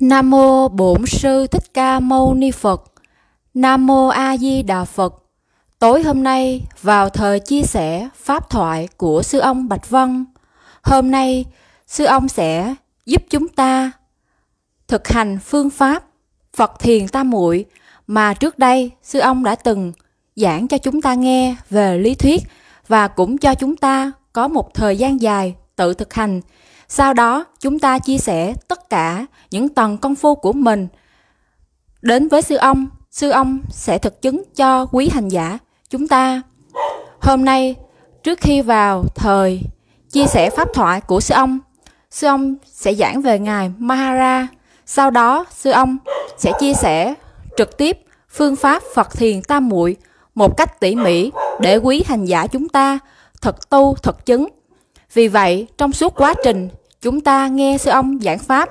Nam mô Bổn sư Thích Ca Mâu Ni Phật. Nam mô A Di Đà Phật. Tối hôm nay vào thời chia sẻ pháp thoại của sư ông Bạch Văn. Hôm nay sư ông sẽ giúp chúng ta thực hành phương pháp Phật thiền tam muội mà trước đây sư ông đã từng giảng cho chúng ta nghe về lý thuyết và cũng cho chúng ta có một thời gian dài tự thực hành sau đó, chúng ta chia sẻ tất cả những tầng công phu của mình đến với sư ông. Sư ông sẽ thực chứng cho quý hành giả chúng ta. Hôm nay, trước khi vào thời chia sẻ pháp thoại của sư ông, sư ông sẽ giảng về ngài Mahara. Sau đó, sư ông sẽ chia sẻ trực tiếp phương pháp Phật thiền tam muội một cách tỉ mỉ để quý hành giả chúng ta thật tu thật chứng vì vậy, trong suốt quá trình chúng ta nghe sư ông giảng pháp,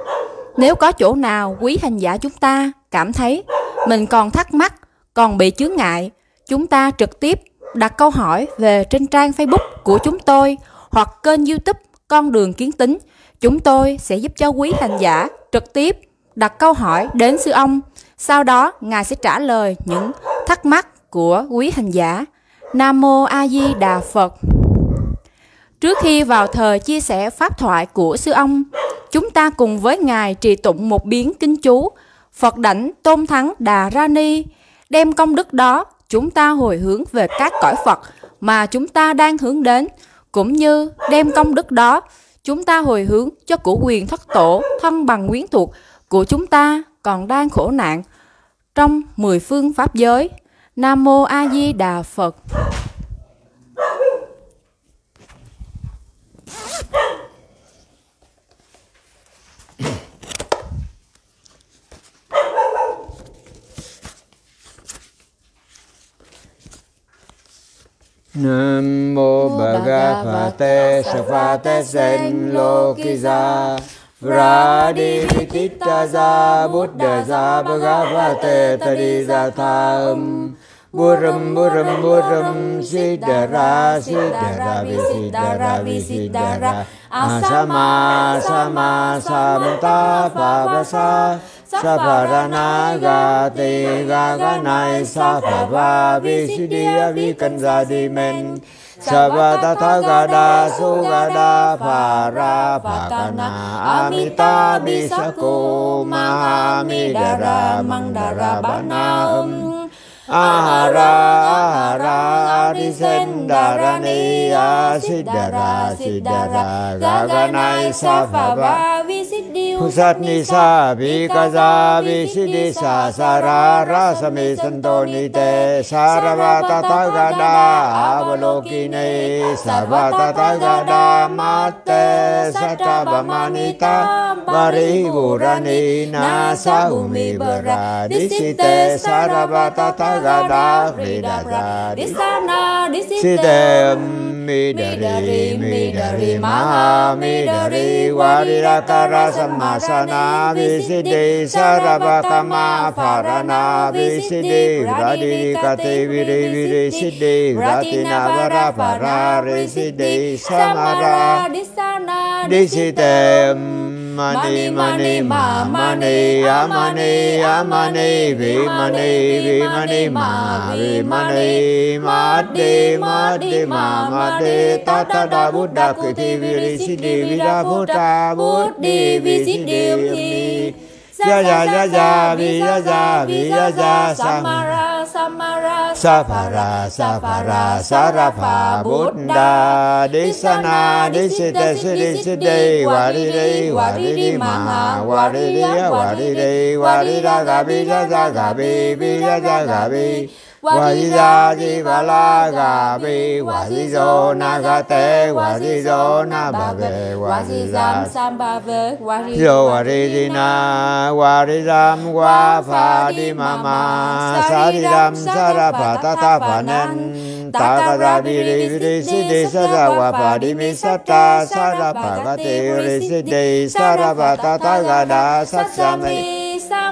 nếu có chỗ nào quý hành giả chúng ta cảm thấy mình còn thắc mắc, còn bị chướng ngại, chúng ta trực tiếp đặt câu hỏi về trên trang Facebook của chúng tôi hoặc kênh YouTube Con đường kiến tính, chúng tôi sẽ giúp cho quý hành giả trực tiếp đặt câu hỏi đến sư ông, sau đó ngài sẽ trả lời những thắc mắc của quý hành giả. Nam mô A Di Đà Phật. Trước khi vào thờ chia sẻ pháp thoại của sư ông, chúng ta cùng với Ngài trì tụng một biến kinh chú Phật đảnh tôn thắng Đà Ra Ni. Đem công đức đó, chúng ta hồi hướng về các cõi Phật mà chúng ta đang hướng đến, cũng như đem công đức đó, chúng ta hồi hướng cho của quyền thất tổ thân bằng quyến thuộc của chúng ta còn đang khổ nạn trong mười phương pháp giới. Nam Mô A Di Đà Phật. Nam mô Bhagavate Sarvate Sen Lokiza Radhivitita Za Buddha Za Bhagavate Tadi Tham Buram Buram Buram Siddhara Siddhara Visiddhara Visiddhara Asama asama Sama Samta Pavasa Saparana Gati Gaganai Sapava Visidiya Vikanjadi Men Savatata Gada Sugada Para Pakana Amita Bisako Mahamidara Mandara Bana Um Ahara Ahara Adisendarani Asidara Sidara Gaganai Sapava Pusatnisa Vikaza Visidisa Sarara Samisantonite Saravata Tagada Avalokine Savata Tagada Mate Satavamanita Varigurani Nasa Umibara Disite Saravata Tagada Vridada Disana Disite midari midari maha midari wariraka samasana viside sarabakama farana viside radikate vire vire siddhe vratina vara para reside samara disana disitem mani mani ma mani a mani a mani vi mani vi mani ma vi mani ma de ma de ma ma de ta ta da buddha cư thi vi ri si di vi ra bhu ta bút di vi si di vi ya ya ya ya vi ya ya vi ya ya samara sa pha ra sa pha ra sa ra pha bút đa đi sa na đi si ta si đi si đi wa đi đi wa đi đi ma wa đi đi wa đi đi wa đi ra ga bi ra ra ga bi bi ra ra ga bi 瓦里扎里瓦拉嘎比瓦里佐那嘎特瓦里佐那巴贝瓦里扎三巴贝瓦里佐瓦里吉那瓦里扎瓦法迪妈妈萨里扎萨拉帕塔塔帕南塔塔达比里比里西迪萨拉瓦帕迪米萨塔萨拉帕嘎提里西迪萨拉帕塔塔嘎达萨萨梅。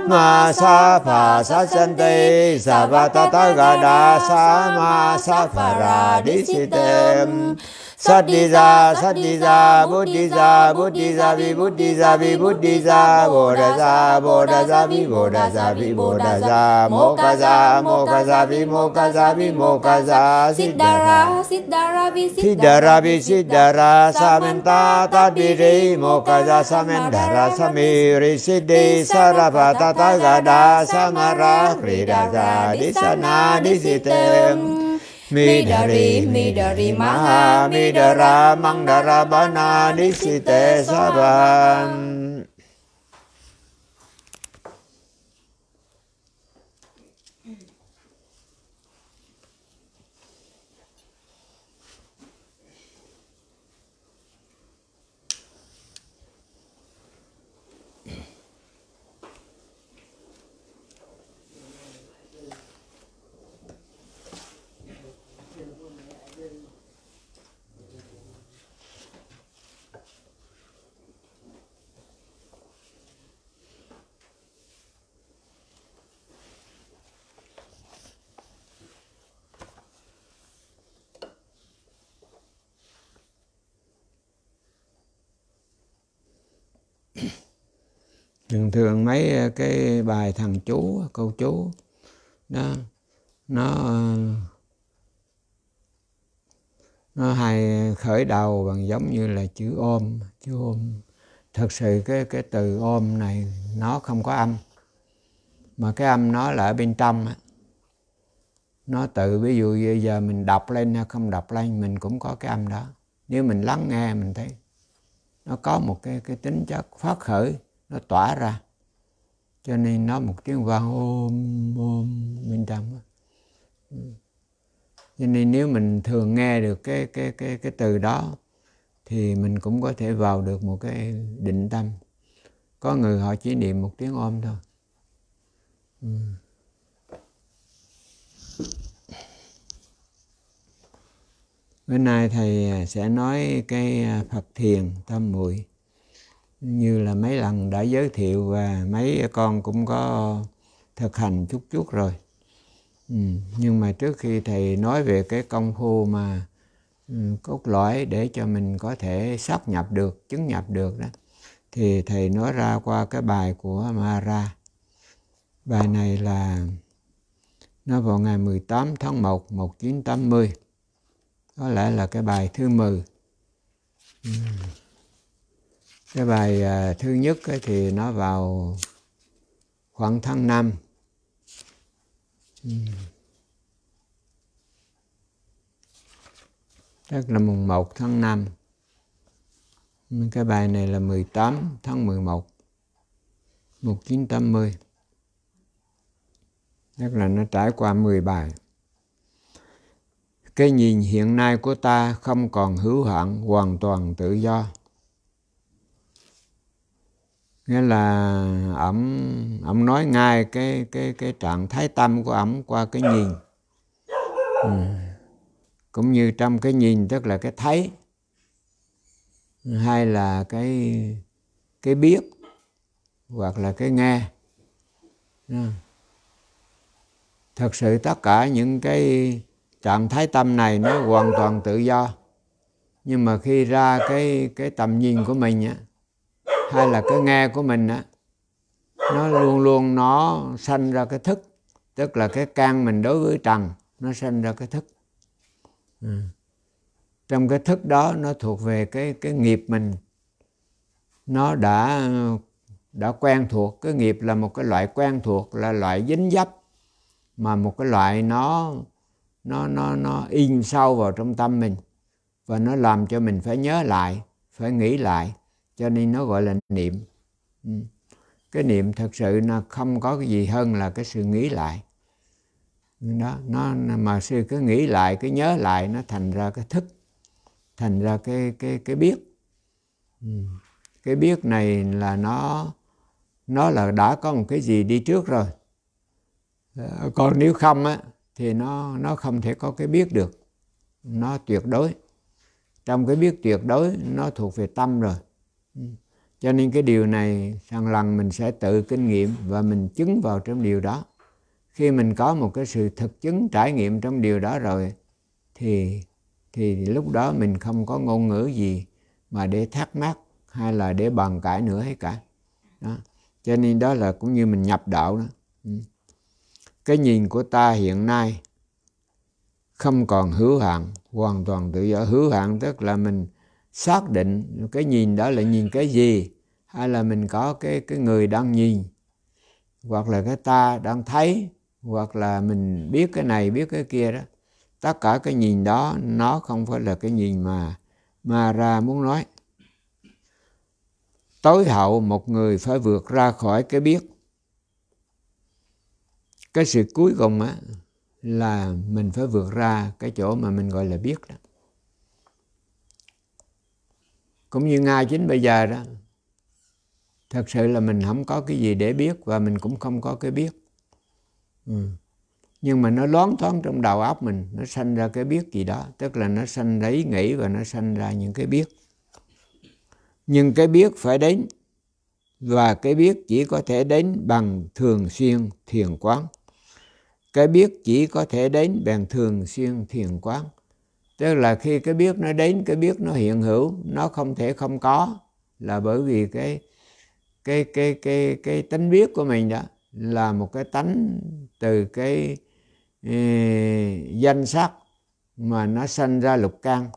ma sa pha sa san ti sa va ta ta ga đa sa ma sa pha ra Di si tem Saddiza, Saddiza, Buddhiza, Buddhiza, Vi, Buddhiza, Vi, Buddhiza, Bodhaza, Bodhaza, Vi, Bodhaza, Vi, Bodhaza, Mokaza, Mokaza, Vi, Mokaza, Vi, Mokaza, Siddhara, Siddhara, Vi, Siddhara, Vi, Siddhara, Samanta, Tabiri, Mokaza, Samendara, Samiri, Siddhi, Sarapata, Tagada, Samara, Kridaza, Disana, Disitem. Midari, Midari Maha, Midara, Mangdara, Bana, Disite, Saban. thường thường mấy ờ, cái bài thằng chú câu chú đó nó ờ, nó hay khởi đầu bằng giống như là chữ ôm chữ ôm thực sự cái cái từ ôm này nó không có âm mà cái âm nó là ở bên trong nó tự ví dụ bây giờ mình đọc lên hay không đọc lên mình cũng có cái âm đó nếu mình lắng nghe mình thấy nó có một cái cái tính chất phát khởi nó tỏa ra cho nên nó một tiếng vang ôm ôm bên trong cho nên nếu mình thường nghe được cái cái cái cái từ đó thì mình cũng có thể vào được một cái định tâm có người họ chỉ niệm một tiếng ôm thôi ừ. bữa nay thầy sẽ nói cái à, phật thiền tâm muội như là mấy lần đã giới thiệu và mấy con cũng có thực hành chút chút rồi ừ. nhưng mà trước khi thầy nói về cái công phu mà ừ, cốt lõi để cho mình có thể sắp nhập được chứng nhập được đó thì thầy nói ra qua cái bài của Mara bài này là nó vào ngày 18 tháng 1 1980 có lẽ là cái bài thứ 10 Ừ cái bài à, thứ nhất thì nó vào khoảng tháng năm, ừ. tức là mùng 1 tháng 5 ừ, cái bài này là 18 tháng 11 1980 tức là nó trải qua 10 bài cái nhìn hiện nay của ta không còn hữu hạn hoàn toàn tự do nghĩa là ổng ổng nói ngay cái cái cái trạng thái tâm của ổng qua cái nhìn ừ. cũng như trong cái nhìn tức là cái thấy hay là cái cái biết hoặc là cái nghe ừ. thật sự tất cả những cái trạng thái tâm này nó hoàn toàn tự do nhưng mà khi ra cái cái tầm nhìn của mình á hay là cái nghe của mình á nó luôn luôn nó sanh ra cái thức tức là cái can mình đối với trần nó sanh ra cái thức ừ. trong cái thức đó nó thuộc về cái cái nghiệp mình nó đã đã quen thuộc cái nghiệp là một cái loại quen thuộc là loại dính dấp mà một cái loại nó nó nó nó in sâu vào trong tâm mình và nó làm cho mình phải nhớ lại phải nghĩ lại cho nên nó gọi là niệm ừ. cái niệm thật sự nó không có cái gì hơn là cái sự nghĩ lại đó nó mà sư cứ nghĩ lại cứ nhớ lại nó thành ra cái thức thành ra cái cái cái biết ừ. cái biết này là nó nó là đã có một cái gì đi trước rồi ờ, còn nếu không á thì nó nó không thể có cái biết được nó tuyệt đối trong cái biết tuyệt đối nó thuộc về tâm rồi Ừ. cho nên cái điều này rằng lần mình sẽ tự kinh nghiệm và mình chứng vào trong điều đó khi mình có một cái sự thực chứng trải nghiệm trong điều đó rồi thì thì lúc đó mình không có ngôn ngữ gì mà để thắc mắc hay là để bàn cãi nữa hay cả đó. cho nên đó là cũng như mình nhập đạo đó ừ. cái nhìn của ta hiện nay không còn hữu hạn hoàn toàn tự do hữu hạn tức là mình xác định cái nhìn đó là nhìn cái gì hay là mình có cái cái người đang nhìn hoặc là cái ta đang thấy hoặc là mình biết cái này biết cái kia đó tất cả cái nhìn đó nó không phải là cái nhìn mà mà ra muốn nói tối hậu một người phải vượt ra khỏi cái biết cái sự cuối cùng á là mình phải vượt ra cái chỗ mà mình gọi là biết đó cũng như ngay chính bây giờ đó thật sự là mình không có cái gì để biết và mình cũng không có cái biết ừ. nhưng mà nó loáng thoáng trong đầu óc mình nó sanh ra cái biết gì đó tức là nó sanh ra ý nghĩ và nó sanh ra những cái biết nhưng cái biết phải đến và cái biết chỉ có thể đến bằng thường xuyên thiền quán cái biết chỉ có thể đến bằng thường xuyên thiền quán tức là khi cái biết nó đến cái biết nó hiện hữu nó không thể không có là bởi vì cái cái cái cái cái tánh biết của mình đó là một cái tánh từ cái eh, danh sắc mà nó sanh ra lục căn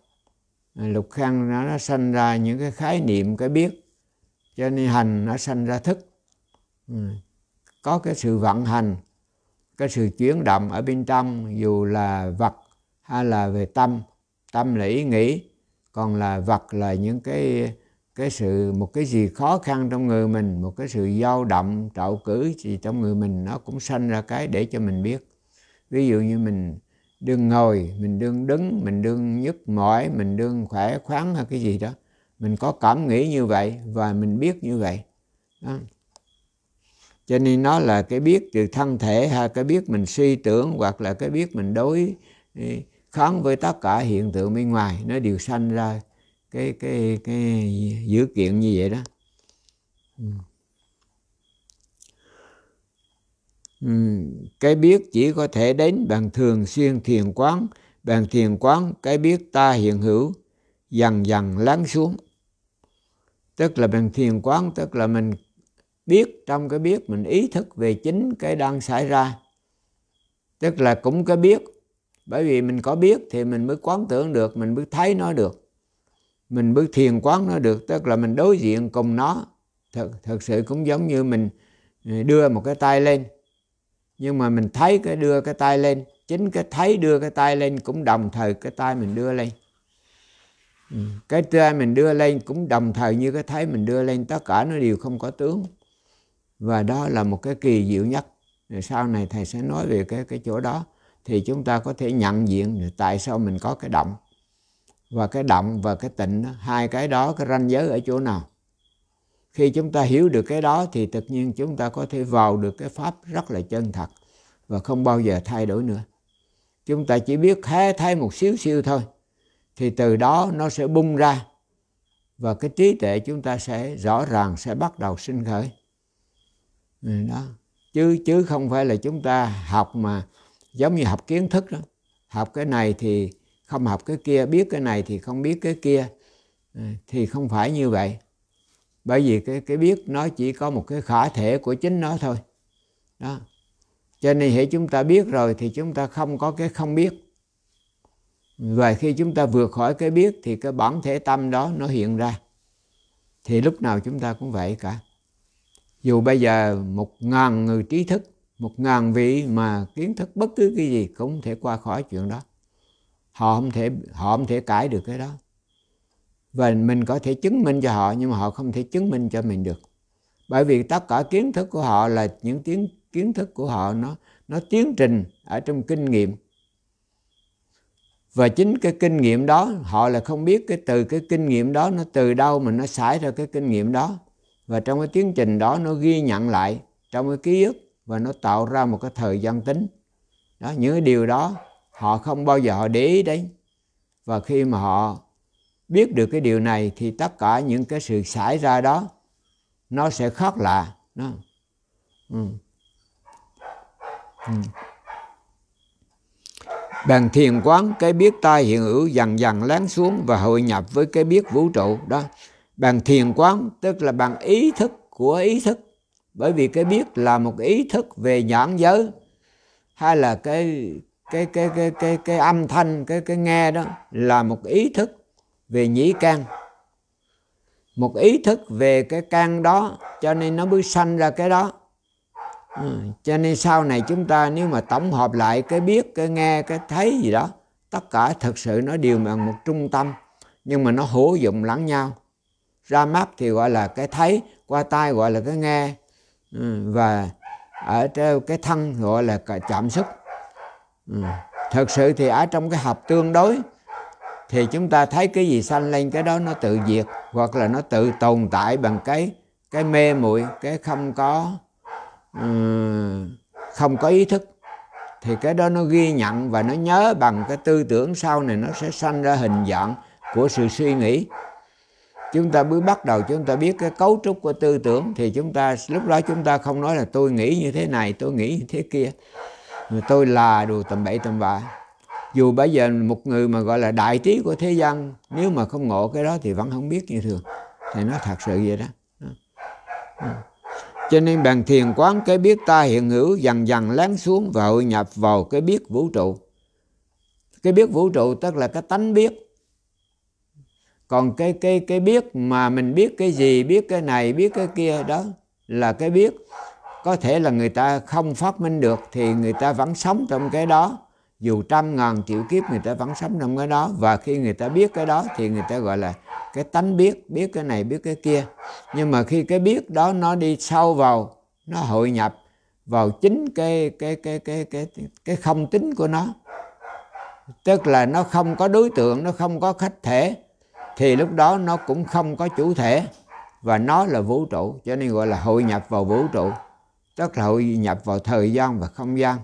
lục căn nó, nó sanh ra những cái khái niệm cái biết cho nên hành nó sanh ra thức ừ. có cái sự vận hành cái sự chuyển động ở bên trong dù là vật hay là về tâm tâm là ý nghĩ còn là vật là những cái cái sự một cái gì khó khăn trong người mình một cái sự dao động trạo cử gì trong người mình nó cũng sanh ra cái để cho mình biết ví dụ như mình đương ngồi mình đương đứng mình đương nhức mỏi mình đương khỏe khoắn hay cái gì đó mình có cảm nghĩ như vậy và mình biết như vậy đó. cho nên nó là cái biết từ thân thể hay cái biết mình suy tưởng hoặc là cái biết mình đối kháng với tất cả hiện tượng bên ngoài nó đều sanh ra cái cái cái dữ kiện như vậy đó ừ. Ừ. cái biết chỉ có thể đến bằng thường xuyên thiền quán bằng thiền quán cái biết ta hiện hữu dần dần lắng xuống tức là bằng thiền quán tức là mình biết trong cái biết mình ý thức về chính cái đang xảy ra tức là cũng cái biết bởi vì mình có biết thì mình mới quán tưởng được mình mới thấy nó được mình mới thiền quán nó được tức là mình đối diện cùng nó thật, thật sự cũng giống như mình ừ, đưa một cái tay lên nhưng mà mình thấy cái đưa cái tay lên chính cái thấy đưa cái tay lên cũng đồng thời cái tay mình đưa lên ừ, cái tay mình đưa lên cũng đồng thời như cái thấy mình đưa lên tất cả nó đều không có tướng và đó là một cái kỳ diệu nhất sau này thầy sẽ nói về cái cái chỗ đó thì chúng ta có thể nhận diện tại sao mình có cái động và cái động và cái tịnh hai cái đó cái ranh giới ở chỗ nào khi chúng ta hiểu được cái đó thì tự nhiên chúng ta có thể vào được cái pháp rất là chân thật và không bao giờ thay đổi nữa chúng ta chỉ biết hé thay một xíu xíu thôi thì từ đó nó sẽ bung ra và cái trí tuệ chúng ta sẽ rõ ràng sẽ bắt đầu sinh khởi ừ, đó chứ chứ không phải là chúng ta học mà giống như học kiến thức đó học cái này thì không học cái kia biết cái này thì không biết cái kia ờ, thì không phải như vậy bởi vì cái cái biết nó chỉ có một cái khả thể của chính nó thôi đó cho nên hệ chúng ta biết rồi thì chúng ta không có cái không biết và khi chúng ta vượt khỏi cái biết thì cái bản thể tâm đó nó hiện ra thì lúc nào chúng ta cũng vậy cả dù bây giờ một ngàn người trí thức một ngàn vị mà kiến thức bất cứ cái gì cũng không thể qua khỏi chuyện đó họ không thể họ không thể cãi được cái đó và mình có thể chứng minh cho họ nhưng mà họ không thể chứng minh cho mình được bởi vì tất cả kiến thức của họ là những kiến kiến thức của họ nó nó tiến trình ở trong kinh nghiệm và chính cái kinh nghiệm đó họ là không biết cái từ cái kinh nghiệm đó nó từ đâu mà nó xảy ra cái kinh nghiệm đó và trong cái tiến trình đó nó ghi nhận lại trong cái ký ức và nó tạo ra một cái thời gian tính đó những cái điều đó họ không bao giờ họ để ý đấy và khi mà họ biết được cái điều này thì tất cả những cái sự xảy ra đó nó sẽ khác lạ đó. Ừ. Ừ. Bằng thiền quán cái biết tai hiện hữu dần dần lắng xuống và hội nhập với cái biết vũ trụ đó. Bằng thiền quán tức là bằng ý thức của ý thức bởi vì cái biết là một ý thức về nhãn giới hay là cái cái cái cái cái cái âm thanh cái cái nghe đó là một ý thức về nhĩ can một ý thức về cái can đó cho nên nó mới sanh ra cái đó ừ. cho nên sau này chúng ta nếu mà tổng hợp lại cái biết cái nghe cái thấy gì đó tất cả thực sự nó đều bằng một trung tâm nhưng mà nó hữu dụng lẫn nhau ra mắt thì gọi là cái thấy qua tai gọi là cái nghe Ừ, và ở trong cái thân gọi là chạm xúc ừ, thật sự thì ở trong cái hợp tương đối thì chúng ta thấy cái gì sanh lên cái đó nó tự diệt hoặc là nó tự tồn tại bằng cái cái mê muội cái không có ừ, không có ý thức thì cái đó nó ghi nhận và nó nhớ bằng cái tư tưởng sau này nó sẽ sanh ra hình dạng của sự suy nghĩ chúng ta mới bắt đầu chúng ta biết cái cấu trúc của tư tưởng thì chúng ta lúc đó chúng ta không nói là tôi nghĩ như thế này tôi nghĩ như thế kia mà tôi là đồ tầm bậy tầm bạ dù bây giờ một người mà gọi là đại trí của thế gian nếu mà không ngộ cái đó thì vẫn không biết như thường thì nó thật sự vậy đó cho nên bằng thiền quán cái biết ta hiện hữu dần dần lắng xuống và hội nhập vào cái biết vũ trụ cái biết vũ trụ tức là cái tánh biết còn cái cái cái biết mà mình biết cái gì biết cái này biết cái kia đó là cái biết có thể là người ta không phát minh được thì người ta vẫn sống trong cái đó dù trăm ngàn triệu kiếp người ta vẫn sống trong cái đó và khi người ta biết cái đó thì người ta gọi là cái tánh biết biết cái này biết cái kia nhưng mà khi cái biết đó nó đi sâu vào nó hội nhập vào chính cái cái cái cái cái cái không tính của nó tức là nó không có đối tượng nó không có khách thể thì lúc đó nó cũng không có chủ thể và nó là vũ trụ cho nên gọi là hội nhập vào vũ trụ tức là hội nhập vào thời gian và không gian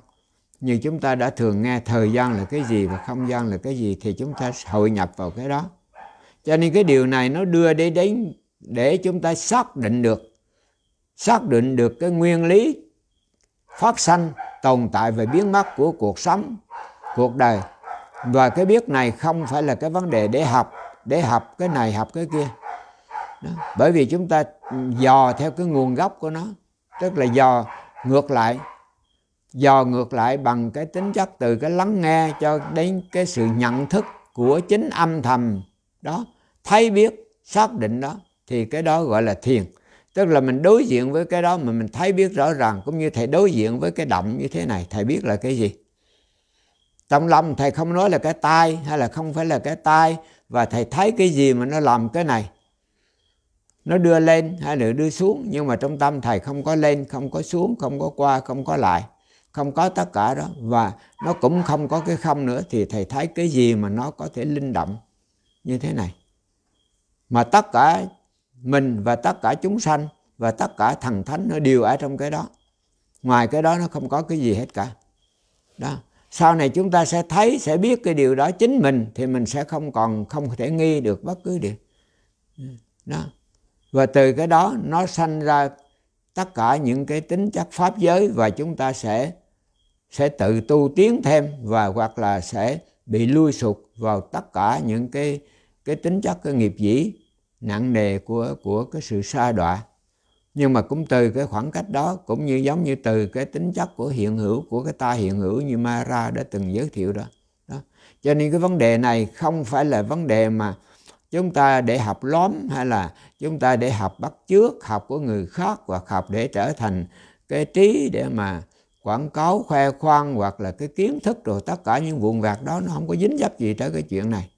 như chúng ta đã thường nghe thời gian là cái gì và không gian là cái gì thì chúng ta hội nhập vào cái đó cho nên cái điều này nó đưa đến đến để chúng ta xác định được xác định được cái nguyên lý phát sanh tồn tại và biến mất của cuộc sống cuộc đời và cái biết này không phải là cái vấn đề để học để học cái này học cái kia đó. bởi vì chúng ta dò theo cái nguồn gốc của nó tức là dò ngược lại dò ngược lại bằng cái tính chất từ cái lắng nghe cho đến cái sự nhận thức của chính âm thầm đó thấy biết xác định đó thì cái đó gọi là thiền tức là mình đối diện với cái đó mà mình thấy biết rõ ràng cũng như thầy đối diện với cái động như thế này thầy biết là cái gì trong lòng thầy không nói là cái tai hay là không phải là cái tai và thầy thấy cái gì mà nó làm cái này nó đưa lên hay là đưa xuống nhưng mà trong tâm thầy không có lên không có xuống không có qua không có lại không có tất cả đó và nó cũng không có cái không nữa thì thầy thấy cái gì mà nó có thể linh động như thế này mà tất cả mình và tất cả chúng sanh và tất cả thần thánh nó đều ở trong cái đó ngoài cái đó nó không có cái gì hết cả đó sau này chúng ta sẽ thấy sẽ biết cái điều đó chính mình thì mình sẽ không còn không thể nghi được bất cứ điều đó và từ cái đó nó sanh ra tất cả những cái tính chất pháp giới và chúng ta sẽ sẽ tự tu tiến thêm và hoặc là sẽ bị lui sụt vào tất cả những cái cái tính chất cái nghiệp dĩ nặng nề của của cái sự sa đọa nhưng mà cũng từ cái khoảng cách đó cũng như giống như từ cái tính chất của hiện hữu của cái ta hiện hữu như Mara đã từng giới thiệu đó. đó cho nên cái vấn đề này không phải là vấn đề mà chúng ta để học lóm hay là chúng ta để học bắt chước học của người khác hoặc học để trở thành cái trí để mà quảng cáo khoe khoang hoặc là cái kiến thức rồi tất cả những vụn vặt đó nó không có dính dấp gì tới cái chuyện này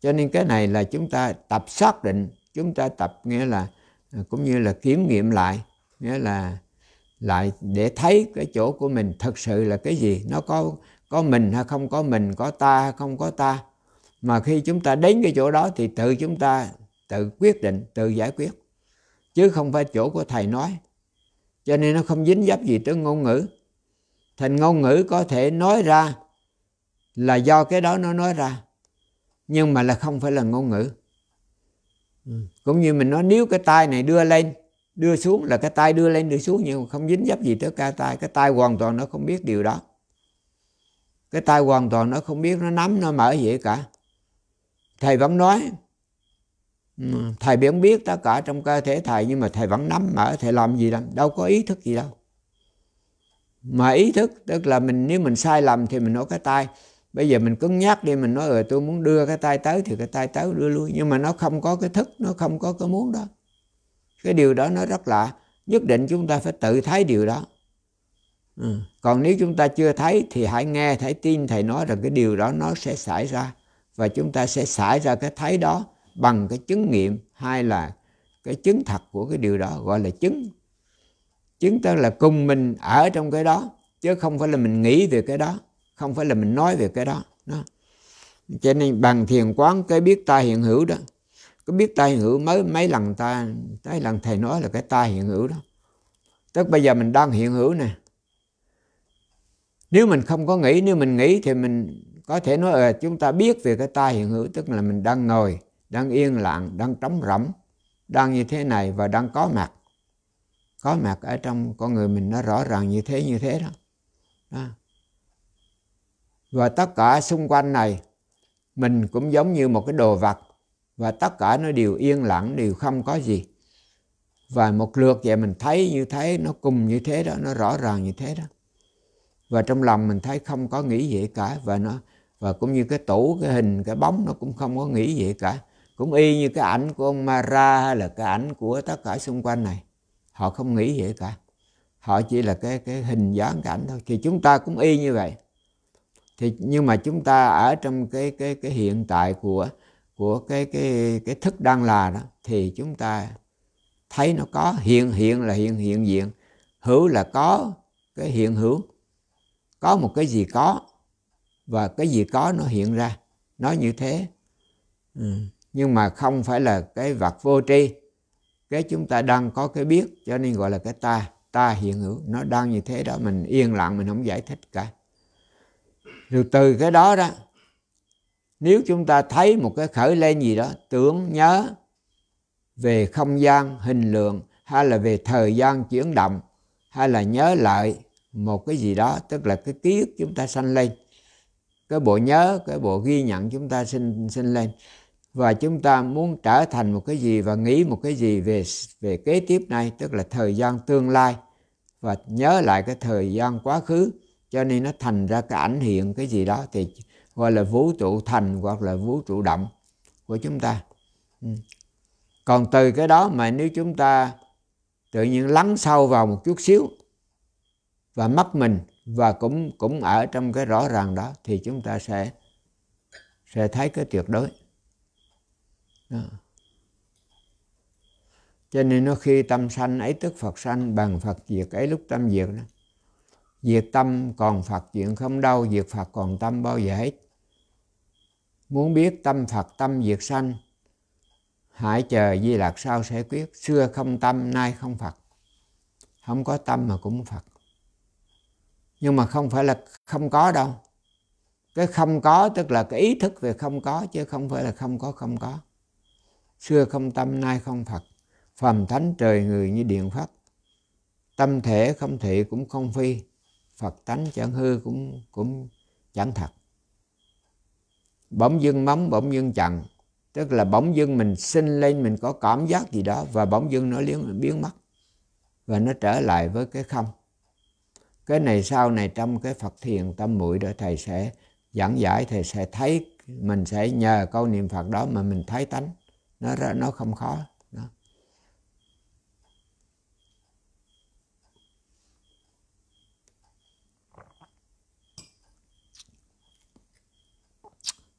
cho nên cái này là chúng ta tập xác định chúng ta tập nghĩa là À, cũng như là kiểm nghiệm lại nghĩa là lại để thấy cái chỗ của mình thật sự là cái gì nó có có mình hay không có mình có ta hay không có ta mà khi chúng ta đến cái chỗ đó thì tự chúng ta tự quyết định tự giải quyết chứ không phải chỗ của thầy nói cho nên nó không dính dấp gì tới ngôn ngữ thành ngôn ngữ có thể nói ra là do cái đó nó nói ra nhưng mà là không phải là ngôn ngữ ừ cũng như mình nói nếu cái tay này đưa lên đưa xuống là cái tay đưa lên đưa xuống nhưng mà không dính dấp gì tới cái tay cái tay hoàn toàn nó không biết điều đó cái tay hoàn toàn nó không biết nó nắm nó mở gì cả thầy vẫn nói ừ, thầy vẫn biết tất cả trong cơ thể thầy nhưng mà thầy vẫn nắm mở thầy làm gì đâu đâu có ý thức gì đâu mà ý thức tức là mình nếu mình sai lầm thì mình nói cái tay bây giờ mình cứ nhắc đi mình nói rồi ờ, tôi muốn đưa cái tay tới thì cái tay tới đưa lui nhưng mà nó không có cái thức nó không có cái muốn đó cái điều đó nó rất lạ nhất định chúng ta phải tự thấy điều đó ừ. còn nếu chúng ta chưa thấy thì hãy nghe hãy tin thầy nói rằng cái điều đó nó sẽ xảy ra và chúng ta sẽ xảy ra cái thấy đó bằng cái chứng nghiệm hay là cái chứng thật của cái điều đó gọi là chứng chứng tức là cùng mình ở trong cái đó chứ không phải là mình nghĩ về cái đó không phải là mình nói về cái đó, đó. cho nên bằng thiền quán cái biết ta hiện hữu đó cái biết ta hiện hữu mới mấy lần ta mấy lần thầy nói là cái ta hiện hữu đó tức bây giờ mình đang hiện hữu nè nếu mình không có nghĩ nếu mình nghĩ thì mình có thể nói là ờ, chúng ta biết về cái ta hiện hữu tức là mình đang ngồi đang yên lặng đang trống rỗng đang như thế này và đang có mặt có mặt ở trong con người mình nó rõ ràng như thế như thế đó, đó và tất cả xung quanh này mình cũng giống như một cái đồ vật và tất cả nó đều yên lặng đều không có gì và một lượt vậy mình thấy như thế nó cùng như thế đó nó rõ ràng như thế đó và trong lòng mình thấy không có nghĩ vậy cả và nó và cũng như cái tủ cái hình cái bóng nó cũng không có nghĩ vậy cả cũng y như cái ảnh của ông Mara hay là cái ảnh của tất cả xung quanh này họ không nghĩ vậy cả họ chỉ là cái cái hình dáng cảnh thôi thì chúng ta cũng y như vậy thì nhưng mà chúng ta ở trong cái cái cái hiện tại của của cái cái cái thức đang là đó thì chúng ta thấy nó có hiện hiện là hiện hiện diện hữu là có cái hiện hữu có một cái gì có và cái gì có nó hiện ra nó như thế ừ. nhưng mà không phải là cái vật vô tri cái chúng ta đang có cái biết cho nên gọi là cái ta ta hiện hữu nó đang như thế đó mình yên lặng mình không giải thích cả rồi từ cái đó đó nếu chúng ta thấy một cái khởi lên gì đó tưởng nhớ về không gian hình lượng hay là về thời gian chuyển động hay là nhớ lại một cái gì đó tức là cái ký ức chúng ta sanh lên cái bộ nhớ cái bộ ghi nhận chúng ta sinh sinh lên và chúng ta muốn trở thành một cái gì và nghĩ một cái gì về về kế tiếp này tức là thời gian tương lai và nhớ lại cái thời gian quá khứ cho nên nó thành ra cái ảnh hiện cái gì đó thì gọi là vũ trụ thành hoặc là vũ trụ động của chúng ta ừ. còn từ cái đó mà nếu chúng ta tự nhiên lắng sâu vào một chút xíu và mất mình và cũng cũng ở trong cái rõ ràng đó thì chúng ta sẽ sẽ thấy cái tuyệt đối đó. cho nên nó khi tâm sanh ấy tức phật sanh bằng phật diệt ấy lúc tâm diệt đó Diệt tâm còn Phật chuyện không đâu, diệt Phật còn tâm bao giờ hết. Muốn biết tâm Phật tâm diệt sanh, hãy chờ Di Lạc sau sẽ quyết, xưa không tâm, nay không Phật. Không có tâm mà cũng Phật. Nhưng mà không phải là không có đâu. Cái không có tức là cái ý thức về không có, chứ không phải là không có không có. Xưa không tâm, nay không Phật. Phàm thánh trời người như điện Phật. Tâm thể không thị cũng không phi phật tánh chẳng hư cũng cũng chẳng thật bỗng dưng móng bỗng dưng chặn tức là bỗng dưng mình sinh lên mình có cảm giác gì đó và bỗng dưng nó biến, biến mất và nó trở lại với cái không cái này sau này trong cái phật thiền tâm mũi đó thầy sẽ giảng giải thầy sẽ thấy mình sẽ nhờ câu niệm phật đó mà mình thấy tánh nó nó không khó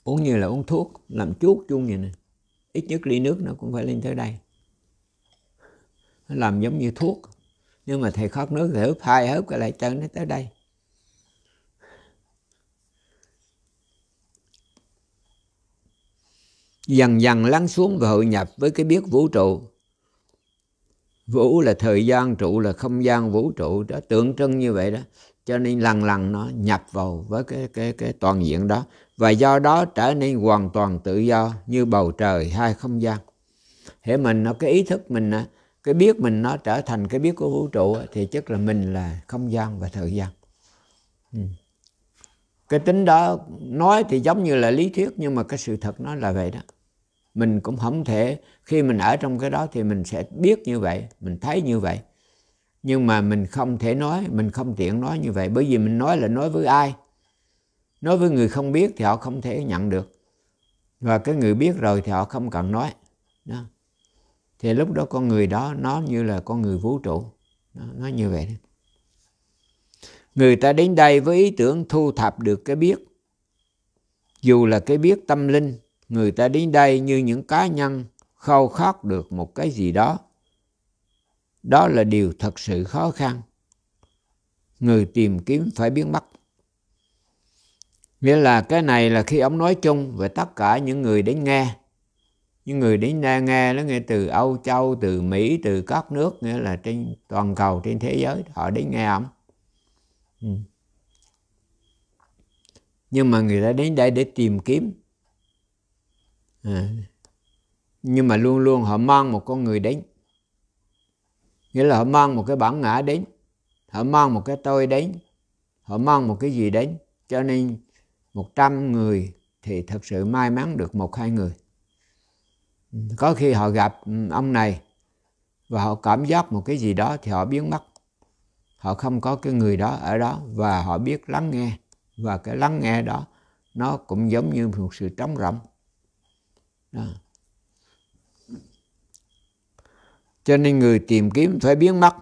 uống như là uống thuốc làm chuốt chung vậy nè ít nhất ly nước nó cũng phải lên tới đây nó làm giống như thuốc nhưng mà thầy khóc nước thì hớp hai hớp cái lại chân nó tới đây dần dần lắng xuống và hội nhập với cái biết vũ trụ vũ là thời gian trụ là không gian vũ trụ đó tượng trưng như vậy đó cho nên lần lần nó nhập vào với cái cái cái toàn diện đó và do đó trở nên hoàn toàn tự do như bầu trời hai không gian hệ mình nó cái ý thức mình cái biết mình nó trở thành cái biết của vũ trụ thì chắc là mình là không gian và thời gian ừ. cái tính đó nói thì giống như là lý thuyết nhưng mà cái sự thật nó là vậy đó mình cũng không thể khi mình ở trong cái đó thì mình sẽ biết như vậy mình thấy như vậy nhưng mà mình không thể nói mình không tiện nói như vậy bởi vì mình nói là nói với ai nói với người không biết thì họ không thể nhận được và cái người biết rồi thì họ không cần nói đó. thì lúc đó con người đó nó như là con người vũ trụ đó, nó như vậy đó. người ta đến đây với ý tưởng thu thập được cái biết dù là cái biết tâm linh người ta đến đây như những cá nhân khao khát được một cái gì đó đó là điều thật sự khó khăn người tìm kiếm phải biến mất nghĩa là cái này là khi ông nói chung về tất cả những người đến nghe những người đến nghe nghe nó nghe từ Âu Châu từ Mỹ từ các nước nghĩa là trên toàn cầu trên thế giới họ đến nghe ông ừ. nhưng mà người ta đến đây để tìm kiếm à. nhưng mà luôn luôn họ mang một con người đến nghĩa là họ mang một cái bản ngã đến họ mang một cái tôi đến họ mang một cái gì đến cho nên 100 người thì thật sự may mắn được một hai người có khi họ gặp ừ, ông này và họ cảm giác một cái gì đó thì họ biến mất họ không có cái người đó ở đó và họ biết lắng nghe và cái lắng nghe đó nó cũng giống như một sự trống rỗng đó. cho nên người tìm kiếm phải biến mất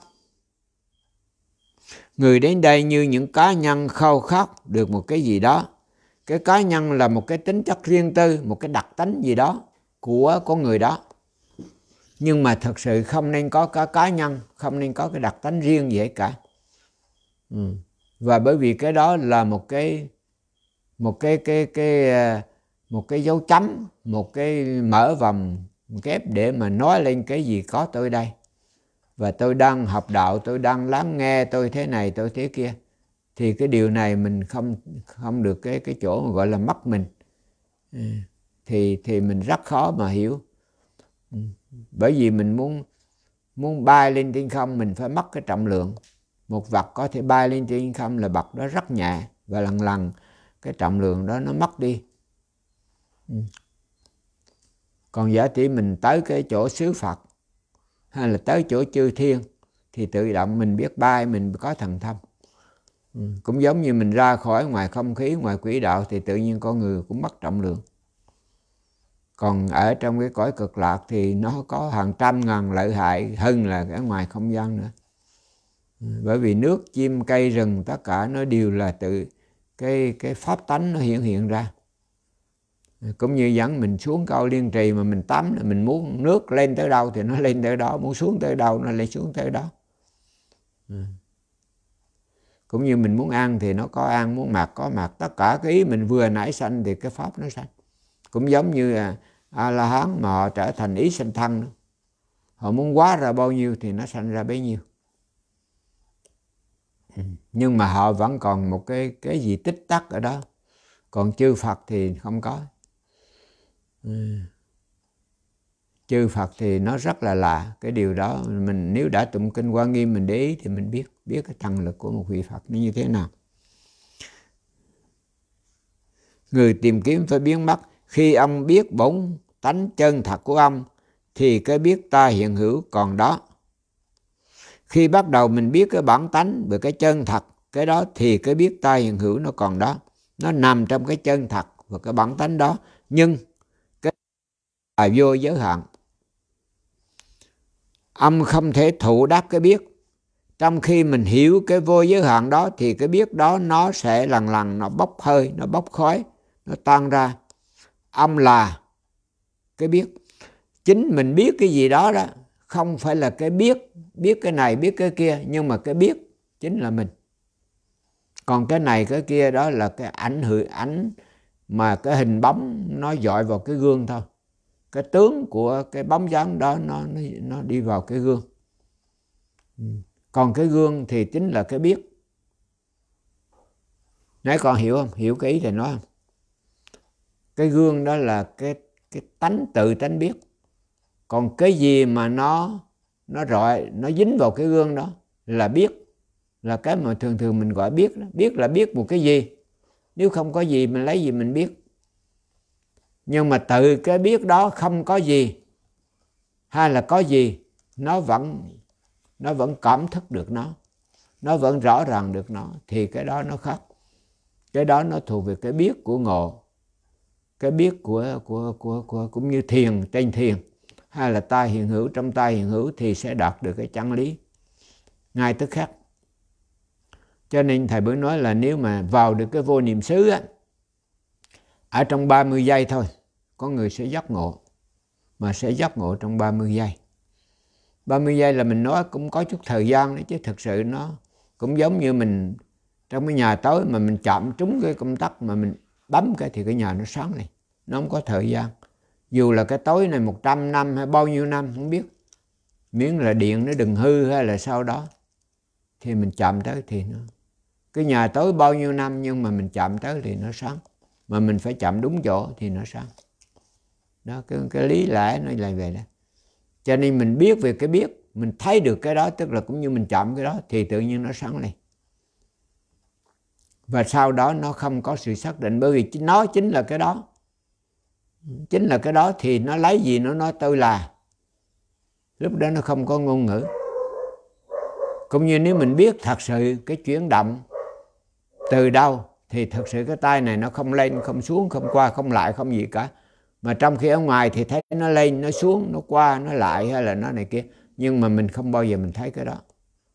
người đến đây như những cá nhân khao khát được một cái gì đó cái cá nhân là một cái tính chất riêng tư một cái đặc tính gì đó của con người đó nhưng mà thật sự không nên có cái cá nhân không nên có cái đặc tính riêng gì cả ừ. và bởi vì cái đó là một cái một cái cái cái à, một cái dấu chấm một cái mở vòng kép để mà nói lên cái gì có tôi đây và tôi đang học đạo tôi đang lắng nghe tôi thế này tôi thế kia thì cái điều này mình không không được cái cái chỗ mà gọi là mắc mình ừ. thì thì mình rất khó mà hiểu ừ. bởi vì mình muốn muốn bay lên trên không mình phải mất cái trọng lượng một vật có thể bay lên trên không là vật đó rất nhẹ và lần lần cái trọng lượng đó nó mất đi ừ. còn giả tỷ mình tới cái chỗ xứ phật hay là tới chỗ chư thiên thì tự động mình biết bay mình có thần thông Ừ. cũng giống như mình ra khỏi ngoài không khí ngoài quỹ đạo thì tự nhiên con người cũng mất trọng lượng còn ở trong cái cõi cực lạc thì nó có hàng trăm ngàn lợi hại hơn là cái ngoài không gian nữa ừ, bởi vì nước chim cây rừng tất cả nó đều là tự cái cái pháp tánh nó hiện hiện ra ừ, cũng như dẫn mình xuống cao liên trì mà mình tắm là mình muốn nước lên tới đâu thì nó lên tới đó muốn xuống tới đâu nó lại xuống tới đó cũng như mình muốn ăn thì nó có ăn muốn mặc có mặc tất cả cái ý mình vừa nãy sanh thì cái pháp nó sanh cũng giống như à, a la hán mà họ trở thành ý sanh thân nữa. họ muốn quá ra bao nhiêu thì nó sanh ra bấy nhiêu nhưng mà họ vẫn còn một cái cái gì tích tắc ở đó còn chư phật thì không có chư phật thì nó rất là lạ cái điều đó mình nếu đã tụng kinh quan nghiêm mình để ý thì mình biết biết cái thần lực của một vị Phật nó như thế nào. Người tìm kiếm phải biến mất khi ông biết bổn tánh chân thật của ông thì cái biết ta hiện hữu còn đó. Khi bắt đầu mình biết cái bản tánh về cái chân thật, cái đó thì cái biết ta hiện hữu nó còn đó. Nó nằm trong cái chân thật và cái bản tánh đó. Nhưng cái là vô giới hạn. Ông không thể thụ đáp cái biết trong khi mình hiểu cái vô giới hạn đó thì cái biết đó nó sẽ lần lần nó bốc hơi nó bốc khói nó tan ra âm là cái biết chính mình biết cái gì đó đó không phải là cái biết biết cái này biết cái kia nhưng mà cái biết chính là mình còn cái này cái kia đó là cái ảnh hưởng ảnh mà cái hình bóng nó dọi vào cái gương thôi cái tướng của cái bóng dáng đó nó nó, nó đi vào cái gương ừ còn cái gương thì chính là cái biết nãy con hiểu không hiểu cái ý thầy nói không cái gương đó là cái cái tánh tự tánh biết còn cái gì mà nó nó rọi nó dính vào cái gương đó là biết là cái mà thường thường mình gọi biết đó. biết là biết một cái gì nếu không có gì mình lấy gì mình biết nhưng mà tự cái biết đó không có gì hay là có gì nó vẫn nó vẫn cảm thức được nó nó vẫn rõ ràng được nó thì cái đó nó khác cái đó nó thuộc về cái biết của ngộ cái biết của của của, của cũng như thiền tranh thiền hay là ta hiện hữu trong ta hiện hữu thì sẽ đạt được cái chân lý ngay tức khắc cho nên thầy mới nói là nếu mà vào được cái vô niệm xứ á ở trong 30 giây thôi có người sẽ giác ngộ mà sẽ giác ngộ trong 30 giây 30 giây là mình nói cũng có chút thời gian đấy chứ thực sự nó cũng giống như mình trong cái nhà tối mà mình chạm trúng cái công tắc mà mình bấm cái thì cái nhà nó sáng này nó không có thời gian dù là cái tối này 100 năm hay bao nhiêu năm không biết miếng là điện nó đừng hư hay là sau đó thì mình chạm tới thì nó cái nhà tối bao nhiêu năm nhưng mà mình chạm tới thì nó sáng mà mình phải chạm đúng chỗ thì nó sáng đó cái, cái lý lẽ nó là về đó cho nên mình biết về cái biết mình thấy được cái đó tức là cũng như mình chạm cái đó thì tự nhiên nó sáng lên và sau đó nó không có sự xác định bởi vì nó chính là cái đó chính là cái đó thì nó lấy gì nó nói tôi là lúc đó nó không có ngôn ngữ cũng như nếu mình biết thật sự cái chuyển động từ đâu thì thật sự cái tay này nó không lên không xuống không qua không lại không gì cả mà trong khi ở ngoài thì thấy nó lên nó xuống nó qua nó lại hay là nó này kia nhưng mà mình không bao giờ mình thấy cái đó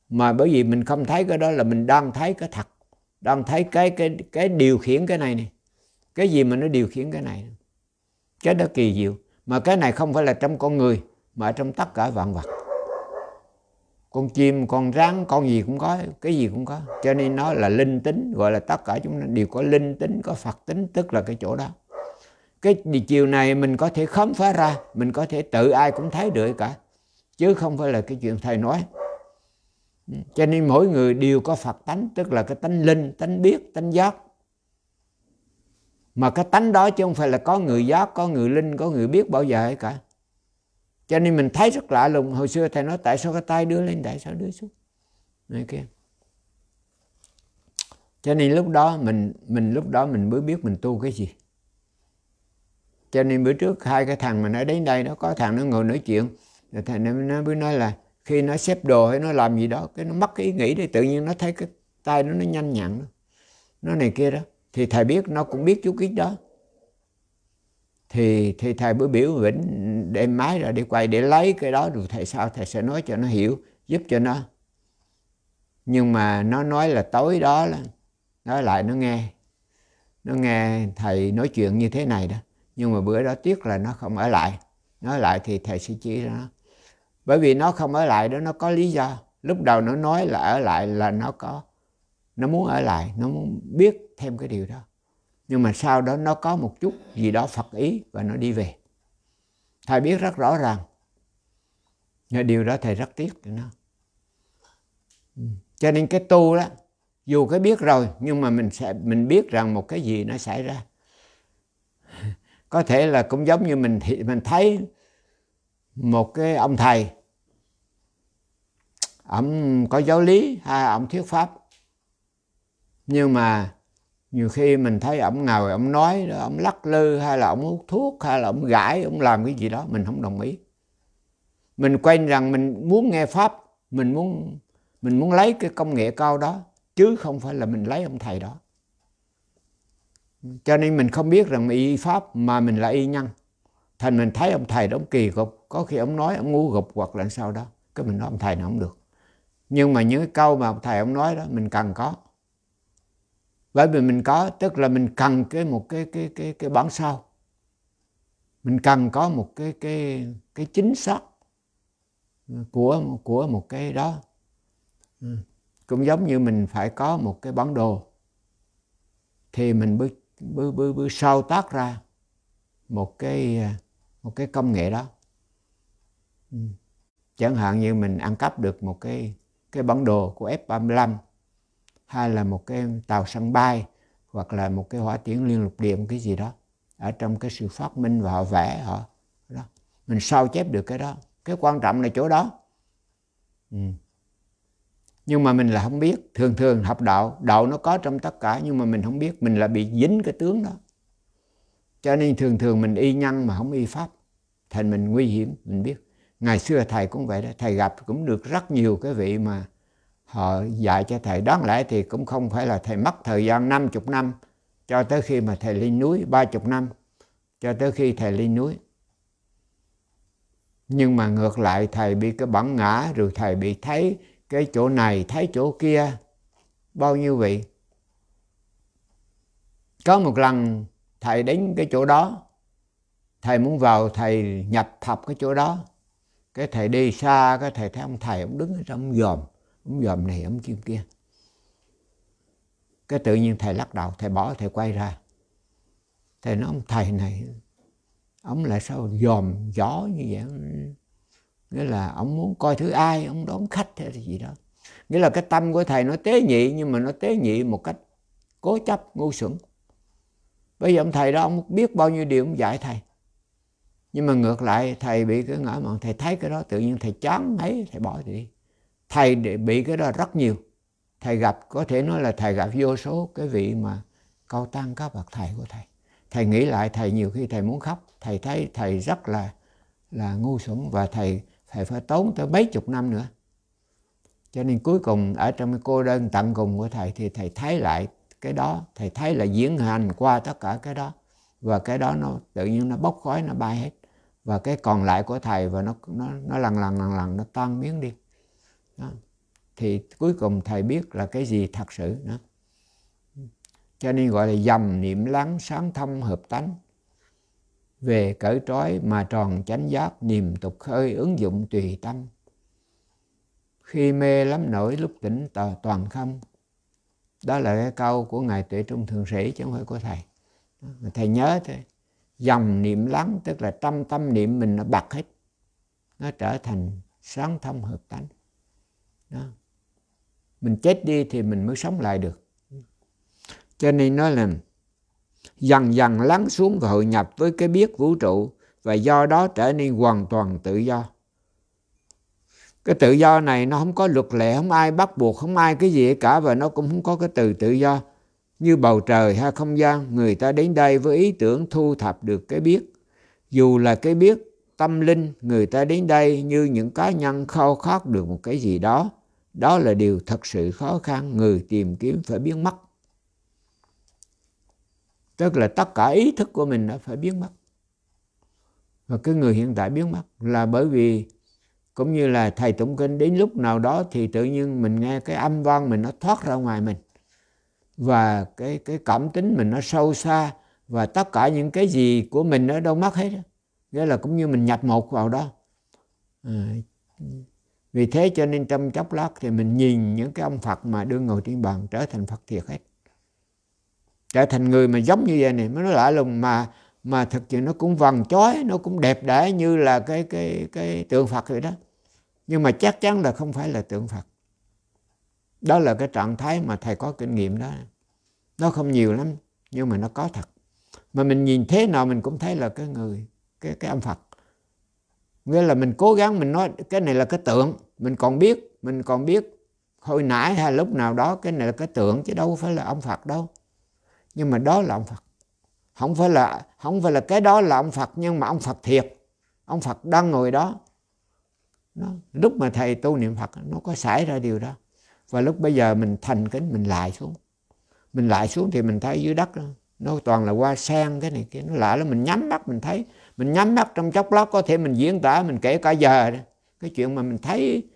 mà bởi vì mình không thấy cái đó là mình đang thấy cái thật đang thấy cái cái cái điều khiển cái này này cái gì mà nó điều khiển cái này cái đó kỳ diệu mà cái này không phải là trong con người mà trong tất cả vạn vật con chim con rắn con gì cũng có cái gì cũng có cho nên nó là linh tính gọi là tất cả chúng nó đều có linh tính có phật tính tức là cái chỗ đó cái chiều này mình có thể khám phá ra mình có thể tự ai cũng thấy được cả chứ không phải là cái chuyện thầy nói ừ, cho nên mỗi người đều có phật tánh tức là cái tánh linh tánh biết tánh giác mà cái tánh đó chứ không phải là có người giác có người linh có người biết bảo vệ cả cho nên mình thấy rất lạ lùng hồi xưa thầy nói tại sao cái tay đưa lên tại sao đưa xuống này kia cho nên lúc đó mình mình lúc đó mình mới biết mình tu cái gì cho nên bữa trước hai cái thằng mà nó đến đây nó có thằng nó ngồi nói chuyện rồi thằng nó, mới nói là khi nó xếp đồ hay nó làm gì đó cái nó mất cái ý nghĩ thì tự nhiên nó thấy cái tay nó nó nhanh nhặn nó này kia đó thì thầy biết nó cũng biết chút ít đó thì thì thầy bữa biểu vĩnh đem máy ra đi quay để lấy cái đó rồi thầy sao thầy sẽ nói cho nó hiểu giúp cho nó nhưng mà nó nói là tối đó là nói lại nó nghe nó nghe thầy nói chuyện như thế này đó nhưng mà bữa đó tiếc là nó không ở lại nói lại thì thầy sẽ chỉ nó bởi vì nó không ở lại đó nó có lý do lúc đầu nó nói là ở lại là nó có nó muốn ở lại nó muốn biết thêm cái điều đó nhưng mà sau đó nó có một chút gì đó phật ý và nó đi về thầy biết rất rõ ràng nhưng điều đó thầy rất tiếc cho nó ừ. cho nên cái tu đó dù cái biết rồi nhưng mà mình sẽ mình biết rằng một cái gì nó xảy ra có thể là cũng giống như mình mình thấy một cái ông thầy ông có giáo lý hay ông thuyết pháp nhưng mà nhiều khi mình thấy ổng ngồi ông nói ông lắc lư hay là ông hút thuốc hay là ông gãi ông làm cái gì đó mình không đồng ý mình quen rằng mình muốn nghe pháp mình muốn mình muốn lấy cái công nghệ cao đó chứ không phải là mình lấy ông thầy đó cho nên mình không biết rằng mình y pháp mà mình là y nhân thành mình thấy ông thầy đóng kỳ cục có khi ông nói ông ngu gục hoặc là sao đó cái mình nói ông thầy nó không được nhưng mà những cái câu mà ông thầy ông nói đó mình cần có bởi vì mình có tức là mình cần cái một cái cái cái cái bản sao mình cần có một cái cái cái chính xác của của một cái đó ừ. cũng giống như mình phải có một cái bản đồ thì mình mới bư, bư, bư sao tác ra một cái à, một cái công nghệ đó ừ. chẳng hạn như mình ăn cắp được một cái cái bản đồ của F-35 hay là một cái tàu sân bay hoặc là một cái hỏa tiễn liên lục địa một cái gì đó ở trong cái sự phát minh và họ vẽ họ đó mình sao chép được cái đó cái quan trọng là chỗ đó ừ nhưng mà mình là không biết thường thường học đạo đạo nó có trong tất cả nhưng mà mình không biết mình là bị dính cái tướng đó cho nên thường thường mình y nhân mà không y pháp thành mình nguy hiểm mình biết ngày xưa thầy cũng vậy đó thầy gặp cũng được rất nhiều cái vị mà họ dạy cho thầy đáng lẽ thì cũng không phải là thầy mất thời gian 50 năm cho tới khi mà thầy lên núi 30 năm cho tới khi thầy lên núi nhưng mà ngược lại thầy bị cái bản ngã rồi thầy bị thấy cái chỗ này thấy chỗ kia bao nhiêu vị có một lần thầy đến cái chỗ đó thầy muốn vào thầy nhập thập cái chỗ đó cái thầy đi xa cái thầy thấy ông thầy ông đứng ở trong dòm ông dòm này ông chim kia cái tự nhiên thầy lắc đầu thầy bỏ thầy quay ra thầy nói ông thầy này ông lại sao dòm gió như vậy nghĩa là ông muốn coi thứ ai ông đón khách hay là gì đó nghĩa là cái tâm của thầy nó tế nhị nhưng mà nó tế nhị một cách cố chấp ngu xuẩn bây giờ ông thầy đó ông biết bao nhiêu điều ông dạy thầy nhưng mà ngược lại thầy bị cái ngã mà thầy thấy cái đó tự nhiên thầy chán thấy thầy bỏ đi thầy bị cái đó rất nhiều thầy gặp có thể nói là thầy gặp vô số cái vị mà cao tăng các bậc thầy của thầy thầy nghĩ lại thầy nhiều khi thầy muốn khóc thầy thấy thầy rất là là ngu xuẩn và thầy thầy phải tốn tới mấy chục năm nữa cho nên cuối cùng ở trong cái cô đơn tận cùng của thầy thì thầy thấy lại cái đó thầy thấy là diễn hành qua tất cả cái đó và cái đó nó tự nhiên nó bốc khói nó bay hết và cái còn lại của thầy và nó nó nó lần lần lần lần nó tan biến đi đó. thì cuối cùng thầy biết là cái gì thật sự nữa cho nên gọi là dầm niệm lắng sáng thông hợp tánh về cởi trói mà tròn chánh giác niềm tục khơi ứng dụng tùy tâm khi mê lắm nổi lúc tỉnh tờ toàn không đó là cái câu của ngài tuệ trung thượng sĩ chứ không phải của thầy thầy nhớ thôi dòng niệm lắng tức là tâm tâm niệm mình nó bật hết nó trở thành sáng thông hợp tánh đó. mình chết đi thì mình mới sống lại được cho nên nói là dần dần lắng xuống và hội nhập với cái biết vũ trụ và do đó trở nên hoàn toàn tự do cái tự do này nó không có luật lệ không ai bắt buộc không ai cái gì cả và nó cũng không có cái từ tự do như bầu trời hay không gian người ta đến đây với ý tưởng thu thập được cái biết dù là cái biết tâm linh người ta đến đây như những cá nhân khao khát được một cái gì đó đó là điều thật sự khó khăn người tìm kiếm phải biến mất tức là tất cả ý thức của mình nó phải biến mất và cái người hiện tại biến mất là bởi vì cũng như là thầy tụng kinh đến lúc nào đó thì tự nhiên mình nghe cái âm vang mình nó thoát ra ngoài mình và cái cái cảm tính mình nó sâu xa và tất cả những cái gì của mình nó đâu mất hết nghĩa là cũng như mình nhập một vào đó à, vì thế cho nên trong chốc lát thì mình nhìn những cái ông Phật mà đương ngồi trên bàn trở thành Phật thiệt hết trở thành người mà giống như vậy này mới nói lại lùng mà mà thực sự nó cũng vần chói nó cũng đẹp đẽ như là cái cái cái tượng Phật vậy đó nhưng mà chắc chắn là không phải là tượng Phật đó là cái trạng thái mà thầy có kinh nghiệm đó nó không nhiều lắm nhưng mà nó có thật mà mình nhìn thế nào mình cũng thấy là cái người cái cái âm Phật nghĩa là mình cố gắng mình nói cái này là cái tượng mình còn biết mình còn biết hồi nãy hay lúc nào đó cái này là cái tượng chứ đâu phải là ông Phật đâu nhưng mà đó là ông Phật không phải là không phải là cái đó là ông Phật nhưng mà ông Phật thiệt ông Phật đang ngồi đó nó, lúc mà thầy tu niệm Phật nó có xảy ra điều đó và lúc bây giờ mình thành kính mình lại xuống mình lại xuống thì mình thấy dưới đất đó, nó toàn là hoa sen cái này kia nó lạ lắm mình nhắm mắt mình thấy mình nhắm mắt trong chốc lát có thể mình diễn tả mình kể cả giờ đó. cái chuyện mà mình thấy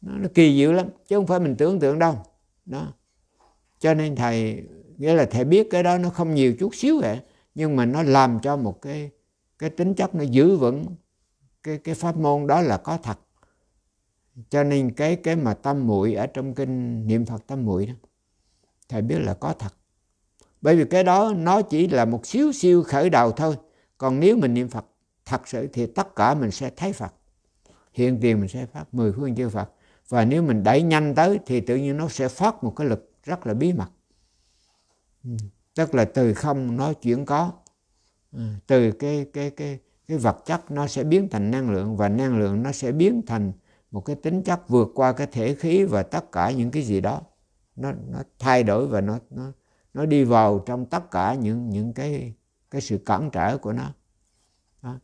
nó, nó kỳ diệu lắm chứ không phải mình tưởng tượng đâu đó cho nên thầy nghĩa là thầy biết cái đó nó không nhiều chút xíu hả? nhưng mà nó làm cho một cái cái tính chất nó giữ vững cái cái pháp môn đó là có thật cho nên cái cái mà tâm muội ở trong kinh niệm phật tâm muội đó thầy biết là có thật bởi vì cái đó nó chỉ là một xíu siêu khởi đầu thôi còn nếu mình niệm phật thật sự thì tất cả mình sẽ thấy phật hiện tiền mình sẽ phát mười phương chư phật và nếu mình đẩy nhanh tới thì tự nhiên nó sẽ phát một cái lực rất là bí mật Ừ. tức là từ không nó chuyển có ừ. từ cái cái cái cái vật chất nó sẽ biến thành năng lượng và năng lượng nó sẽ biến thành một cái tính chất vượt qua cái thể khí và tất cả những cái gì đó nó nó thay đổi và nó nó nó đi vào trong tất cả những những cái cái sự cản trở của nó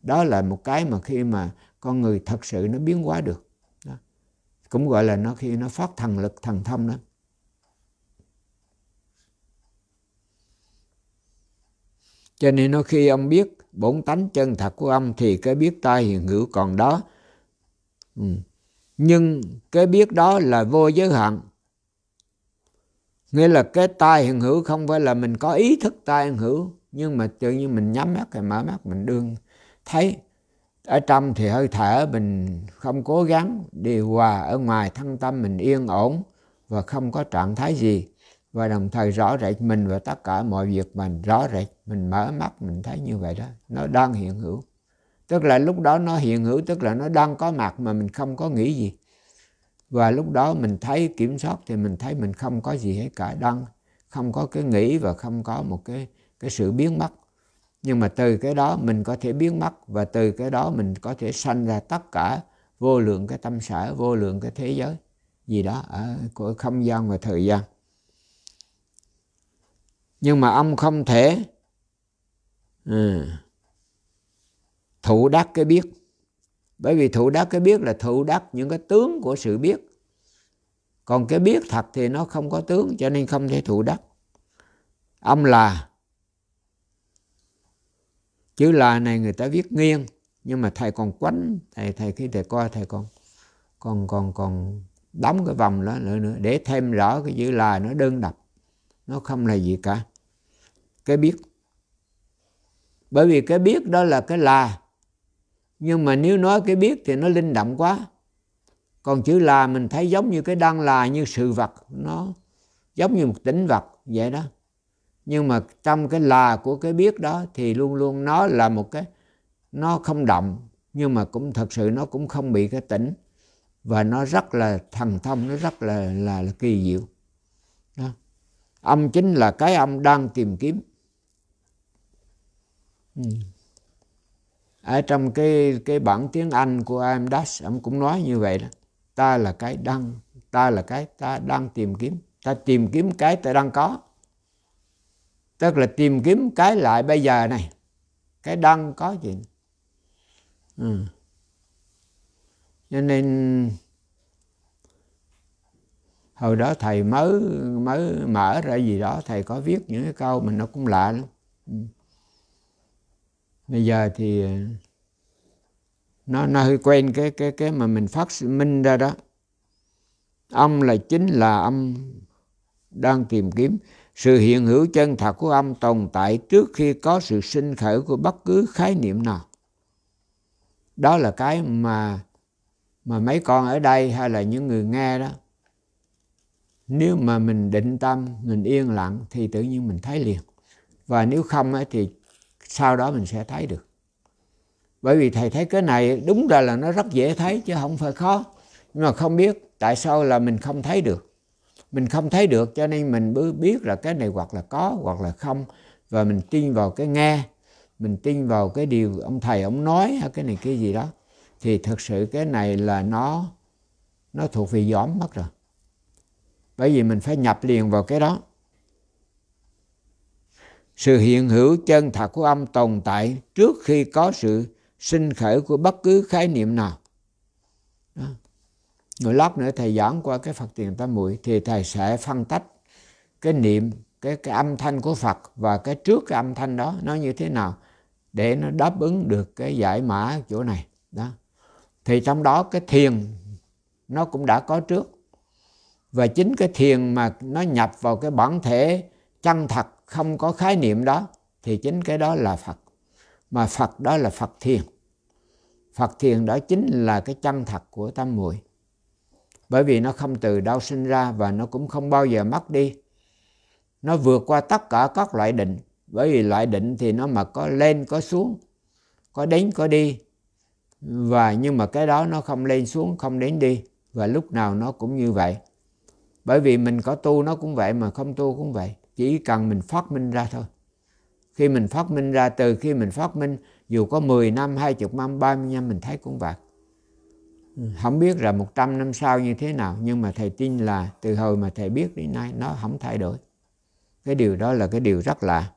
đó, là một cái mà khi mà con người thật sự nó biến hóa được đó. cũng gọi là nó khi nó phát thần lực thần thông đó Cho nên nó khi ông biết bổn tánh chân thật của ông thì cái biết tai hiện hữu còn đó. Ừ. Nhưng cái biết đó là vô giới hạn. Nghĩa là cái tai hiện hữu không phải là mình có ý thức tai hiện hữu. Nhưng mà tự nhiên mình nhắm mắt rồi mở mắt mình đương thấy. Ở trong thì hơi thở mình không cố gắng điều hòa. Ở ngoài thân tâm mình yên ổn và không có trạng thái gì và đồng thời rõ rệt mình và tất cả mọi việc mình rõ rệt mình mở mắt mình thấy như vậy đó nó đang hiện hữu tức là lúc đó nó hiện hữu tức là nó đang có mặt mà mình không có nghĩ gì và lúc đó mình thấy kiểm soát thì mình thấy mình không có gì hết cả đang không có cái nghĩ và không có một cái cái sự biến mất nhưng mà từ cái đó mình có thể biến mất và từ cái đó mình có thể sanh ra tất cả vô lượng cái tâm sở vô lượng cái thế giới gì đó ở của không gian và thời gian nhưng mà ông không thể ừ, thụ đắc cái biết bởi vì thụ đắc cái biết là thụ đắc những cái tướng của sự biết còn cái biết thật thì nó không có tướng cho nên không thể thụ đắc ông là chữ là này người ta viết nghiêng nhưng mà thầy còn quánh thầy thầy khi thầy coi thầy còn còn còn còn đóng cái vòng đó nữa nữa để thêm rõ cái chữ là nó đơn độc nó không là gì cả cái biết bởi vì cái biết đó là cái là nhưng mà nếu nói cái biết thì nó linh động quá còn chữ là mình thấy giống như cái đang là như sự vật nó giống như một tính vật vậy đó nhưng mà trong cái là của cái biết đó thì luôn luôn nó là một cái nó không động nhưng mà cũng thật sự nó cũng không bị cái tỉnh và nó rất là thần thông nó rất là là, là kỳ diệu âm chính là cái âm đang tìm kiếm ừ. ở trong cái cái bản tiếng Anh của em Dash ông cũng nói như vậy đó ta là cái đang ta là cái ta đang tìm kiếm ta tìm kiếm cái ta đang có tức là tìm kiếm cái lại bây giờ này cái đang có gì? ừ. cho nên hồi đó thầy mới mới mở ra gì đó thầy có viết những cái câu mình nó cũng lạ lắm ừ. bây giờ thì ờ, nó nó hơi quen cái cái cái mà mình phát minh ra đó âm là chính là âm đang tìm kiếm sự hiện hữu chân thật của âm tồn tại trước khi có sự sinh khởi của bất cứ khái niệm nào đó là cái mà mà mấy con ở đây hay là những người nghe đó nếu mà mình định tâm mình yên lặng thì tự nhiên mình thấy liền và nếu không ấy, thì sau đó mình sẽ thấy được bởi vì thầy thấy cái này đúng ra là nó rất dễ thấy chứ không phải khó nhưng mà không biết tại sao là mình không thấy được mình không thấy được cho nên mình biết là cái này hoặc là có hoặc là không và mình tin vào cái nghe mình tin vào cái điều ông thầy ông nói hay cái này cái gì đó thì thật sự cái này là nó nó thuộc về gióm mất rồi bởi vì mình phải nhập liền vào cái đó sự hiện hữu chân thật của âm tồn tại trước khi có sự sinh khởi của bất cứ khái niệm nào đó. người lót nữa thầy giảng qua cái phật tiền tam muội thì thầy sẽ phân tách cái niệm cái, cái âm thanh của phật và cái trước cái âm thanh đó nó như thế nào để nó đáp ứng được cái giải mã chỗ này đó thì trong đó cái thiền nó cũng đã có trước và chính cái thiền mà nó nhập vào cái bản thể chân thật không có khái niệm đó thì chính cái đó là phật mà phật đó là phật thiền phật thiền đó chính là cái chân thật của tam muội bởi vì nó không từ đâu sinh ra và nó cũng không bao giờ mất đi nó vượt qua tất cả các loại định bởi vì loại định thì nó mà có lên có xuống có đến có đi và nhưng mà cái đó nó không lên xuống không đến đi và lúc nào nó cũng như vậy bởi vì mình có tu nó cũng vậy mà không tu cũng vậy chỉ cần mình phát minh ra thôi khi mình phát minh ra từ khi mình phát minh dù có 10 năm 20 năm 30 năm mình thấy cũng vậy không biết là 100 năm sau như thế nào nhưng mà thầy tin là từ hồi mà thầy biết đến nay nó không thay đổi cái điều đó là cái điều rất lạ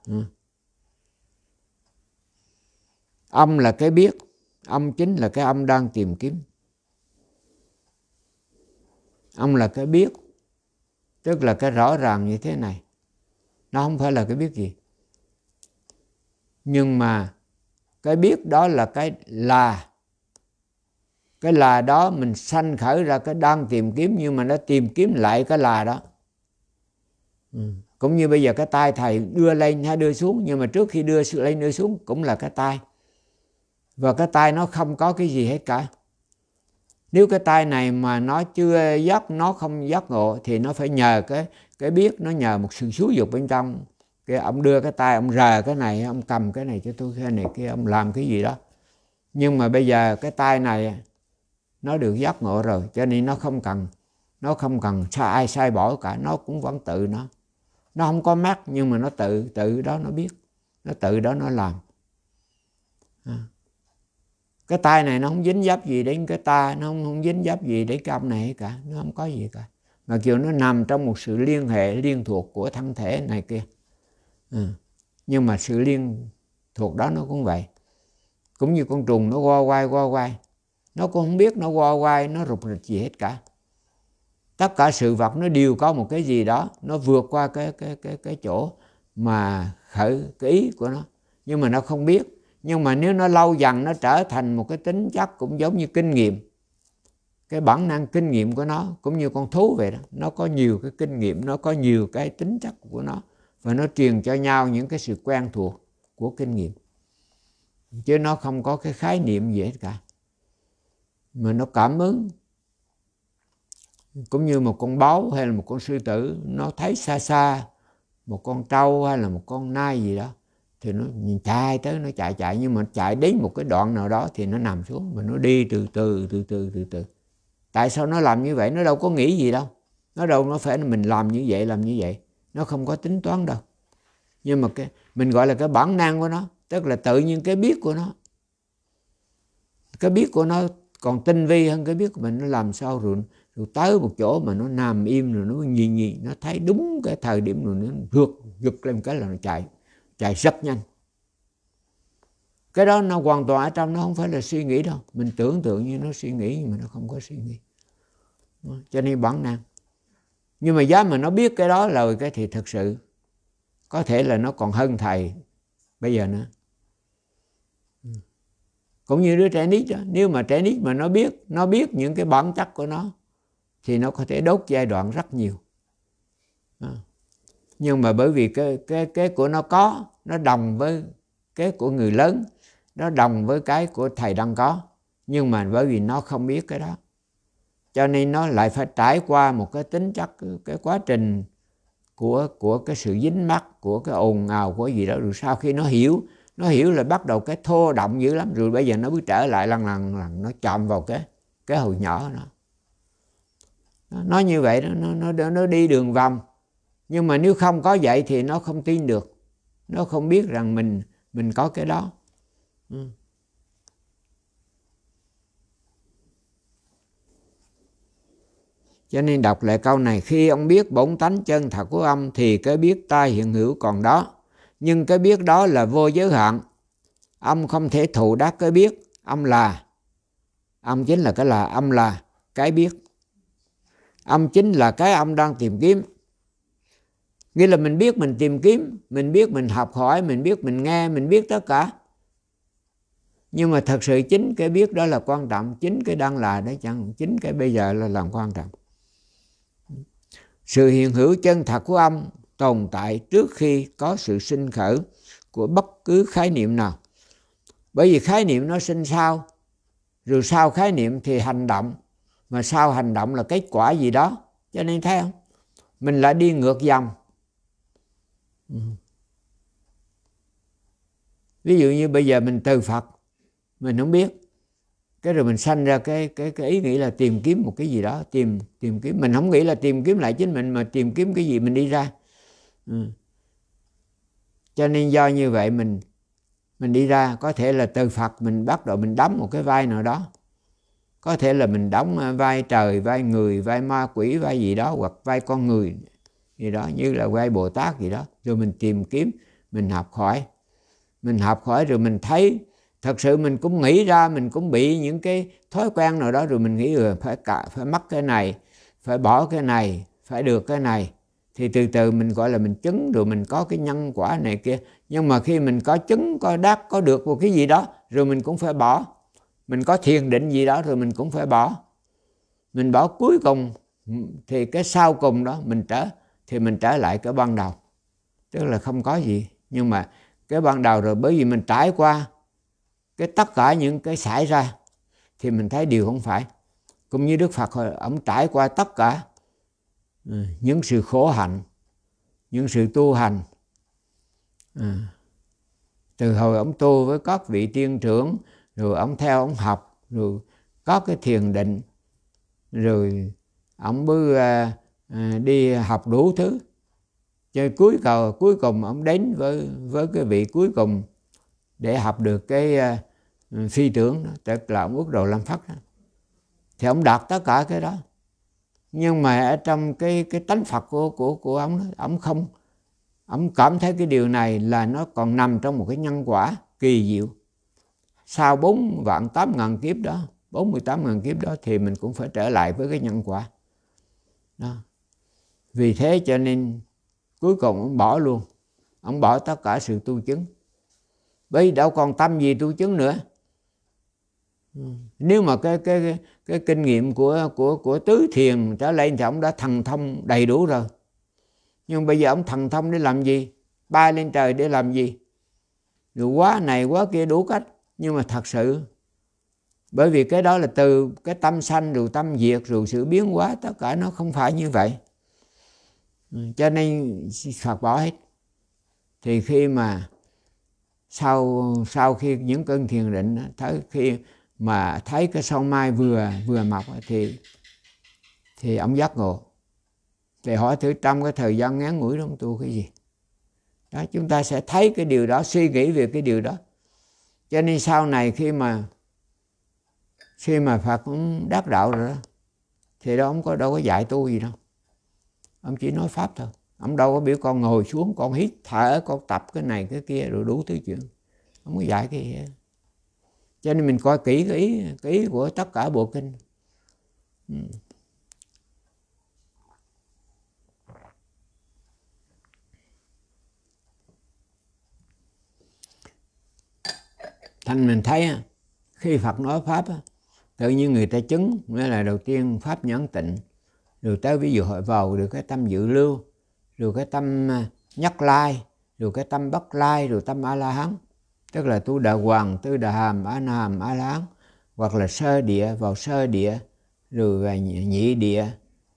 âm là cái biết âm chính là cái âm đang tìm kiếm âm là cái biết tức là cái rõ ràng như thế này nó không phải là cái biết gì nhưng mà cái biết đó là cái là cái là đó mình sanh khởi ra cái đang tìm kiếm nhưng mà nó tìm kiếm lại cái là đó ừ. cũng như bây giờ cái tay thầy đưa lên hay đưa xuống nhưng mà trước khi đưa lên đưa xuống cũng là cái tay và cái tay nó không có cái gì hết cả nếu cái tay này mà nó chưa giác nó không giác ngộ thì nó phải nhờ cái cái biết nó nhờ một sự xúi dục bên trong cái ông đưa cái tay ông rờ cái này ông cầm cái này cho tôi cái này kia ông làm cái gì đó nhưng mà bây giờ cái tay này nó được giác ngộ rồi cho nên nó không cần nó không cần sao ai sai bỏ cả nó cũng vẫn tự nó nó không có mắt nhưng mà nó tự tự đó nó biết nó tự đó nó làm à cái tay này nó không dính dấp gì đến cái ta nó không, không dính dấp gì đến cái ông này cả nó không có gì cả mà kiểu nó nằm trong một sự liên hệ liên thuộc của thân thể này kia ừ. nhưng mà sự liên thuộc đó nó cũng vậy cũng như con trùng nó qua quay qua quay nó cũng không biết nó qua quay nó rụt rịch gì hết cả tất cả sự vật nó đều có một cái gì đó nó vượt qua cái cái cái cái chỗ mà khởi cái ý của nó nhưng mà nó không biết nhưng mà nếu nó lâu dần nó trở thành một cái tính chất cũng giống như kinh nghiệm cái bản năng kinh nghiệm của nó cũng như con thú vậy đó nó có nhiều cái kinh nghiệm nó có nhiều cái tính chất của nó và nó truyền cho nhau những cái sự quen thuộc của kinh nghiệm chứ nó không có cái khái niệm gì hết cả mà nó cảm ứng cũng như một con báo hay là một con sư tử nó thấy xa xa một con trâu hay là một con nai gì đó thì nó chạy tới nó chạy chạy nhưng mà chạy đến một cái đoạn nào đó thì nó nằm xuống mà nó đi từ từ từ từ từ từ tại sao nó làm như vậy nó đâu có nghĩ gì đâu nó đâu nó phải mình làm như vậy làm như vậy nó không có tính toán đâu nhưng mà cái mình gọi là cái bản năng của nó tức là tự nhiên cái biết của nó cái biết của nó còn tinh vi hơn cái biết của mình nó làm sao rồi, rồi tới một chỗ mà nó nằm im rồi nó nhìn nhìn nó thấy đúng cái thời điểm rồi nó rượt giật lên cái là nó chạy chạy rất nhanh cái đó nó hoàn toàn ở trong nó không phải là suy nghĩ đâu mình tưởng tượng như nó suy nghĩ nhưng mà nó không có suy nghĩ cho nên bản năng nhưng mà giá mà nó biết cái đó rồi cái thì thật sự có thể là nó còn hơn thầy bây giờ nữa cũng như đứa trẻ nít đó nếu mà trẻ nít mà nó biết nó biết những cái bản chất của nó thì nó có thể đốt giai đoạn rất nhiều à nhưng mà bởi vì cái cái cái của nó có nó đồng với cái của người lớn nó đồng với cái của thầy đang có nhưng mà bởi vì nó không biết cái đó cho nên nó lại phải trải qua một cái tính chất cái quá trình của của cái sự dính mắc của cái ồn ào của gì đó rồi sau khi nó hiểu nó hiểu là bắt đầu cái thô động dữ lắm rồi bây giờ nó mới trở lại lần lần lần nó chạm vào cái cái hồi nhỏ nó nó như vậy đó nó nó nó đi đường vòng nhưng mà nếu không có vậy thì nó không tin được nó không biết rằng mình mình có cái đó ừ. cho nên đọc lại câu này khi ông biết bổn tánh chân thật của ông thì cái biết tai hiện hữu còn đó nhưng cái biết đó là vô giới hạn ông không thể thụ đắc cái biết ông là ông chính là cái là ông là cái biết âm chính là cái âm đang tìm kiếm nghĩa là mình biết mình tìm kiếm mình biết mình học hỏi mình biết mình nghe mình biết tất cả nhưng mà thật sự chính cái biết đó là quan trọng chính cái đang là đấy chẳng chính cái bây giờ là làm quan trọng sự hiện hữu chân thật của ông tồn tại trước khi có sự sinh khởi của bất cứ khái niệm nào bởi vì khái niệm nó sinh sau rồi sau khái niệm thì hành động mà sau hành động là kết quả gì đó cho nên thấy không mình lại đi ngược dòng ví dụ như bây giờ mình từ phật mình không biết cái rồi mình sanh ra cái cái cái ý nghĩ là tìm kiếm một cái gì đó tìm tìm kiếm mình không nghĩ là tìm kiếm lại chính mình mà tìm kiếm cái gì mình đi ra ừ. cho nên do như vậy mình mình đi ra có thể là từ phật mình bắt đầu mình đóng một cái vai nào đó có thể là mình đóng à, vai trời vai người vai ma quỷ vai gì đó hoặc vai con người gì đó như là quay bồ tát gì đó rồi mình tìm kiếm mình học hỏi mình học hỏi rồi mình thấy thật sự mình cũng nghĩ ra mình cũng bị những cái thói quen nào đó rồi mình nghĩ rồi phải cả, phải mất cái này phải bỏ cái này phải được cái này thì từ từ mình gọi là mình chứng rồi mình có cái nhân quả này kia nhưng mà khi mình có chứng có đắc có được một cái gì đó rồi mình cũng phải bỏ mình có thiền định gì đó rồi mình cũng phải bỏ mình bỏ cuối cùng thì cái sau cùng đó mình trở thì mình trở lại cái ban đầu tức là không có gì nhưng mà cái ban đầu rồi bởi vì mình trải qua cái tất cả những cái xảy ra thì mình thấy điều không phải cũng như đức phật ông trải qua tất cả ừ, những sự khổ hạnh những sự tu hành à. từ hồi ông tu với các vị tiên trưởng rồi ông theo ông học rồi có cái thiền định rồi ông mới À, đi học đủ thứ cho cuối cầu cuối cùng ông đến với với cái vị cuối cùng để học được cái uh, phi trưởng tức là ông ước đồ lâm phất thì ông đạt tất cả cái đó nhưng mà ở trong cái cái tánh phật của của của ông đó, ông không ông cảm thấy cái điều này là nó còn nằm trong một cái nhân quả kỳ diệu sau bốn vạn tám ngàn kiếp đó bốn mươi tám ngàn kiếp đó thì mình cũng phải trở lại với cái nhân quả đó vì thế cho nên cuối cùng ông bỏ luôn ông bỏ tất cả sự tu chứng bây đâu còn tâm gì tu chứng nữa nếu mà cái cái cái, cái kinh nghiệm của của của tứ thiền trở lên thì ông đã thần thông đầy đủ rồi nhưng bây giờ ông thần thông để làm gì bay lên trời để làm gì rồi quá này quá kia đủ cách nhưng mà thật sự bởi vì cái đó là từ cái tâm sanh rồi tâm diệt rồi sự biến hóa tất cả nó không phải như vậy Ừ, cho nên phật bỏ hết thì khi mà sau sau khi những cơn thiền định tới khi mà thấy cái sông mai vừa vừa mọc thì thì ông giác ngộ thì hỏi thử trong cái thời gian ngắn ngủi đó ông tu cái gì đó chúng ta sẽ thấy cái điều đó suy nghĩ về cái điều đó cho nên sau này khi mà khi mà phật cũng đắc đạo rồi đó thì đó ông có đâu có dạy tu gì đâu ông chỉ nói pháp thôi ông đâu có biểu con ngồi xuống con hít thở con tập cái này cái kia rồi đủ thứ chuyện ông có dạy cái gì hết. cho nên mình coi kỹ cái ý cái ý của tất cả bộ kinh ừ. thành mình thấy khi Phật nói pháp tự nhiên người ta chứng nghĩa là đầu tiên pháp nhãn tịnh rồi tới ví dụ họ vào được cái tâm dự lưu rồi cái tâm à, nhắc lai rồi cái tâm bất lai rồi tâm a la hán tức là tu đà hoàng tu đà hàm a na hàm a la hán hoặc là sơ địa vào sơ địa rồi về à, nhị địa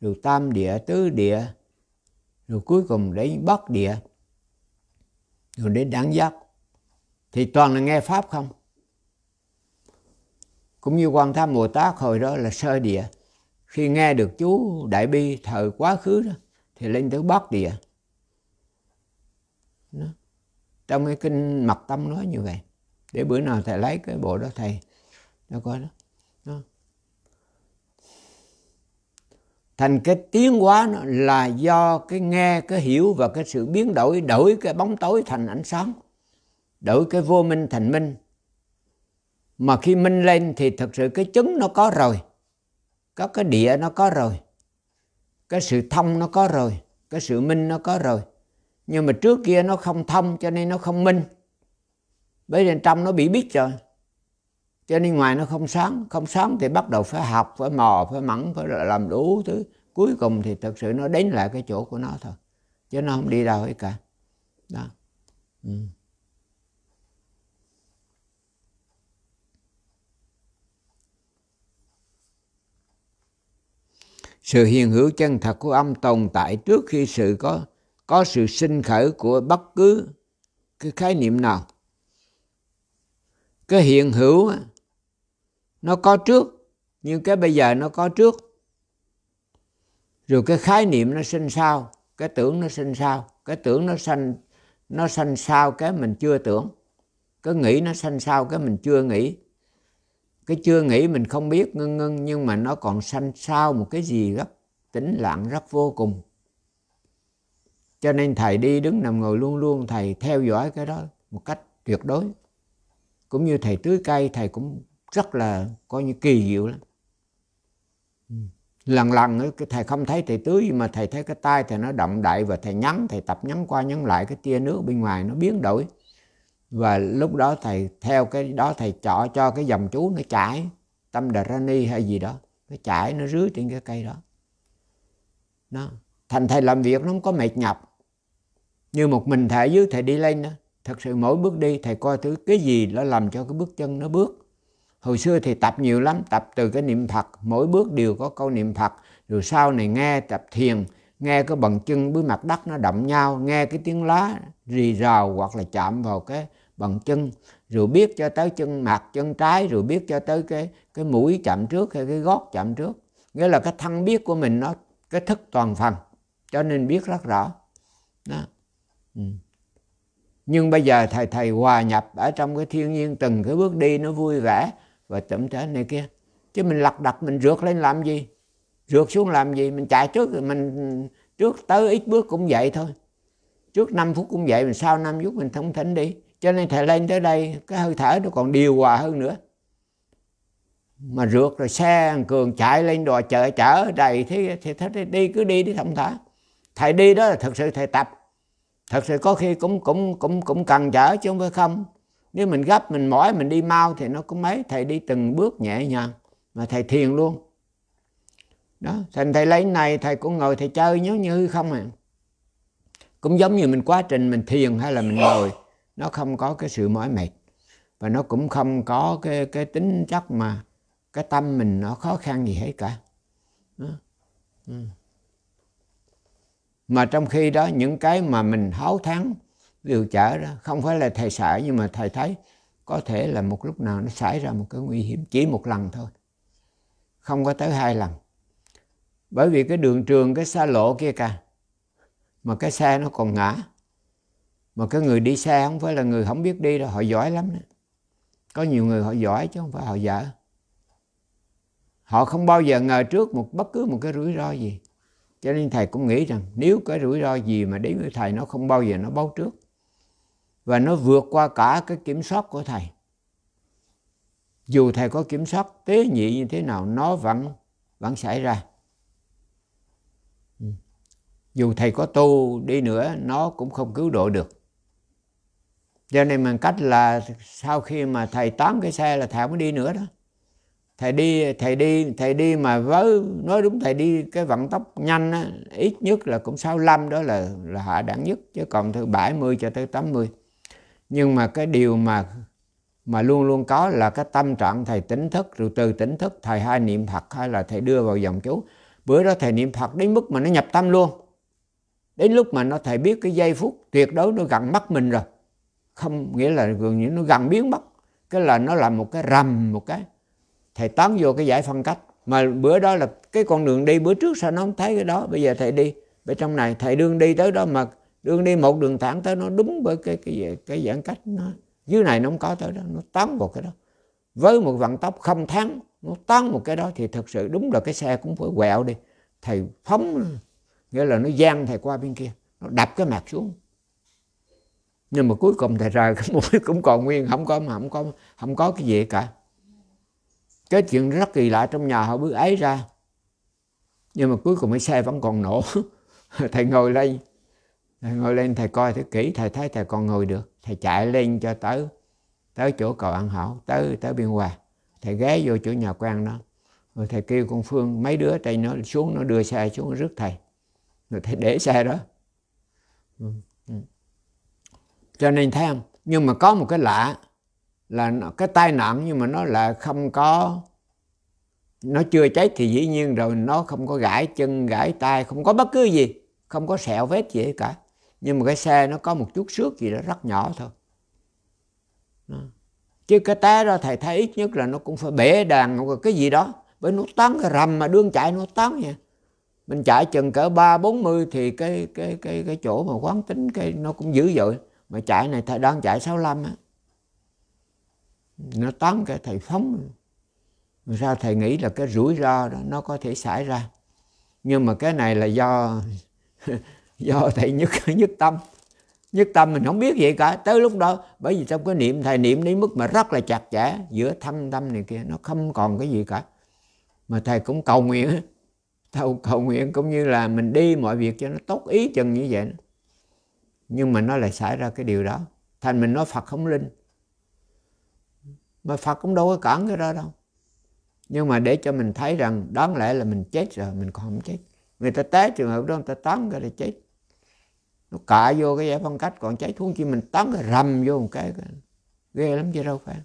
rồi tam địa tứ địa rồi cuối cùng đến bất địa rồi đến đáng giác thì toàn là nghe pháp không cũng như quan tham bồ tát hồi đó là sơ địa khi nghe được chú đại bi thời quá khứ đó thì lên tới bát địa đó. trong cái kinh mật tâm nói như vậy để bữa nào thầy lấy cái bộ đó thầy nó coi đó. đó thành cái tiến hóa là do cái nghe cái hiểu và cái sự biến đổi đổi cái bóng tối thành ánh sáng đổi cái vô minh thành minh mà khi minh lên thì thật sự cái chứng nó có rồi có cái địa nó có rồi cái sự thông nó có rồi cái sự minh nó có rồi nhưng mà trước kia nó không thông cho nên nó không minh bởi vì trong nó bị biết rồi cho nên ngoài nó không sáng không sáng thì bắt đầu phải học phải mò phải mẫn phải làm đủ thứ cuối cùng thì thật sự nó đến lại cái chỗ của nó thôi chứ nó không đi đâu hết cả đó ừ. sự hiện hữu chân thật của âm tồn tại trước khi sự có có sự sinh khởi của bất cứ cái khái niệm nào cái hiện hữu nó có trước nhưng cái bây giờ nó có trước rồi cái khái niệm nó sinh sau cái tưởng nó sinh sau cái tưởng nó sanh nó sanh sau cái mình chưa tưởng cái nghĩ nó sanh sau cái mình chưa nghĩ cái chưa nghĩ mình không biết ngưng ngưng nhưng mà nó còn sanh sao một cái gì rất tĩnh lặng rất vô cùng cho nên thầy đi đứng nằm ngồi luôn luôn thầy theo dõi cái đó một cách tuyệt đối cũng như thầy tưới cây thầy cũng rất là coi như kỳ diệu lắm lần lần thầy không thấy thầy tưới mà thầy thấy cái tay thầy nó động đậy và thầy nhắm thầy tập nhắm qua nhắm lại cái tia nước bên ngoài nó biến đổi và lúc đó thầy theo cái đó thầy chọ cho cái dòng chú nó chảy tâm đà ra ni hay gì đó nó chảy nó rưới trên cái cây đó nó thành thầy làm việc nó không có mệt nhọc như một mình thầy dưới thầy đi lên đó thật sự mỗi bước đi thầy coi thứ cái gì nó làm cho cái bước chân nó bước hồi xưa thì tập nhiều lắm tập từ cái niệm phật mỗi bước đều có câu niệm phật rồi sau này nghe tập thiền nghe cái bằng chân với mặt đất nó động nhau nghe cái tiếng lá rì rào hoặc là chạm vào cái bằng chân rồi biết cho tới chân mặt chân trái rồi biết cho tới cái cái mũi chạm trước hay cái gót chạm trước nghĩa là cái thân biết của mình nó cái thức toàn phần cho nên biết rất rõ đó. Ừ. nhưng bây giờ thầy thầy hòa nhập ở trong cái thiên nhiên từng cái bước đi nó vui vẻ và tẩm trở này kia chứ mình lật đật mình rượt lên làm gì rượt xuống làm gì mình chạy trước thì mình trước tới ít bước cũng vậy thôi trước 5 phút cũng vậy mình sau 5 phút mình thông thỉnh đi cho nên thầy lên tới đây cái hơi thở nó còn điều hòa hơn nữa mà rượt rồi xe cường chạy lên đò chở chở đầy thế thì thế đi cứ đi đi thông thả thầy đi đó là thật sự thầy tập thật sự có khi cũng cũng cũng cũng cần chở chứ không phải không nếu mình gấp mình mỏi mình đi mau thì nó cũng mấy thầy đi từng bước nhẹ nhàng mà thầy thiền luôn đó thành thầy lấy này thầy cũng ngồi thầy chơi nhớ như không à cũng giống như mình quá trình mình thiền hay là mình ngồi nó không có cái sự mỏi mệt và nó cũng không có cái cái tính chất mà cái tâm mình nó khó khăn gì hết cả ừ. mà trong khi đó những cái mà mình háo thắng điều trở đó không phải là thầy sợ nhưng mà thầy thấy có thể là một lúc nào nó xảy ra một cái nguy hiểm chỉ một lần thôi không có tới hai lần bởi vì cái đường trường cái xa lộ kia cả mà cái xe nó còn ngã mà cái người đi xe không phải là người không biết đi đâu họ giỏi lắm đó. có nhiều người họ giỏi chứ không phải họ dở họ không bao giờ ngờ trước một bất cứ một cái rủi ro gì cho nên thầy cũng nghĩ rằng nếu cái rủi ro gì mà đến với thầy nó không bao giờ nó báo trước và nó vượt qua cả cái kiểm soát của thầy dù thầy có kiểm soát tế nhị như thế nào nó vẫn vẫn xảy ra ừ. dù thầy có tu đi nữa nó cũng không cứu độ được cho này bằng cách là sau khi mà thầy tám cái xe là thầy không đi nữa đó thầy đi thầy đi thầy đi mà với nói đúng thầy đi cái vận tốc nhanh á, ít nhất là cũng 65 đó là là hạ đẳng nhất chứ còn từ 70 cho tới 80 nhưng mà cái điều mà mà luôn luôn có là cái tâm trạng thầy tỉnh thức rồi từ tỉnh thức thầy hai niệm phật hay là thầy đưa vào dòng chú bữa đó thầy niệm phật đến mức mà nó nhập tâm luôn đến lúc mà nó thầy biết cái giây phút tuyệt đối nó gần mắt mình rồi không nghĩa là gần như nó gần biến mất cái là nó làm một cái rầm một cái thầy tán vô cái giải phân cách mà bữa đó là cái con đường đi bữa trước sao nó không thấy cái đó bây giờ thầy đi bên trong này thầy đương đi tới đó mà đương đi một đường thẳng tới nó đúng với cái cái cái giãn cách nó dưới này nó không có tới đó nó tán vào cái đó với một vận tốc không thắng nó tán một cái đó thì thật sự đúng là cái xe cũng phải quẹo đi thầy phóng nghĩa là nó giang thầy qua bên kia nó đập cái mặt xuống nhưng mà cuối cùng thầy ra cái mũi cũng còn nguyên không có mà không có không có cái gì cả cái chuyện rất kỳ lạ trong nhà họ bước ấy ra nhưng mà cuối cùng cái xe vẫn còn nổ thầy ngồi lên thầy ngồi lên thầy coi thấy kỹ thầy thấy thầy còn ngồi được thầy chạy lên cho tới tới chỗ cầu an hảo tới tới biên hòa thầy ghé vô chỗ nhà quan đó rồi thầy kêu con phương mấy đứa tay nó xuống nó đưa xe xuống rước thầy rồi thầy để xe đó ừ cho nên thấy không nhưng mà có một cái lạ là cái tai nạn nhưng mà nó là không có nó chưa cháy thì dĩ nhiên rồi nó không có gãi chân gãi tay không có bất cứ gì không có sẹo vết gì cả nhưng mà cái xe nó có một chút xước gì đó rất nhỏ thôi đó. chứ cái té ra thầy thấy ít nhất là nó cũng phải bể đàn hoặc cái gì đó bởi nó tán cái rầm mà đương chạy nó tán nha mình chạy chừng cỡ ba bốn mươi thì cái cái cái cái chỗ mà quán tính cái nó cũng dữ dội mà chạy này thầy đang chạy 65 á nó tóm cái thầy phóng mà sao thầy nghĩ là cái rủi ro đó nó có thể xảy ra nhưng mà cái này là do do thầy nhất nhất tâm nhất tâm mình không biết gì cả tới lúc đó bởi vì trong cái niệm thầy niệm đến mức mà rất là chặt chẽ giữa thâm tâm này kia nó không còn cái gì cả mà thầy cũng cầu nguyện thâu cầu nguyện cũng như là mình đi mọi việc cho nó tốt ý chừng như vậy nhưng mà nó lại xảy ra cái điều đó thành mình nói phật không linh mà phật cũng đâu có cản cái đó đâu nhưng mà để cho mình thấy rằng đáng lẽ là mình chết rồi mình còn không chết người ta té trường hợp đó người ta tán cái ta chết nó cạ vô cái giải phân cách còn cháy thuốc chi mình tán cái rầm vô một cái ghê lắm chứ đâu phải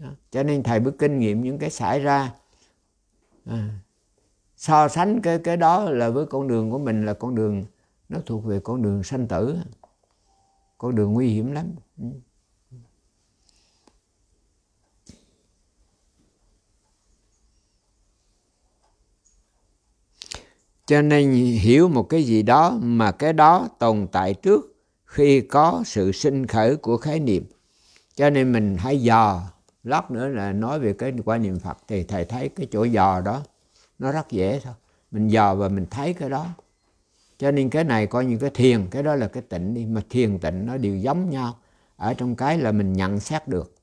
đó. cho nên thầy mới kinh nghiệm những cái xảy ra à. so sánh cái cái đó là với con đường của mình là con đường nó thuộc về con đường sanh tử con đường nguy hiểm lắm cho nên hiểu một cái gì đó mà cái đó tồn tại trước khi có sự sinh khởi của khái niệm cho nên mình hãy dò lót nữa là nói về cái quan niệm phật thì thầy thấy cái chỗ dò đó nó rất dễ thôi mình dò và mình thấy cái đó cho nên cái này coi như cái thiền cái đó là cái tịnh đi mà thiền tịnh nó đều giống nhau ở trong cái là mình nhận xét được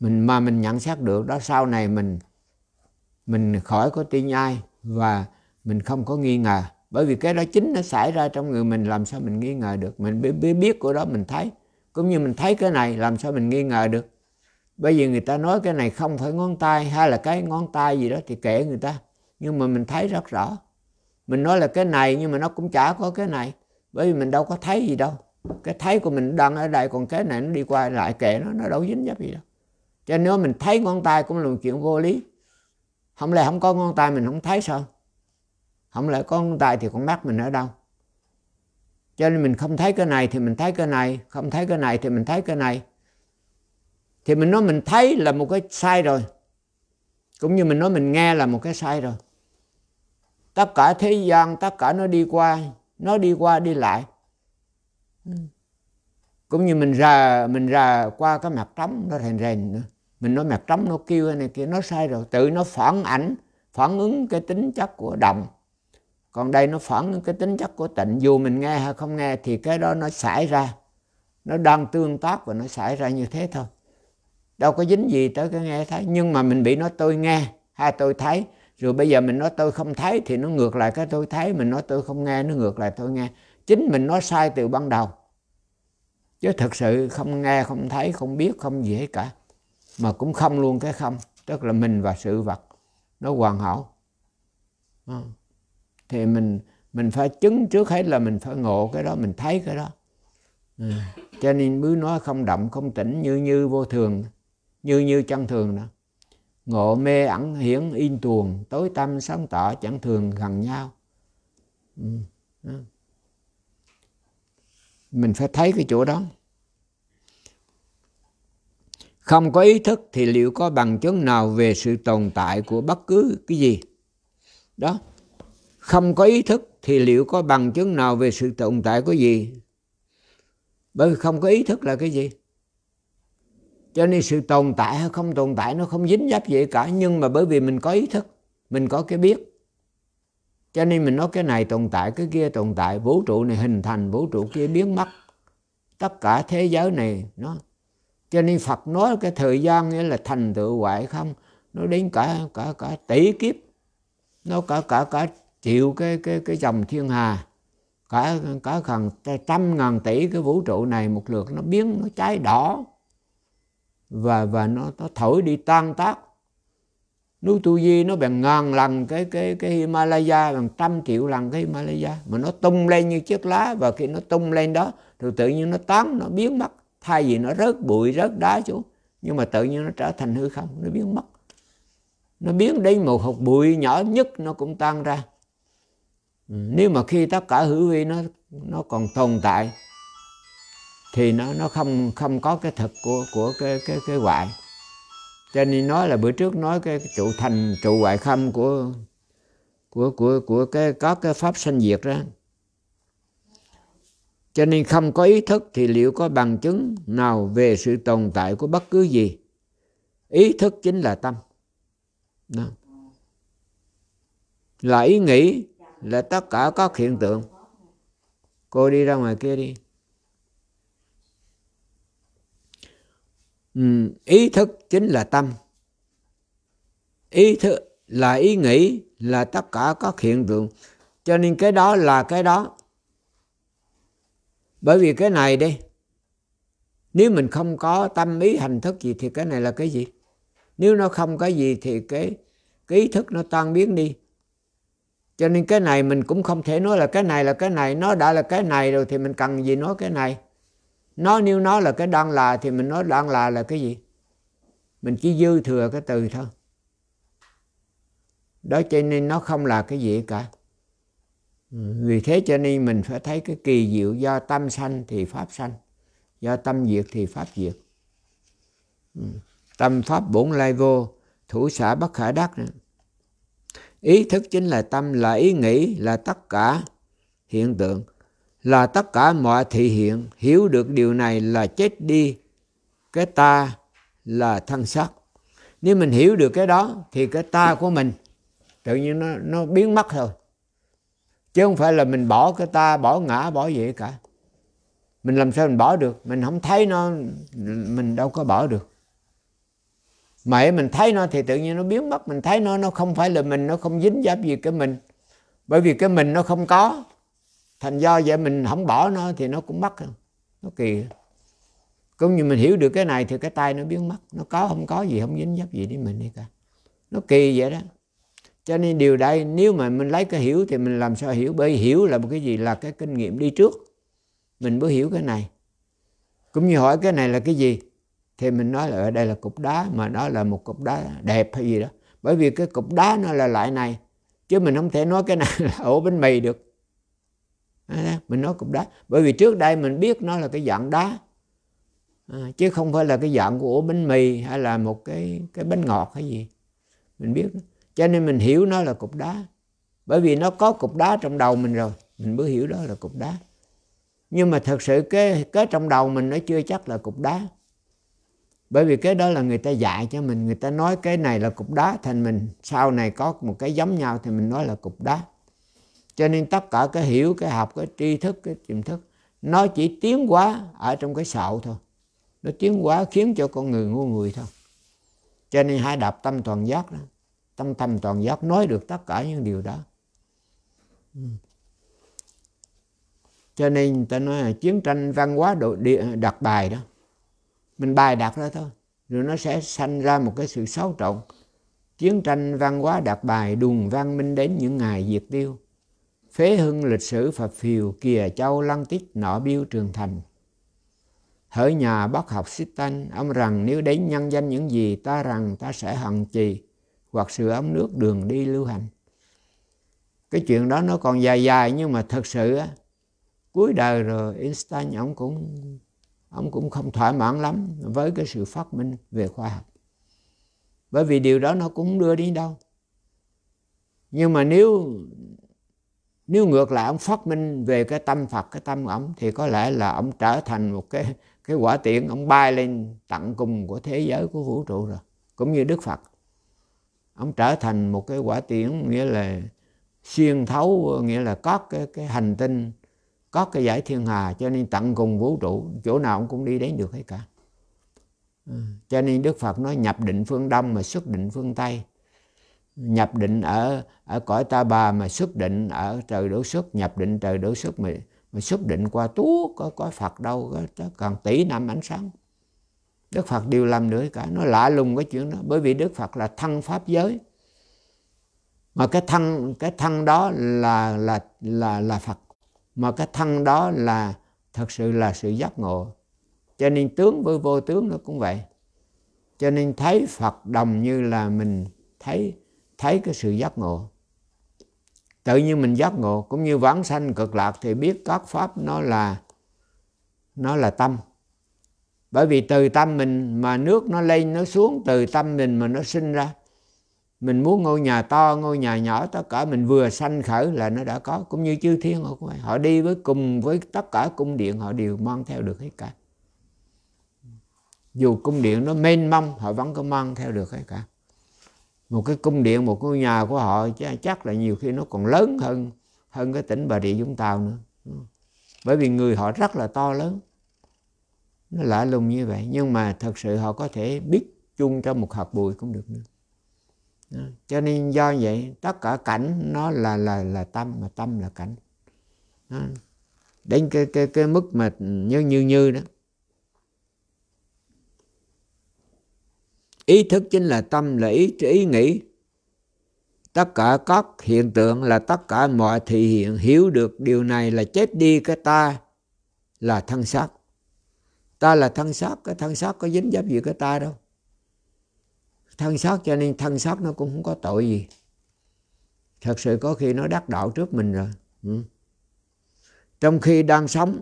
mình mà mình nhận xét được đó sau này mình mình khỏi có tin ai và mình không có nghi ngờ bởi vì cái đó chính nó xảy ra trong người mình làm sao mình nghi ngờ được mình biết biết, biết của đó mình thấy cũng như mình thấy cái này làm sao mình nghi ngờ được bởi vì người ta nói cái này không phải ngón tay hay là cái ngón tay gì đó thì kể người ta nhưng mà mình thấy rất rõ mình nói là cái này nhưng mà nó cũng chả có cái này bởi vì mình đâu có thấy gì đâu cái thấy của mình đang ở đây còn cái này nó đi qua lại kệ nó nó đâu dính dấp gì đâu cho nên nếu mình thấy ngón tay cũng là một chuyện vô lý không lẽ không có ngón tay mình không thấy sao không lẽ có ngón tay thì con mắt mình ở đâu cho nên mình không thấy cái này thì mình thấy cái này không thấy cái này thì mình thấy cái này thì mình nói mình thấy là một cái sai rồi cũng như mình nói mình nghe là một cái sai rồi tất cả thế gian tất cả nó đi qua nó đi qua đi lại cũng như mình ra mình ra qua cái mặt trống nó rèn rèn nữa mình nói mặt trống nó kêu này kia nó sai rồi tự nó phản ảnh phản ứng cái tính chất của động còn đây nó phản ứng cái tính chất của tịnh dù mình nghe hay không nghe thì cái đó nó xảy ra nó đang tương tác và nó xảy ra như thế thôi đâu có dính gì tới cái nghe thấy nhưng mà mình bị nó tôi nghe hay tôi thấy rồi bây giờ mình nói tôi không thấy thì nó ngược lại cái tôi thấy mình nói tôi không nghe nó ngược lại tôi nghe chính mình nói sai từ ban đầu chứ thực sự không nghe không thấy không biết không gì hết cả mà cũng không luôn cái không tức là mình và sự vật nó hoàn hảo ờ. thì mình mình phải chứng trước hết là mình phải ngộ cái đó mình thấy cái đó ờ. cho nên mới nói không động không tỉnh như như vô thường như như chân thường đó ngộ mê ẩn hiển in tuồng tối tâm sáng tỏ chẳng thường gần nhau ừ, mình phải thấy cái chỗ đó không có ý thức thì liệu có bằng chứng nào về sự tồn tại của bất cứ cái gì đó không có ý thức thì liệu có bằng chứng nào về sự tồn tại của gì bởi vì không có ý thức là cái gì cho nên sự tồn tại hay không tồn tại nó không dính dấp gì cả nhưng mà bởi vì mình có ý thức mình có cái biết cho nên mình nói cái này tồn tại cái kia tồn tại vũ trụ này hình thành vũ trụ kia biến mất tất cả thế giới này nó cho nên Phật nói cái thời gian nghĩa là thành tựu hoại không nó đến cả cả cả tỷ kiếp nó cả cả cả chịu cái cái cái dòng thiên hà cả cả gần trăm ngàn tỷ cái vũ trụ này một lượt nó biến nó cháy đỏ và và nó nó thổi đi tan tác núi tu di nó bằng ngàn lần cái cái cái Himalaya bằng trăm triệu lần cái Himalaya mà nó tung lên như chiếc lá và khi nó tung lên đó thì tự nhiên nó tán nó biến mất thay vì nó rớt bụi rớt đá xuống nhưng mà tự nhiên nó trở thành hư không nó biến mất nó biến đến một hột bụi nhỏ nhất nó cũng tan ra ừ, nếu mà khi tất cả hữu vi nó nó còn tồn tại thì nó nó không không có cái thực của của cái cái cái hoại cho nên nói là bữa trước nói cái trụ thành trụ hoại khâm của của của của cái có cái pháp sanh diệt đó cho nên không có ý thức thì liệu có bằng chứng nào về sự tồn tại của bất cứ gì ý thức chính là tâm đó. là ý nghĩ là tất cả các hiện tượng cô đi ra ngoài kia đi Ừ, ý thức chính là tâm ý thức là ý nghĩ là tất cả các hiện tượng cho nên cái đó là cái đó bởi vì cái này đi nếu mình không có tâm ý hành thức gì thì cái này là cái gì nếu nó không có gì thì cái cái ý thức nó tan biến đi cho nên cái này mình cũng không thể nói là cái này là cái này nó đã là cái này rồi thì mình cần gì nói cái này nó nếu nó là cái đang là thì mình nói đang là là cái gì mình chỉ dư thừa cái từ thôi đó cho nên nó không là cái gì cả vì thế cho nên mình phải thấy cái kỳ diệu do tâm sanh thì pháp sanh do tâm diệt thì pháp diệt tâm pháp bổn lai vô thủ xã bất khả đắc ý thức chính là tâm là ý nghĩ là tất cả hiện tượng là tất cả mọi thị hiện hiểu được điều này là chết đi cái ta là thân xác nếu mình hiểu được cái đó thì cái ta của mình tự nhiên nó nó biến mất thôi chứ không phải là mình bỏ cái ta bỏ ngã bỏ gì cả mình làm sao mình bỏ được mình không thấy nó mình đâu có bỏ được mà ấy mình thấy nó thì tự nhiên nó biến mất mình thấy nó nó không phải là mình nó không dính giáp gì cái mình bởi vì cái mình nó không có thành do vậy mình không bỏ nó thì nó cũng mất nó kỳ cũng như mình hiểu được cái này thì cái tay nó biến mất nó có không có gì không dính dấp gì đến mình đi cả nó kỳ vậy đó cho nên điều đây nếu mà mình lấy cái hiểu thì mình làm sao hiểu bởi hiểu là một cái gì là cái kinh nghiệm đi trước mình mới hiểu cái này cũng như hỏi cái này là cái gì thì mình nói là ở đây là cục đá mà nó là một cục đá đẹp hay gì đó bởi vì cái cục đá nó là loại này chứ mình không thể nói cái này là ổ bánh mì được mình nói cục đá bởi vì trước đây mình biết nó là cái dạng đá à, chứ không phải là cái dạng của bánh mì hay là một cái cái bánh ngọt hay gì mình biết đó. cho nên mình hiểu nó là cục đá bởi vì nó có cục đá trong đầu mình rồi mình mới hiểu đó là cục đá nhưng mà thật sự cái cái trong đầu mình nó chưa chắc là cục đá bởi vì cái đó là người ta dạy cho mình người ta nói cái này là cục đá thành mình sau này có một cái giống nhau thì mình nói là cục đá cho nên tất cả cái hiểu cái học cái tri thức cái tiềm thức nó chỉ tiến hóa ở trong cái sậu thôi nó tiến hóa khiến cho con người ngu người thôi cho nên hai đọc tâm toàn giác đó tâm tâm toàn giác nói được tất cả những điều đó cho nên ta nói là chiến tranh văn hóa độ địa, đặt bài đó mình bài đặt ra thôi rồi nó sẽ sanh ra một cái sự xáo trộn chiến tranh văn hóa đặt bài đùn văn minh đến những ngày diệt tiêu phế hưng lịch sử phật phiều kìa châu lăng tích nọ biêu trường thành hỡi nhà bác học xích tanh ông rằng nếu đến nhân danh những gì ta rằng ta sẽ hằng trì hoặc sửa ống nước đường đi lưu hành cái chuyện đó nó còn dài dài nhưng mà thật sự á cuối đời rồi Einstein ông cũng ông cũng không thỏa mãn lắm với cái sự phát minh về khoa học bởi vì điều đó nó cũng đưa đi đâu nhưng mà nếu nếu ngược lại ông phát minh về cái tâm Phật cái tâm ổng thì có lẽ là ông trở thành một cái cái quả tiện ông bay lên tận cùng của thế giới của vũ trụ rồi cũng như Đức Phật ông trở thành một cái quả tiện nghĩa là xuyên thấu nghĩa là có cái cái hành tinh có cái giải thiên hà cho nên tận cùng vũ trụ chỗ nào ông cũng đi đến được hết cả ừ, cho nên Đức Phật nói nhập định phương Đông mà xuất định phương Tây nhập định ở ở cõi ta bà mà xuất định ở trời đổ xuất nhập định trời đổ xuất mà, mà xuất định qua tú có có phật đâu có, còn tỷ năm ánh sáng đức phật đều làm nữa cả nó lạ lùng cái chuyện đó bởi vì đức phật là thân pháp giới mà cái thân cái thân đó là là là là phật mà cái thân đó là thật sự là sự giác ngộ cho nên tướng với vô tướng nó cũng vậy cho nên thấy phật đồng như là mình thấy thấy cái sự giác ngộ tự nhiên mình giác ngộ cũng như vãng sanh cực lạc thì biết các pháp nó là nó là tâm bởi vì từ tâm mình mà nước nó lên nó xuống từ tâm mình mà nó sinh ra mình muốn ngôi nhà to ngôi nhà nhỏ tất cả mình vừa sanh khởi là nó đã có cũng như chư thiên họ họ đi với cùng với tất cả cung điện họ đều mang theo được hết cả dù cung điện nó mênh mông họ vẫn có mang theo được hết cả một cái cung điện một ngôi nhà của họ chắc là nhiều khi nó còn lớn hơn hơn cái tỉnh bà rịa vũng tàu nữa bởi vì người họ rất là to lớn nó lạ lùng như vậy nhưng mà thật sự họ có thể biết chung trong một hạt bụi cũng được nữa cho nên do vậy tất cả cảnh nó là là là tâm mà tâm là cảnh đến cái cái cái mức mà như như như đó ý thức chính là tâm là ý, ý nghĩ tất cả các hiện tượng là tất cả mọi thị hiện hiểu được điều này là chết đi cái ta là thân xác ta là thân xác cái thân xác có dính dấp gì cái ta đâu thân xác cho nên thân xác nó cũng không có tội gì thật sự có khi nó đắc đạo trước mình rồi ừ. trong khi đang sống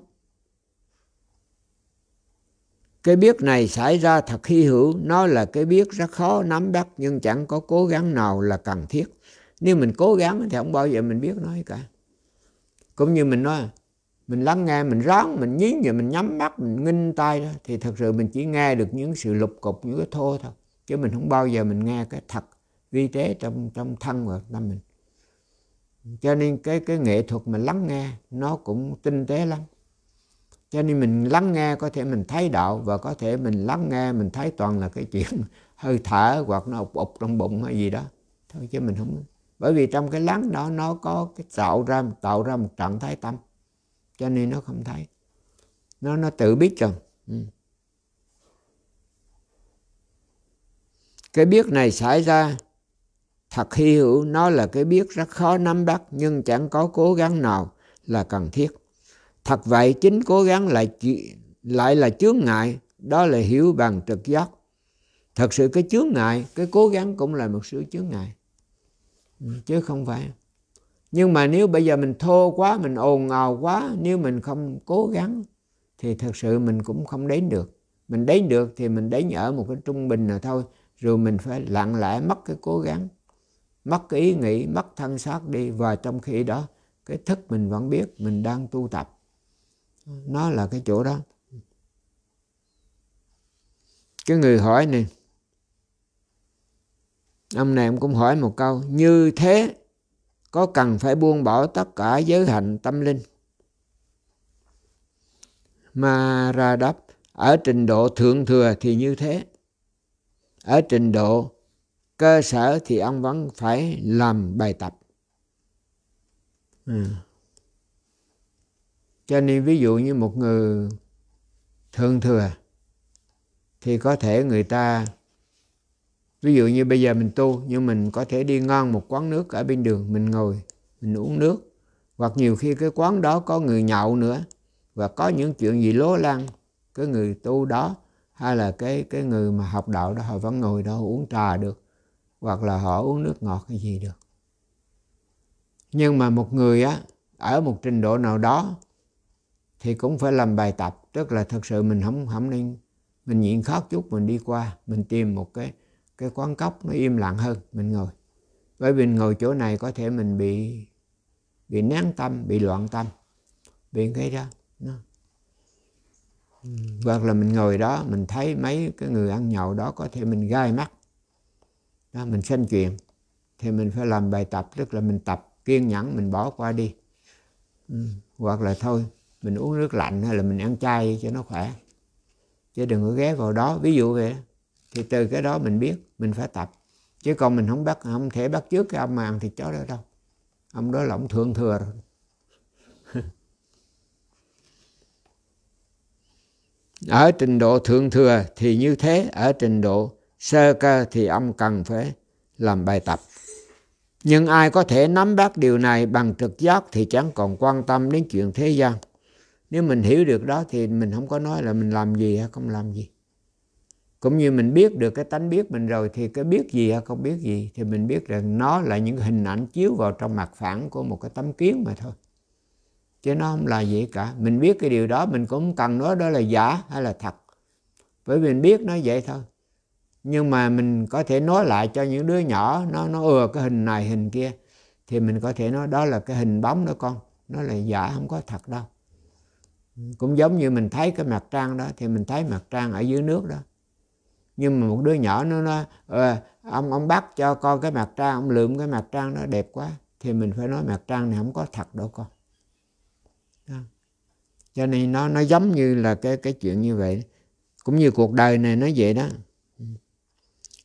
cái biết này xảy ra thật hy hữu nó là cái biết rất khó nắm bắt nhưng chẳng có cố gắng nào là cần thiết nếu mình cố gắng thì không bao giờ mình biết nói cả cũng như mình nói mình lắng nghe mình rón mình nhín rồi mình nhắm mắt mình nghinh tay đó thì thật sự mình chỉ nghe được những sự lục cục những cái thô thôi chứ mình không bao giờ mình nghe cái thật vi tế trong trong thân và tâm mình cho nên cái cái nghệ thuật mà lắng nghe nó cũng tinh tế lắm cho nên mình lắng nghe có thể mình thấy đạo và có thể mình lắng nghe mình thấy toàn là cái chuyện hơi thở hoặc nó ục ụp trong bụng hay gì đó thôi chứ mình không bởi vì trong cái lắng đó nó có cái tạo ra tạo ra một trạng thái tâm cho nên nó không thấy nó nó tự biết rồi ừ. cái biết này xảy ra thật hi hữu nó là cái biết rất khó nắm bắt nhưng chẳng có cố gắng nào là cần thiết Thật vậy chính cố gắng lại lại là chướng ngại, đó là hiểu bằng trực giác. Thật sự cái chướng ngại, cái cố gắng cũng là một sự chướng ngại. Ừ, chứ không phải. Nhưng mà nếu bây giờ mình thô quá, mình ồn ào quá, nếu mình không cố gắng thì thật sự mình cũng không đến được. Mình đến được thì mình đến ở một cái trung bình là thôi, rồi mình phải lặng lẽ mất cái cố gắng, mất cái ý nghĩ, mất thân xác đi và trong khi đó cái thức mình vẫn biết mình đang tu tập nó là cái chỗ đó cái người hỏi này ông này cũng hỏi một câu như thế có cần phải buông bỏ tất cả giới hạnh tâm linh mà ra đáp ở trình độ thượng thừa thì như thế ở trình độ cơ sở thì ông vẫn phải làm bài tập ừ cho nên ví dụ như một người thường thừa thì có thể người ta ví dụ như bây giờ mình tu nhưng mình có thể đi ngon một quán nước ở bên đường mình ngồi mình uống nước hoặc nhiều khi cái quán đó có người nhậu nữa và có những chuyện gì lố lăng cái người tu đó hay là cái cái người mà học đạo đó họ vẫn ngồi đó uống trà được hoặc là họ uống nước ngọt hay gì được nhưng mà một người á ở một trình độ nào đó thì cũng phải làm bài tập tức là thật sự mình không không nên mình nhịn khóc chút mình đi qua mình tìm một cái cái quán cốc nó im lặng hơn mình ngồi bởi vì ngồi chỗ này có thể mình bị bị nén tâm bị loạn tâm bị cái đó nó. hoặc là mình ngồi đó mình thấy mấy cái người ăn nhậu đó có thể mình gai mắt đó, mình sanh chuyện thì mình phải làm bài tập tức là mình tập kiên nhẫn mình bỏ qua đi ừ. hoặc là thôi mình uống nước lạnh hay là mình ăn chay cho nó khỏe chứ đừng có ghé vào đó ví dụ vậy thì từ cái đó mình biết mình phải tập chứ còn mình không bắt không thể bắt trước cái ông mà ăn thịt chó đó đâu ông đó là ông thượng thừa rồi ở trình độ thượng thừa thì như thế ở trình độ sơ cơ thì ông cần phải làm bài tập nhưng ai có thể nắm bắt điều này bằng trực giác thì chẳng còn quan tâm đến chuyện thế gian nếu mình hiểu được đó thì mình không có nói là mình làm gì hay không làm gì cũng như mình biết được cái tánh biết mình rồi thì cái biết gì hay không biết gì thì mình biết rằng nó là những hình ảnh chiếu vào trong mặt phẳng của một cái tấm kiến mà thôi chứ nó không là gì cả mình biết cái điều đó mình cũng cần nói đó là giả hay là thật bởi vì mình biết nó vậy thôi nhưng mà mình có thể nói lại cho những đứa nhỏ nó nó ừa cái hình này hình kia thì mình có thể nói đó là cái hình bóng đó con nó là giả không có thật đâu cũng giống như mình thấy cái mặt trăng đó thì mình thấy mặt trăng ở dưới nước đó nhưng mà một đứa nhỏ nó nói à, ông ông bắt cho con cái mặt trăng ông lượm cái mặt trăng đó đẹp quá thì mình phải nói mặt trăng này không có thật đâu con đó. cho nên nó nó giống như là cái cái chuyện như vậy cũng như cuộc đời này nó vậy đó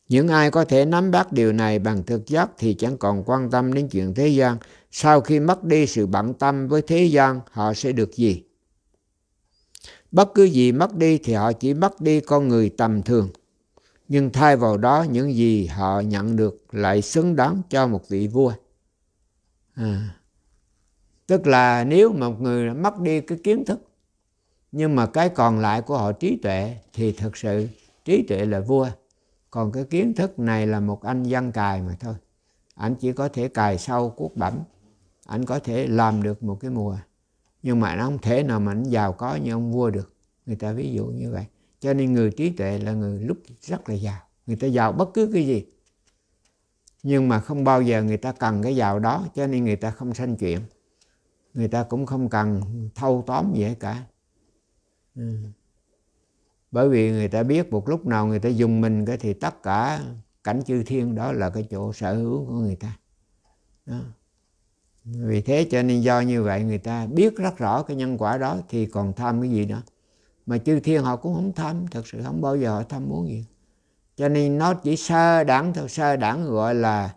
những ai có thể nắm bắt điều này bằng thực giác thì chẳng còn quan tâm đến chuyện thế gian sau khi mất đi sự bận tâm với thế gian họ sẽ được gì Bất cứ gì mất đi thì họ chỉ mất đi con người tầm thường. Nhưng thay vào đó những gì họ nhận được lại xứng đáng cho một vị vua. À. Tức là nếu mà một người mất đi cái kiến thức nhưng mà cái còn lại của họ trí tuệ thì thật sự trí tuệ là vua. Còn cái kiến thức này là một anh dân cài mà thôi. Anh chỉ có thể cài sâu cuốc bẩm. Anh có thể làm được một cái mùa nhưng mà nó không thể nào mà nó giàu có như ông vua được người ta ví dụ như vậy cho nên người trí tuệ là người lúc rất là giàu người ta giàu bất cứ cái gì nhưng mà không bao giờ người ta cần cái giàu đó cho nên người ta không sanh chuyện người ta cũng không cần thâu tóm gì hết cả ừ. bởi vì người ta biết một lúc nào người ta dùng mình cái thì tất cả cảnh chư thiên đó là cái chỗ sở hữu của người ta đó vì thế cho nên do như vậy người ta biết rất rõ cái nhân quả đó thì còn tham cái gì nữa mà chư thiên họ cũng không tham thật sự không bao giờ họ tham muốn gì cho nên nó chỉ sơ đẳng thôi sơ đẳng gọi là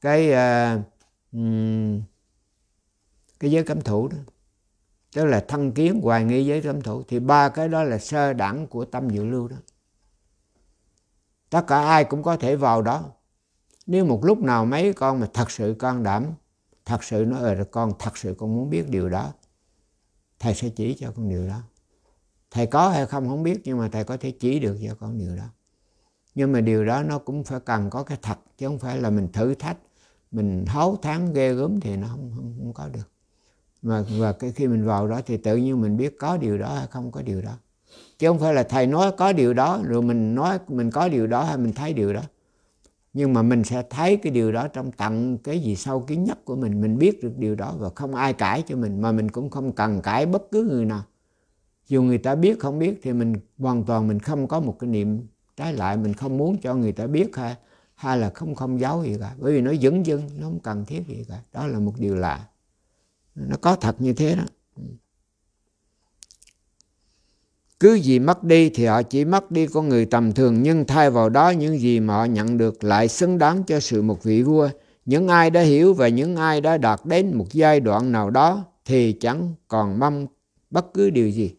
cái uh, um, cái giới cấm thủ đó tức là thân kiến hoài nghi giới cấm thủ thì ba cái đó là sơ đẳng của tâm dự lưu đó tất cả ai cũng có thể vào đó nếu một lúc nào mấy con mà thật sự can đảm thật sự nó ờ con thật sự con muốn biết điều đó thầy sẽ chỉ cho con điều đó thầy có hay không không biết nhưng mà thầy có thể chỉ được cho con điều đó nhưng mà điều đó nó cũng phải cần có cái thật chứ không phải là mình thử thách mình háo thắng ghê gớm thì nó không, không, không có được mà và cái khi mình vào đó thì tự nhiên mình biết có điều đó hay không có điều đó chứ không phải là thầy nói có điều đó rồi mình nói mình có điều đó hay mình thấy điều đó nhưng mà mình sẽ thấy cái điều đó trong tận cái gì sâu kiến nhất của mình mình biết được điều đó và không ai cãi cho mình mà mình cũng không cần cãi bất cứ người nào dù người ta biết không biết thì mình hoàn toàn mình không có một cái niệm trái lại mình không muốn cho người ta biết hay hay là không không giấu gì cả bởi vì nó dững dưng nó không cần thiết gì cả đó là một điều lạ nó có thật như thế đó cứ gì mất đi thì họ chỉ mất đi con người tầm thường nhưng thay vào đó những gì mà họ nhận được lại xứng đáng cho sự một vị vua những ai đã hiểu và những ai đã đạt đến một giai đoạn nào đó thì chẳng còn mong bất cứ điều gì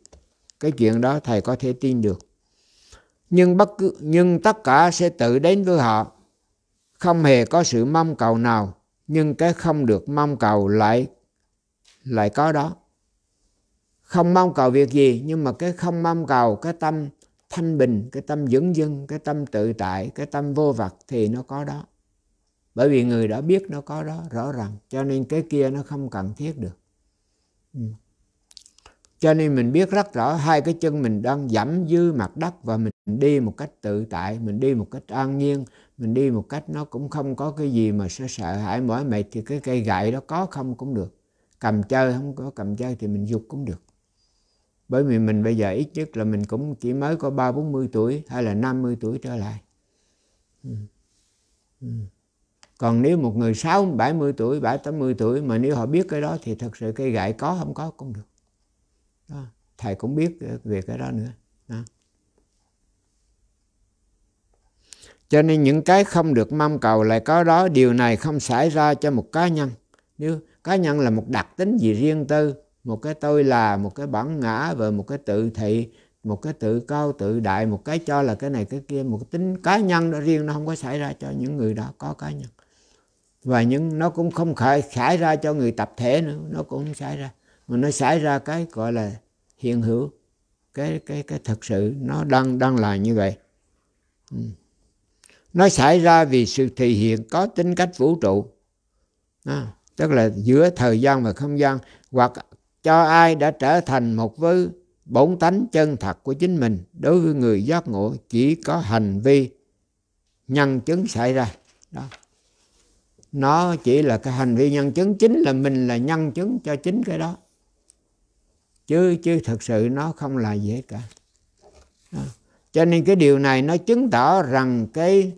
cái chuyện đó thầy có thể tin được nhưng bất cứ nhưng tất cả sẽ tự đến với họ không hề có sự mong cầu nào nhưng cái không được mong cầu lại lại có đó không mong cầu việc gì nhưng mà cái không mong cầu cái tâm thanh bình cái tâm dưỡng dân cái tâm tự tại cái tâm vô vật thì nó có đó bởi vì người đã biết nó có đó rõ ràng cho nên cái kia nó không cần thiết được ừ. cho nên mình biết rất rõ hai cái chân mình đang giảm dư mặt đất và mình đi một cách tự tại mình đi một cách an nhiên mình đi một cách nó cũng không có cái gì mà sẽ sợ hãi mỏi mệt thì cái cây gậy đó có không cũng được cầm chơi không có cầm chơi thì mình dục cũng được bởi vì mình bây giờ ít nhất là mình cũng chỉ mới có ba bốn mươi tuổi hay là năm mươi tuổi trở lại ừ. Ừ. còn nếu một người sáu bảy mươi tuổi bảy tám mươi tuổi mà nếu họ biết cái đó thì thật sự cây gậy có không có cũng được đó. thầy cũng biết về cái đó nữa đó. cho nên những cái không được mong cầu lại có đó điều này không xảy ra cho một cá nhân nếu cá nhân là một đặc tính gì riêng tư một cái tôi là một cái bản ngã và một cái tự thị một cái tự cao tự đại một cái cho là cái này cái kia một cái tính cá nhân đó riêng nó không có xảy ra cho những người đó có cá nhân và những nó cũng không khởi, xảy ra cho người tập thể nữa nó cũng không xảy ra mà nó xảy ra cái gọi là hiện hữu cái cái cái thực sự nó đang đang là như vậy ừ. nó xảy ra vì sự thể hiện có tính cách vũ trụ à, tức là giữa thời gian và không gian hoặc cho ai đã trở thành một vư bổn tánh chân thật của chính mình đối với người giác ngộ chỉ có hành vi nhân chứng xảy ra đó nó chỉ là cái hành vi nhân chứng chính là mình là nhân chứng cho chính cái đó chứ chứ thực sự nó không là dễ cả đó. cho nên cái điều này nó chứng tỏ rằng cái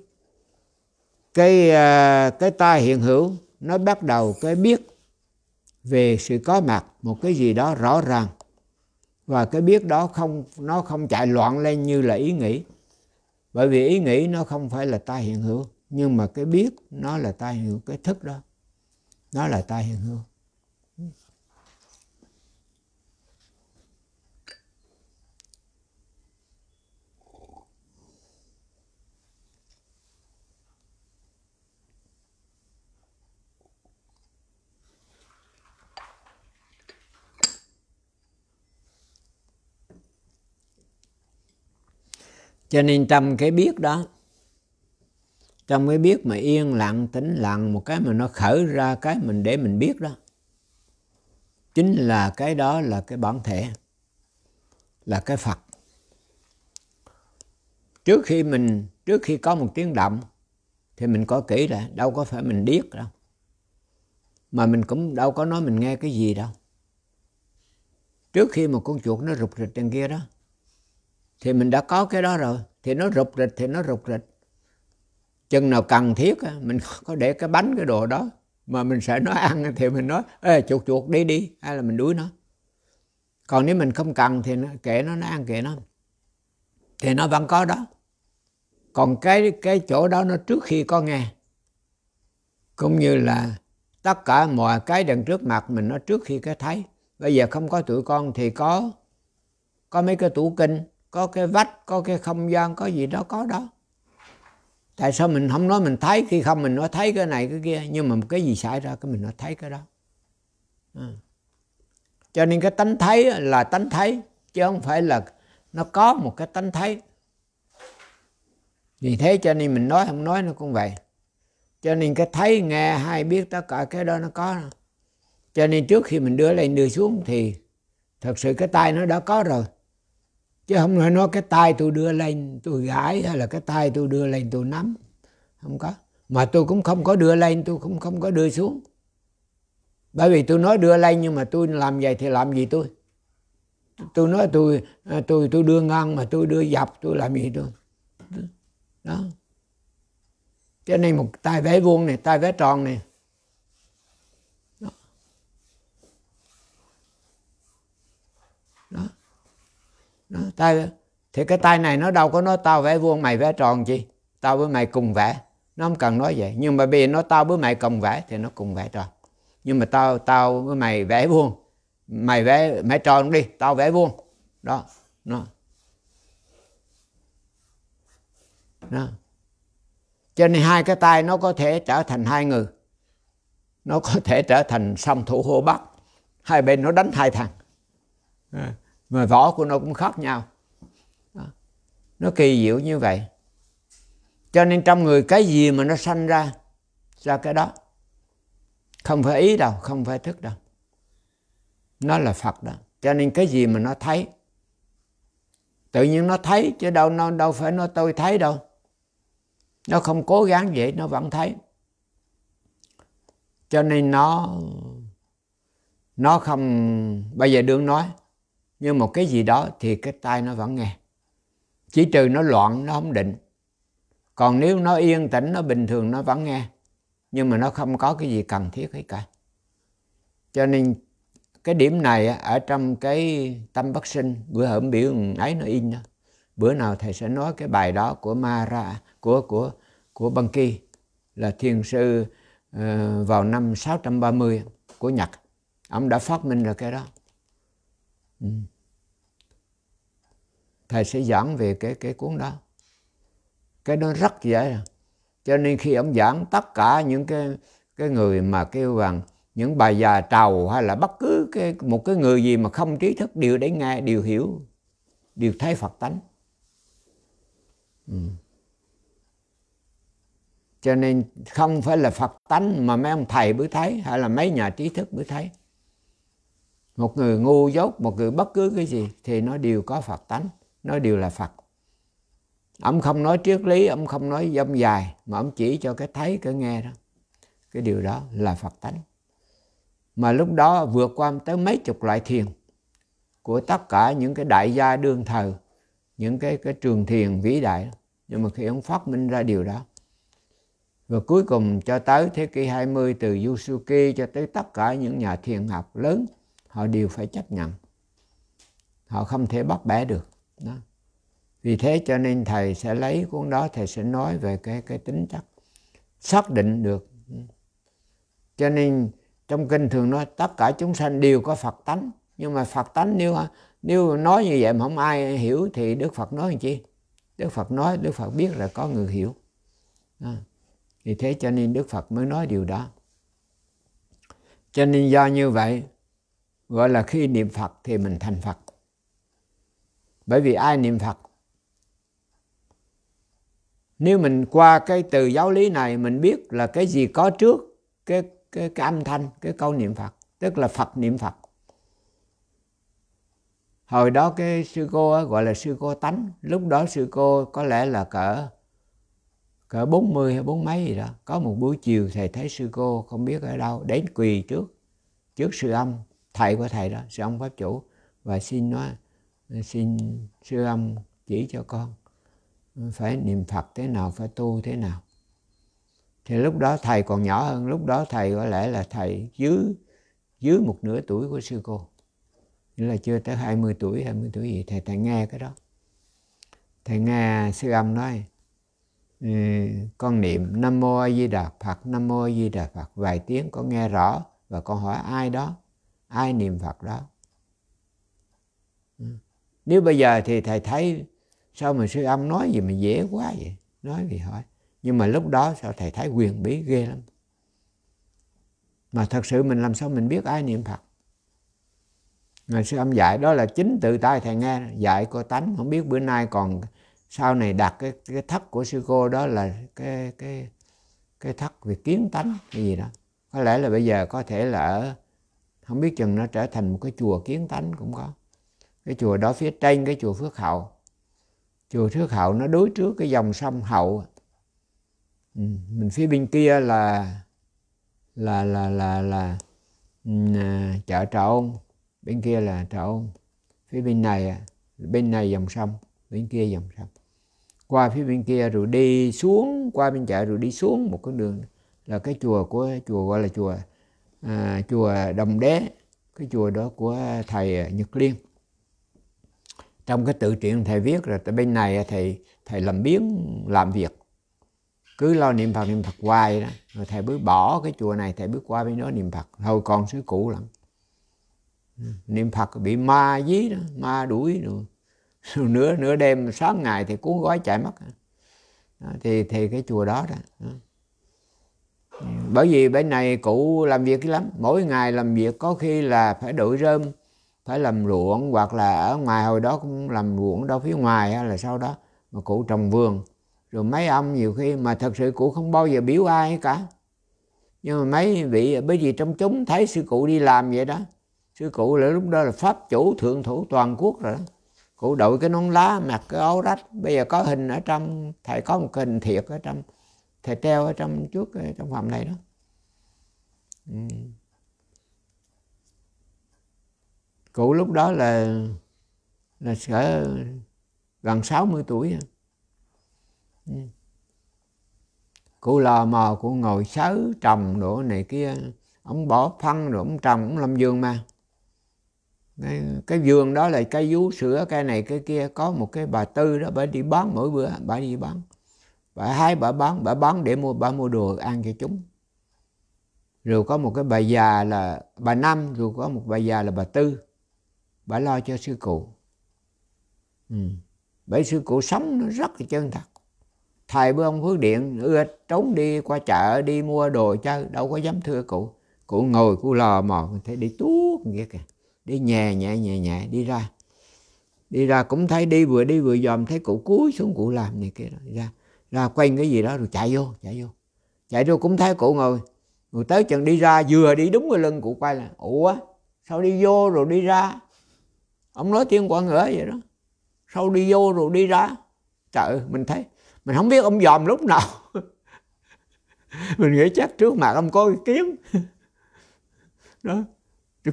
cái à, cái ta hiện hữu nó bắt đầu cái biết về sự có mặt một cái gì đó rõ ràng và cái biết đó không nó không chạy loạn lên như là ý nghĩ bởi vì ý nghĩ nó không phải là ta hiện hữu nhưng mà cái biết nó là ta hiện hữu cái thức đó nó là ta hiện hữu cho nên trong cái biết đó trong cái biết mà yên lặng tĩnh lặng một cái mà nó khởi ra cái mình để mình biết đó chính là cái đó là cái bản thể là cái phật trước khi mình trước khi có một tiếng động thì mình có kỹ rồi, đâu có phải mình điếc đâu mà mình cũng đâu có nói mình nghe cái gì đâu trước khi một con chuột nó rụt rịch trên kia đó thì mình đã có cái đó rồi thì nó rụt rịch thì nó rụt rịch chừng nào cần thiết mình có để cái bánh cái đồ đó mà mình sợ nó ăn thì mình nói ê chuột chuột đi đi hay là mình đuổi nó còn nếu mình không cần thì nó, kệ nó nó ăn kệ nó thì nó vẫn có đó còn cái cái chỗ đó nó trước khi có nghe cũng như là tất cả mọi cái đằng trước mặt mình nó trước khi cái thấy bây giờ không có tụi con thì có có mấy cái tủ kinh có cái vách có cái không gian có gì đó có đó tại sao mình không nói mình thấy khi không mình nói thấy cái này cái kia nhưng mà một cái gì xảy ra cái mình nói thấy cái đó à. cho nên cái tánh thấy là tánh thấy chứ không phải là nó có một cái tánh thấy vì thế cho nên mình nói không nói nó cũng vậy cho nên cái thấy nghe hay biết tất cả cái đó nó có cho nên trước khi mình đưa lên đưa xuống thì thật sự cái tay nó đã có rồi chứ không nói nói cái tay tôi đưa lên tôi gãi hay là cái tay tôi đưa lên tôi nắm không có mà tôi cũng không có đưa lên tôi cũng không có đưa xuống bởi vì tôi nói đưa lên nhưng mà tôi làm vậy thì làm gì tôi tôi nói tôi à, tôi tôi đưa ngang mà tôi đưa dọc tôi làm gì tôi đó cho nên một tay vé vuông này tay vé tròn này tay thì cái tay này nó đâu có nói tao vẽ vuông mày vẽ tròn chi tao với mày cùng vẽ nó không cần nói vậy nhưng mà bây nó tao với mày cùng vẽ thì nó cùng vẽ tròn nhưng mà tao tao với mày vẽ vuông mày vẽ mày tròn đi tao vẽ vuông đó nó nó cho nên hai cái tay nó có thể trở thành hai người nó có thể trở thành song thủ hô bắc hai bên nó đánh hai thằng à mà vỏ của nó cũng khác nhau nó kỳ diệu như vậy cho nên trong người cái gì mà nó sanh ra ra cái đó không phải ý đâu không phải thức đâu nó là phật đó cho nên cái gì mà nó thấy tự nhiên nó thấy chứ đâu nó đâu phải nó tôi thấy đâu nó không cố gắng vậy nó vẫn thấy cho nên nó nó không bây giờ đương nói nhưng một cái gì đó thì cái tai nó vẫn nghe chỉ trừ nó loạn nó không định còn nếu nó yên tĩnh nó bình thường nó vẫn nghe nhưng mà nó không có cái gì cần thiết hết cả cho nên cái điểm này ở trong cái tâm bất sinh bữa hổm biểu ấy nó in đó bữa nào thầy sẽ nói cái bài đó của Mara của của của Băng Kỳ là thiền sư ờ, vào năm 630 của Nhật ông đã phát minh ra cái đó Ừ. thầy sẽ giảng về cái cái cuốn đó cái nó rất dễ cho nên khi ông giảng tất cả những cái cái người mà kêu rằng những bài già trầu hay là bất cứ cái, một cái người gì mà không trí thức đều để nghe đều hiểu đều thấy phật tánh ừ. cho nên không phải là phật tánh mà mấy ông thầy mới thấy hay là mấy nhà trí thức mới thấy một người ngu dốt một người bất cứ cái gì thì nó đều có phật tánh nó đều là phật ông không nói triết lý ông không nói dông dài mà ông chỉ cho cái thấy cái nghe đó cái điều đó là phật tánh mà lúc đó vượt qua tới mấy chục loại thiền của tất cả những cái đại gia đương thời những cái cái trường thiền vĩ đại nhưng mà khi ông phát minh ra điều đó và cuối cùng cho tới thế kỷ 20 từ Yusuke cho tới tất cả những nhà thiền học lớn họ đều phải chấp nhận họ không thể bắt bẻ được đó vì thế cho nên thầy sẽ lấy cuốn đó thầy sẽ nói về cái cái tính chất xác định được cho nên trong kinh thường nói tất cả chúng sanh đều có phật tánh nhưng mà phật tánh nếu nếu nói như vậy mà không ai hiểu thì đức phật nói làm chi đức phật nói đức phật biết là có người hiểu à. vì thế cho nên đức phật mới nói điều đó cho nên do như vậy gọi là khi niệm phật thì mình thành phật bởi vì ai niệm phật nếu mình qua cái từ giáo lý này mình biết là cái gì có trước cái cái, cái âm thanh cái câu niệm phật tức là phật niệm phật hồi đó cái sư cô gọi là sư cô tánh lúc đó sư cô có lẽ là cỡ cỡ 40 hay bốn mấy gì đó có một buổi chiều thầy thấy sư cô không biết ở đâu đến quỳ trước trước sư âm thầy của thầy đó sư ông pháp chủ và xin nó xin sư ông chỉ cho con phải niệm phật thế nào phải tu thế nào thì lúc đó thầy còn nhỏ hơn lúc đó thầy có lẽ là thầy dưới dưới một nửa tuổi của sư cô nghĩa là chưa tới 20 tuổi 20 tuổi gì thầy thầy nghe cái đó thầy nghe sư âm nói ừ, con niệm nam mô a di đà phật nam mô a di đà phật vài tiếng con nghe rõ và con hỏi ai đó ai niệm phật đó ừ. nếu bây giờ thì thầy thấy sao mà sư âm nói gì mà dễ quá vậy nói gì hỏi nhưng mà lúc đó sao thầy thấy quyền bí ghê lắm mà thật sự mình làm sao mình biết ai niệm phật Ngài sư âm dạy đó là chính tự tay thầy nghe dạy cô tánh không biết bữa nay còn sau này đặt cái, cái thất của sư cô đó là cái cái cái thất về kiến tánh cái gì đó có lẽ là bây giờ có thể là ở không biết chừng nó trở thành một cái chùa kiến tánh cũng có cái chùa đó phía trên cái chùa phước hậu chùa phước hậu nó đối trước cái dòng sông hậu ừ, mình phía bên kia là là là là là, là ừ, chợ trà ôn bên kia là trà ôn phía bên này à, bên này dòng sông bên kia dòng sông qua phía bên kia rồi đi xuống qua bên chợ rồi đi xuống một con đường là cái chùa của chùa gọi là chùa à, chùa Đồng Đế cái chùa đó của thầy Nhật Liên trong cái tự truyện thầy viết rồi tại bên này thầy thầy làm biến làm việc cứ lo niệm phật niệm phật hoài đó rồi thầy bước bỏ cái chùa này thầy bước qua bên đó niệm phật thôi còn xứ cũ lắm niệm phật bị ma dí đó ma đuổi rồi, rồi nửa nửa đêm sáng ngày thì cuốn gói chạy mất đó, thì thì cái chùa đó, đó bởi vì bên này cụ làm việc lắm mỗi ngày làm việc có khi là phải đổi rơm phải làm ruộng hoặc là ở ngoài hồi đó cũng làm ruộng đâu phía ngoài hay là sau đó mà cụ trồng vườn rồi mấy ông nhiều khi mà thật sự cụ không bao giờ biểu ai cả nhưng mà mấy vị bởi vì trong chúng thấy sư cụ đi làm vậy đó sư cụ là lúc đó là pháp chủ thượng thủ toàn quốc rồi đó cụ đội cái nón lá mặc cái áo rách bây giờ có hình ở trong thầy có một hình thiệt ở trong thầy treo ở trong trước ờ, trong phòng này đó ừ. cụ lúc đó là là sẽ gần 60 tuổi ừ. cụ lò mò cụ ngồi sớ trồng đổ này kia ông bỏ phân rồi ông trồng ông làm vườn mà cái, cái vườn đó là cây vú sữa cây này cây kia có một cái bà tư đó bà đi bán mỗi bữa bà đi bán bà hai bà bán bà bán để mua bà mua đồ ăn cho chúng rồi có một cái bà già là bà năm rồi có một bà già là bà tư bà lo cho sư cụ ừ. bởi sư cụ sống nó rất là chân thật thầy với ông phước điện ưa trốn đi qua chợ đi mua đồ chơi đâu có dám thưa cụ cụ ngồi cụ lò mò thấy đi tuốt nghĩa kìa đi nhẹ nhẹ nhẹ nhẹ đi ra đi ra cũng thấy đi vừa đi vừa dòm thấy cụ cúi xuống cụ làm này kia rồi ra ra quanh cái gì đó rồi chạy vô chạy vô chạy vô cũng thấy cụ ngồi rồi tới chừng đi ra vừa đi đúng cái lưng cụ quay là ủa sao đi vô rồi đi ra ông nói tiếng quảng ngữ vậy đó sao đi vô rồi đi ra trời mình thấy mình không biết ông dòm lúc nào mình nghĩ chắc trước mặt ông có kiến đó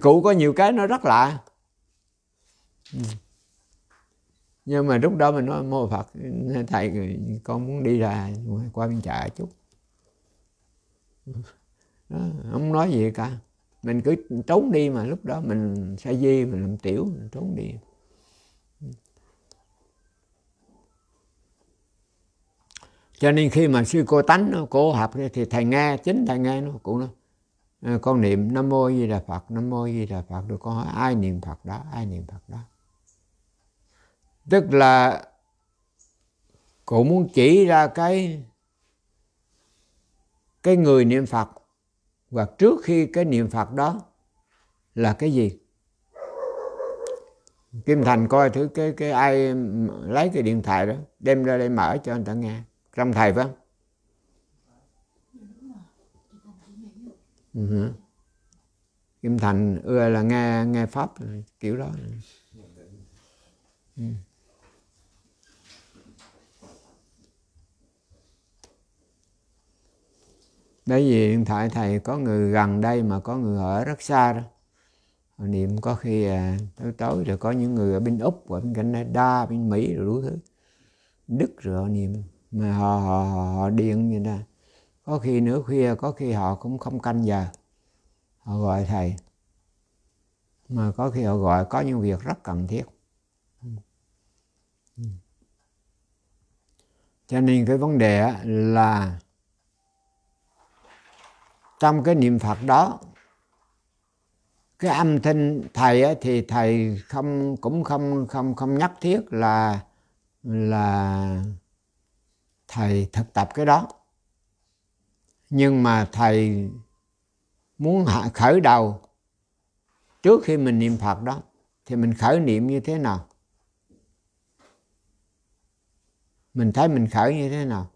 cụ có nhiều cái nó rất lạ ừ nhưng mà lúc đó mình nói mô phật thầy con muốn đi ra qua bên chợ chút đó, không nói gì cả mình cứ trốn đi mà lúc đó mình sa di mình làm tiểu mình trốn đi cho nên khi mà sư cô tánh cô học thì thầy nghe chính thầy nghe nó cũng nói con niệm nam mô di đà phật nam mô di đà phật được con hỏi ai niệm phật đó ai niệm phật đó tức là cụ muốn chỉ ra cái cái người niệm phật và trước khi cái niệm phật đó là cái gì kim thành coi thử cái cái ai lấy cái điện thoại đó đem ra đây mở cho anh ta nghe trong thầy phải không ừ. kim thành ưa là nghe nghe pháp kiểu đó ừ. bởi vì hiện tại thầy có người gần đây mà có người ở rất xa đó niệm có khi à, tối tối rồi có những người ở bên úc ở bên canada bên mỹ rồi đủ thứ đức rồi họ niệm mà họ họ họ, họ điện như thế có khi nửa khuya có khi họ cũng không canh giờ họ gọi thầy mà có khi họ gọi có những việc rất cần thiết cho nên cái vấn đề là trong cái niệm phật đó cái âm thanh thầy ấy, thì thầy không cũng không không không nhất thiết là là thầy thực tập cái đó nhưng mà thầy muốn khởi đầu trước khi mình niệm phật đó thì mình khởi niệm như thế nào mình thấy mình khởi như thế nào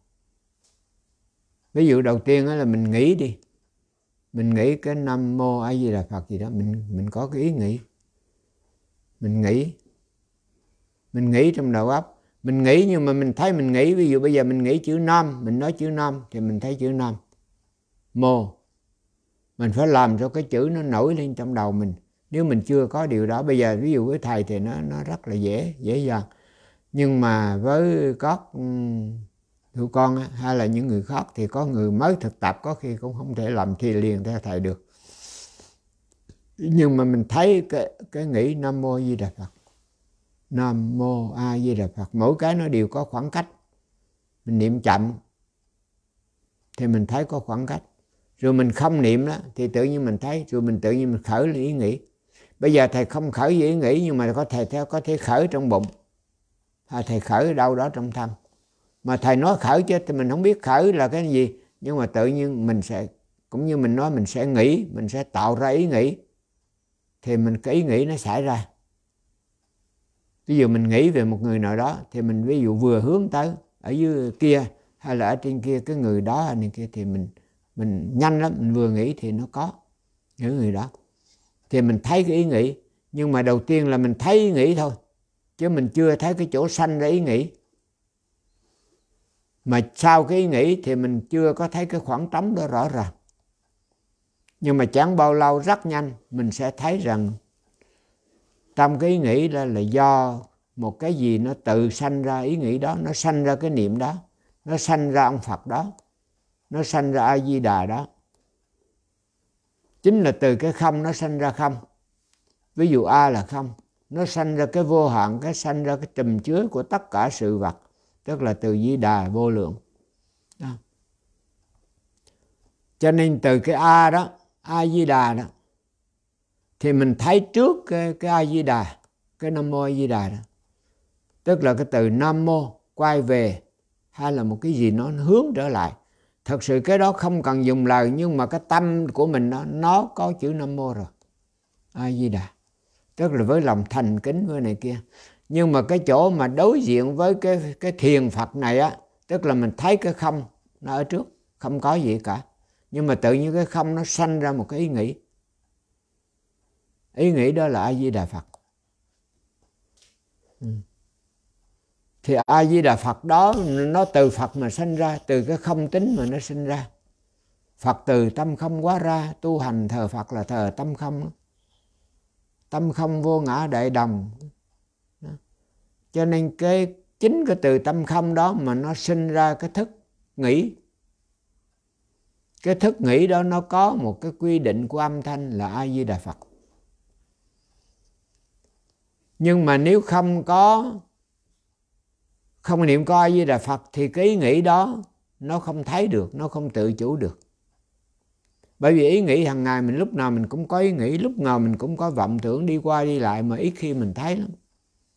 ví dụ đầu tiên là mình nghĩ đi mình nghĩ cái nam mô a di đà phật gì đó mình mình có cái ý nghĩ mình nghĩ mình nghĩ trong đầu óc mình nghĩ nhưng mà mình thấy mình nghĩ ví dụ bây giờ mình nghĩ chữ nam mình nói chữ nam thì mình thấy chữ nam mô mình phải làm cho cái chữ nó nổi lên trong đầu mình nếu mình chưa có điều đó bây giờ ví dụ với thầy thì nó nó rất là dễ dễ dàng nhưng mà với các tụi con hay là những người khác thì có người mới thực tập có khi cũng không thể làm thi liền theo thầy được nhưng mà mình thấy cái, cái nghĩ nam mô di đà phật nam mô a di đà phật mỗi cái nó đều có khoảng cách mình niệm chậm thì mình thấy có khoảng cách rồi mình không niệm đó thì tự nhiên mình thấy rồi mình tự nhiên mình khởi lên ý nghĩ bây giờ thầy không khởi ý nghĩ nhưng mà có thể theo có thể khởi trong bụng à, thầy khởi ở đâu đó trong tâm mà thầy nói khởi chứ thì mình không biết khởi là cái gì nhưng mà tự nhiên mình sẽ cũng như mình nói mình sẽ nghĩ mình sẽ tạo ra ý nghĩ thì mình cái ý nghĩ nó xảy ra ví dụ mình nghĩ về một người nào đó thì mình ví dụ vừa hướng tới ở dưới kia hay là ở trên kia cái người đó hay này kia thì mình mình nhanh lắm mình vừa nghĩ thì nó có những người đó thì mình thấy cái ý nghĩ nhưng mà đầu tiên là mình thấy ý nghĩ thôi chứ mình chưa thấy cái chỗ sanh ra ý nghĩ mà sau khi nghỉ thì mình chưa có thấy cái khoảng trống đó rõ ràng nhưng mà chẳng bao lâu rất nhanh mình sẽ thấy rằng trong cái ý nghĩ đó là do một cái gì nó tự sanh ra ý nghĩ đó nó sanh ra cái niệm đó nó sanh ra ông phật đó nó sanh ra a di đà đó chính là từ cái không nó sanh ra không ví dụ a là không nó sanh ra cái vô hạn cái sanh ra cái trùm chứa của tất cả sự vật tức là từ di đà vô lượng đó. cho nên từ cái a đó a di đà đó thì mình thấy trước cái, cái a di đà cái nam mô a di đà đó tức là cái từ nam mô quay về hay là một cái gì nó hướng trở lại thật sự cái đó không cần dùng lời nhưng mà cái tâm của mình nó nó có chữ nam mô rồi a di đà tức là với lòng thành kính với này kia nhưng mà cái chỗ mà đối diện với cái cái thiền phật này á tức là mình thấy cái không nó ở trước không có gì cả nhưng mà tự nhiên cái không nó sanh ra một cái ý nghĩ ý nghĩ đó là a di đà phật ừ. thì a di đà phật đó nó từ phật mà sanh ra từ cái không tính mà nó sinh ra phật từ tâm không quá ra tu hành thờ phật là thờ tâm không tâm không vô ngã đại đồng cho nên cái chính cái từ tâm không đó mà nó sinh ra cái thức nghĩ cái thức nghĩ đó nó có một cái quy định của âm thanh là a di đà phật nhưng mà nếu không có không niệm có a di đà phật thì cái ý nghĩ đó nó không thấy được nó không tự chủ được bởi vì ý nghĩ hàng ngày mình lúc nào mình cũng có ý nghĩ lúc nào mình cũng có vọng tưởng đi qua đi lại mà ít khi mình thấy lắm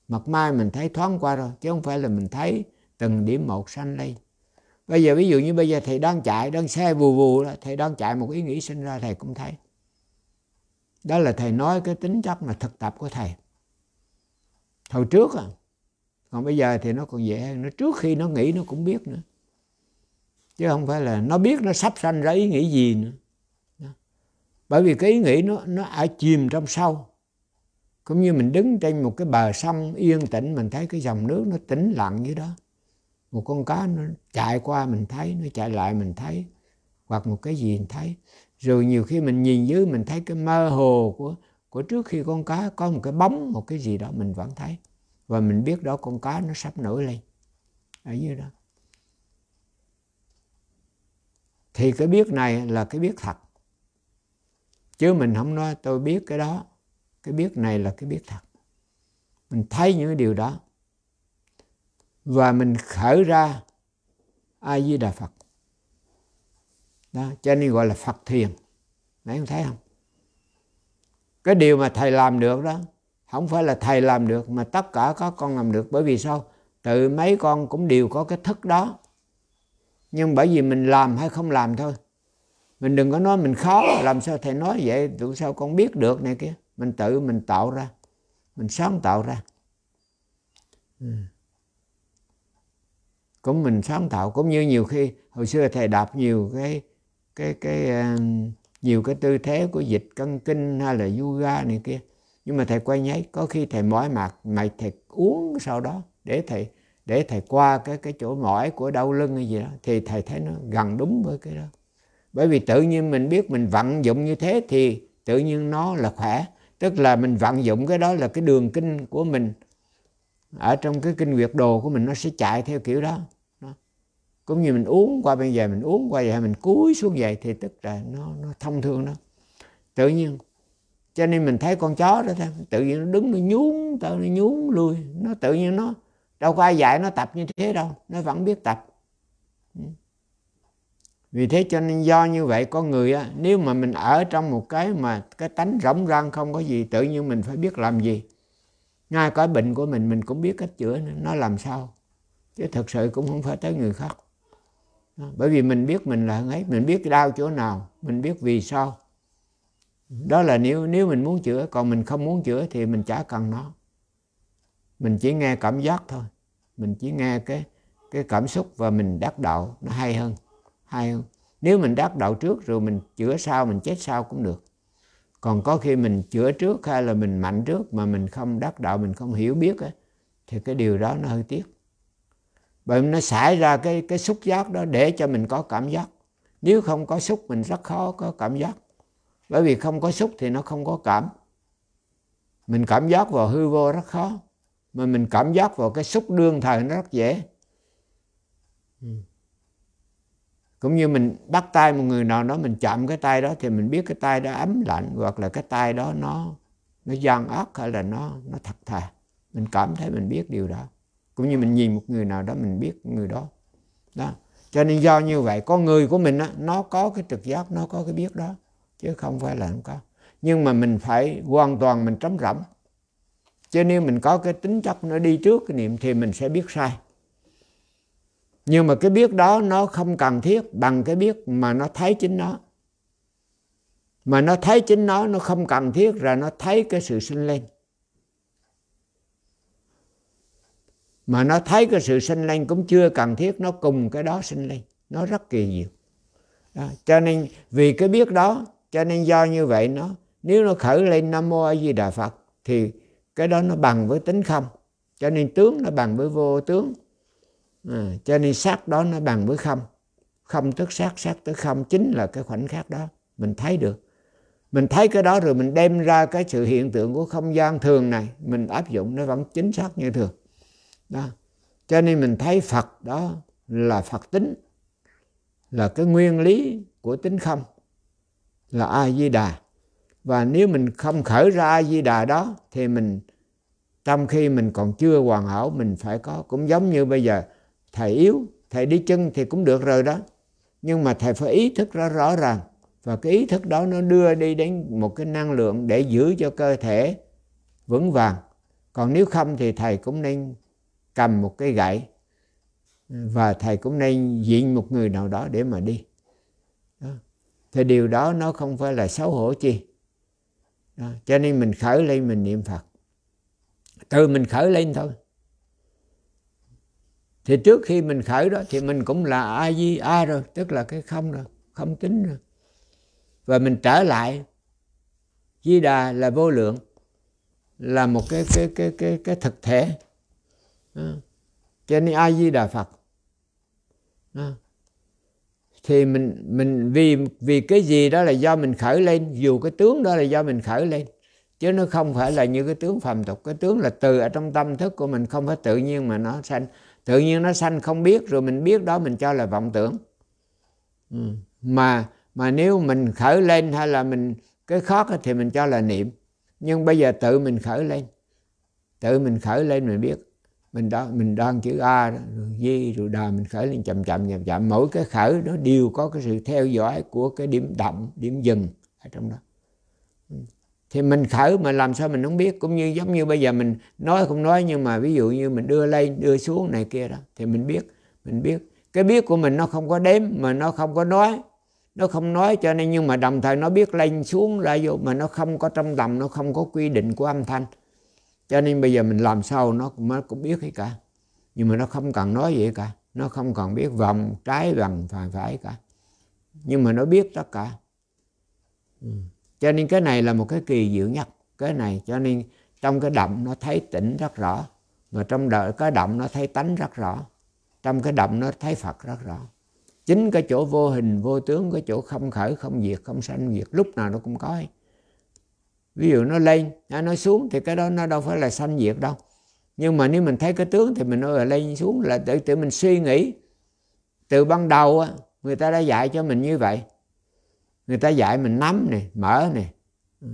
mặt mai mình thấy thoáng qua rồi chứ không phải là mình thấy từng điểm một sanh lên bây giờ ví dụ như bây giờ thầy đang chạy đang xe vù vù đó, thầy đang chạy một ý nghĩ sinh ra thầy cũng thấy đó là thầy nói cái tính chất mà thực tập của thầy hồi trước à còn bây giờ thì nó còn dễ hơn nó trước khi nó nghĩ nó cũng biết nữa chứ không phải là nó biết nó sắp sanh ra ý nghĩ gì nữa bởi vì cái ý nghĩ nó nó ở chìm trong sâu cũng như mình đứng trên một cái bờ sông yên tĩnh mình thấy cái dòng nước nó tĩnh lặng như đó một con cá nó chạy qua mình thấy nó chạy lại mình thấy hoặc một cái gì mình thấy rồi nhiều khi mình nhìn dưới mình thấy cái mơ hồ của của trước khi con cá có một cái bóng một cái gì đó mình vẫn thấy và mình biết đó con cá nó sắp nổi lên ở dưới đó thì cái biết này là cái biết thật chứ mình không nói tôi biết cái đó cái biết này là cái biết thật mình thấy những cái điều đó và mình khởi ra a di đà phật đó cho nên gọi là phật thiền nãy không thấy không cái điều mà thầy làm được đó không phải là thầy làm được mà tất cả các con làm được bởi vì sao tự mấy con cũng đều có cái thức đó nhưng bởi vì mình làm hay không làm thôi mình đừng có nói mình khó làm sao thầy nói vậy tụi sao con biết được này kia mình tự mình tạo ra mình sáng tạo ra ừ. cũng mình sáng tạo cũng như nhiều khi hồi xưa thầy đọc nhiều cái cái cái ờ, nhiều cái tư thế của dịch cân kinh hay là yoga này kia nhưng mà thầy quay nháy có khi thầy mỏi mặt mày thầy uống sau đó để thầy để thầy qua cái cái chỗ mỏi của đau lưng hay gì đó thì thầy thấy nó gần đúng với cái đó bởi vì tự nhiên mình biết mình vận dụng như thế thì tự nhiên nó là khỏe tức là mình vận dụng cái đó là cái đường kinh của mình ở trong cái kinh nguyệt đồ của mình nó sẽ chạy theo kiểu đó, đó. cũng như mình uống qua bên về mình uống qua vậy mình cúi xuống vậy thì tức là nó nó thông thường đó tự nhiên cho nên mình thấy con chó đó thôi tự nhiên nó đứng nó nhún tới nó nhún lui nó tự nhiên nó đâu có ai dạy nó tập như thế đâu nó vẫn biết tập ừ vì thế cho nên do như vậy có người á, nếu mà mình ở trong một cái mà cái tánh rỗng rang không có gì tự nhiên mình phải biết làm gì ngay cái bệnh của mình mình cũng biết cách chữa nó làm sao chứ thật sự cũng không phải tới người khác bởi vì mình biết mình là ấy mình biết đau chỗ nào mình biết vì sao đó là nếu nếu mình muốn chữa còn mình không muốn chữa thì mình chả cần nó mình chỉ nghe cảm giác thôi mình chỉ nghe cái cái cảm xúc và mình đắc đạo nó hay hơn hay không nếu mình đắc đạo trước rồi mình chữa sau mình chết sau cũng được còn có khi mình chữa trước hay là mình mạnh trước mà mình không đắc đạo mình không hiểu biết ấy, thì cái điều đó nó hơi tiếc bởi nó xảy ra cái cái xúc giác đó để cho mình có cảm giác nếu không có xúc mình rất khó có cảm giác bởi vì không có xúc thì nó không có cảm mình cảm giác vào hư vô rất khó mà mình cảm giác vào cái xúc đương thời nó rất dễ cũng như mình bắt tay một người nào đó mình chạm cái tay đó thì mình biết cái tay đó ấm lạnh hoặc là cái tay đó nó nó gian ác hay là nó nó thật thà mình cảm thấy mình biết điều đó cũng như mình nhìn một người nào đó mình biết người đó đó cho nên do như vậy con người của mình đó, nó có cái trực giác nó có cái biết đó chứ không phải là không có nhưng mà mình phải hoàn toàn mình trống rỗng cho nên mình có cái tính chất nó đi trước cái niệm thì mình sẽ biết sai nhưng mà cái biết đó nó không cần thiết bằng cái biết mà nó thấy chính nó mà nó thấy chính nó nó không cần thiết rồi nó thấy cái sự sinh lên mà nó thấy cái sự sinh lên cũng chưa cần thiết nó cùng cái đó sinh lên nó rất kỳ diệu đó. cho nên vì cái biết đó cho nên do như vậy nó nếu nó khởi lên nam mô a di đà phật thì cái đó nó bằng với tính không cho nên tướng nó bằng với vô tướng à, cho nên sát đó nó bằng với không không tức sát sát tức không chính là cái khoảnh khắc đó mình thấy được mình thấy cái đó rồi mình đem ra cái sự hiện tượng của không gian thường này mình áp dụng nó vẫn chính xác như thường đó cho nên mình thấy phật đó là phật tính là cái nguyên lý của tính không là a di đà và nếu mình không khởi ra a di đà đó thì mình trong khi mình còn chưa hoàn hảo mình phải có cũng giống như bây giờ thầy yếu thầy đi chân thì cũng được rồi đó nhưng mà thầy phải ý thức rõ rõ ràng và cái ý thức đó nó đưa đi đến một cái năng lượng để giữ cho cơ thể vững vàng còn nếu không thì thầy cũng nên cầm một cái gậy và thầy cũng nên diện một người nào đó để mà đi đó. thì điều đó nó không phải là xấu hổ chi đó. cho nên mình khởi lên mình niệm phật từ mình khởi lên thôi thì trước khi mình khởi đó thì mình cũng là a di a rồi tức là cái không rồi không tính rồi và mình trở lại di đà là vô lượng là một cái cái cái cái cái thực thể à. cho nên a di đà phật à. thì mình mình vì vì cái gì đó là do mình khởi lên dù cái tướng đó là do mình khởi lên chứ nó không phải là như cái tướng phàm tục cái tướng là từ ở trong tâm thức của mình không phải tự nhiên mà nó sanh tự nhiên nó sanh không biết rồi mình biết đó mình cho là vọng tưởng ừ. mà mà nếu mình khởi lên hay là mình cái khót thì mình cho là niệm nhưng bây giờ tự mình khởi lên tự mình khởi lên mình biết mình đo mình đoan chữ a đó, rồi di rồi đà mình khởi lên chậm chậm chậm chậm mỗi cái khởi nó đều có cái sự theo dõi của cái điểm động điểm dừng ở trong đó thì mình khởi mà làm sao mình không biết cũng như giống như bây giờ mình nói không nói nhưng mà ví dụ như mình đưa lên đưa xuống này kia đó thì mình biết mình biết cái biết của mình nó không có đếm mà nó không có nói nó không nói cho nên nhưng mà đồng thời nó biết lên xuống lại vô mà nó không có trong tầm nó không có quy định của âm thanh cho nên bây giờ mình làm sao nó cũng, nó cũng biết hết cả nhưng mà nó không cần nói vậy cả nó không cần biết vòng trái vòng phải phải cả nhưng mà nó biết tất cả ừ cho nên cái này là một cái kỳ diệu nhất cái này cho nên trong cái động nó thấy tỉnh rất rõ mà trong đời cái động nó thấy tánh rất rõ trong cái động nó thấy phật rất rõ chính cái chỗ vô hình vô tướng cái chỗ không khởi không diệt không sanh diệt lúc nào nó cũng có ấy. ví dụ nó lên nó xuống thì cái đó nó đâu phải là sanh diệt đâu nhưng mà nếu mình thấy cái tướng thì mình nói là lên xuống là tự tự mình suy nghĩ từ ban đầu á người ta đã dạy cho mình như vậy người ta dạy mình nắm này mở này ừ.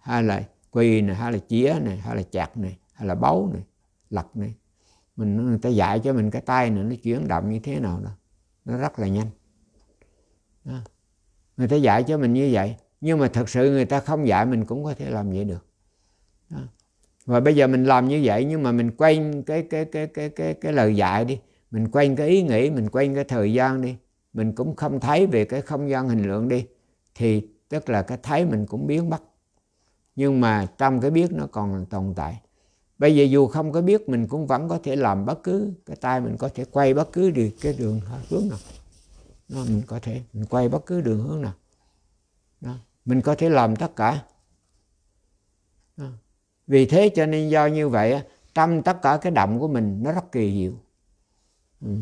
hay là quỳ này hay là chĩa này hay là chặt này hay là bấu này lật này mình người ta dạy cho mình cái tay này nó chuyển động như thế nào đó nó rất là nhanh đó. À. người ta dạy cho mình như vậy nhưng mà thật sự người ta không dạy mình cũng có thể làm vậy được đó. À. và bây giờ mình làm như vậy nhưng mà mình quen cái cái cái cái cái cái lời dạy đi mình quen cái ý nghĩ mình quen cái thời gian đi mình cũng không thấy về cái không gian hình lượng đi thì tức là cái thấy mình cũng biến mất nhưng mà trong cái biết nó còn tồn tại bây giờ dù không có biết mình cũng vẫn có thể làm bất cứ cái tay mình có thể quay bất cứ được cái đường hướng nào nó mình có thể mình quay bất cứ đường hướng nào đó. mình có thể làm tất cả đó. vì thế cho nên do như vậy trong tất cả cái động của mình nó rất kỳ diệu ừ.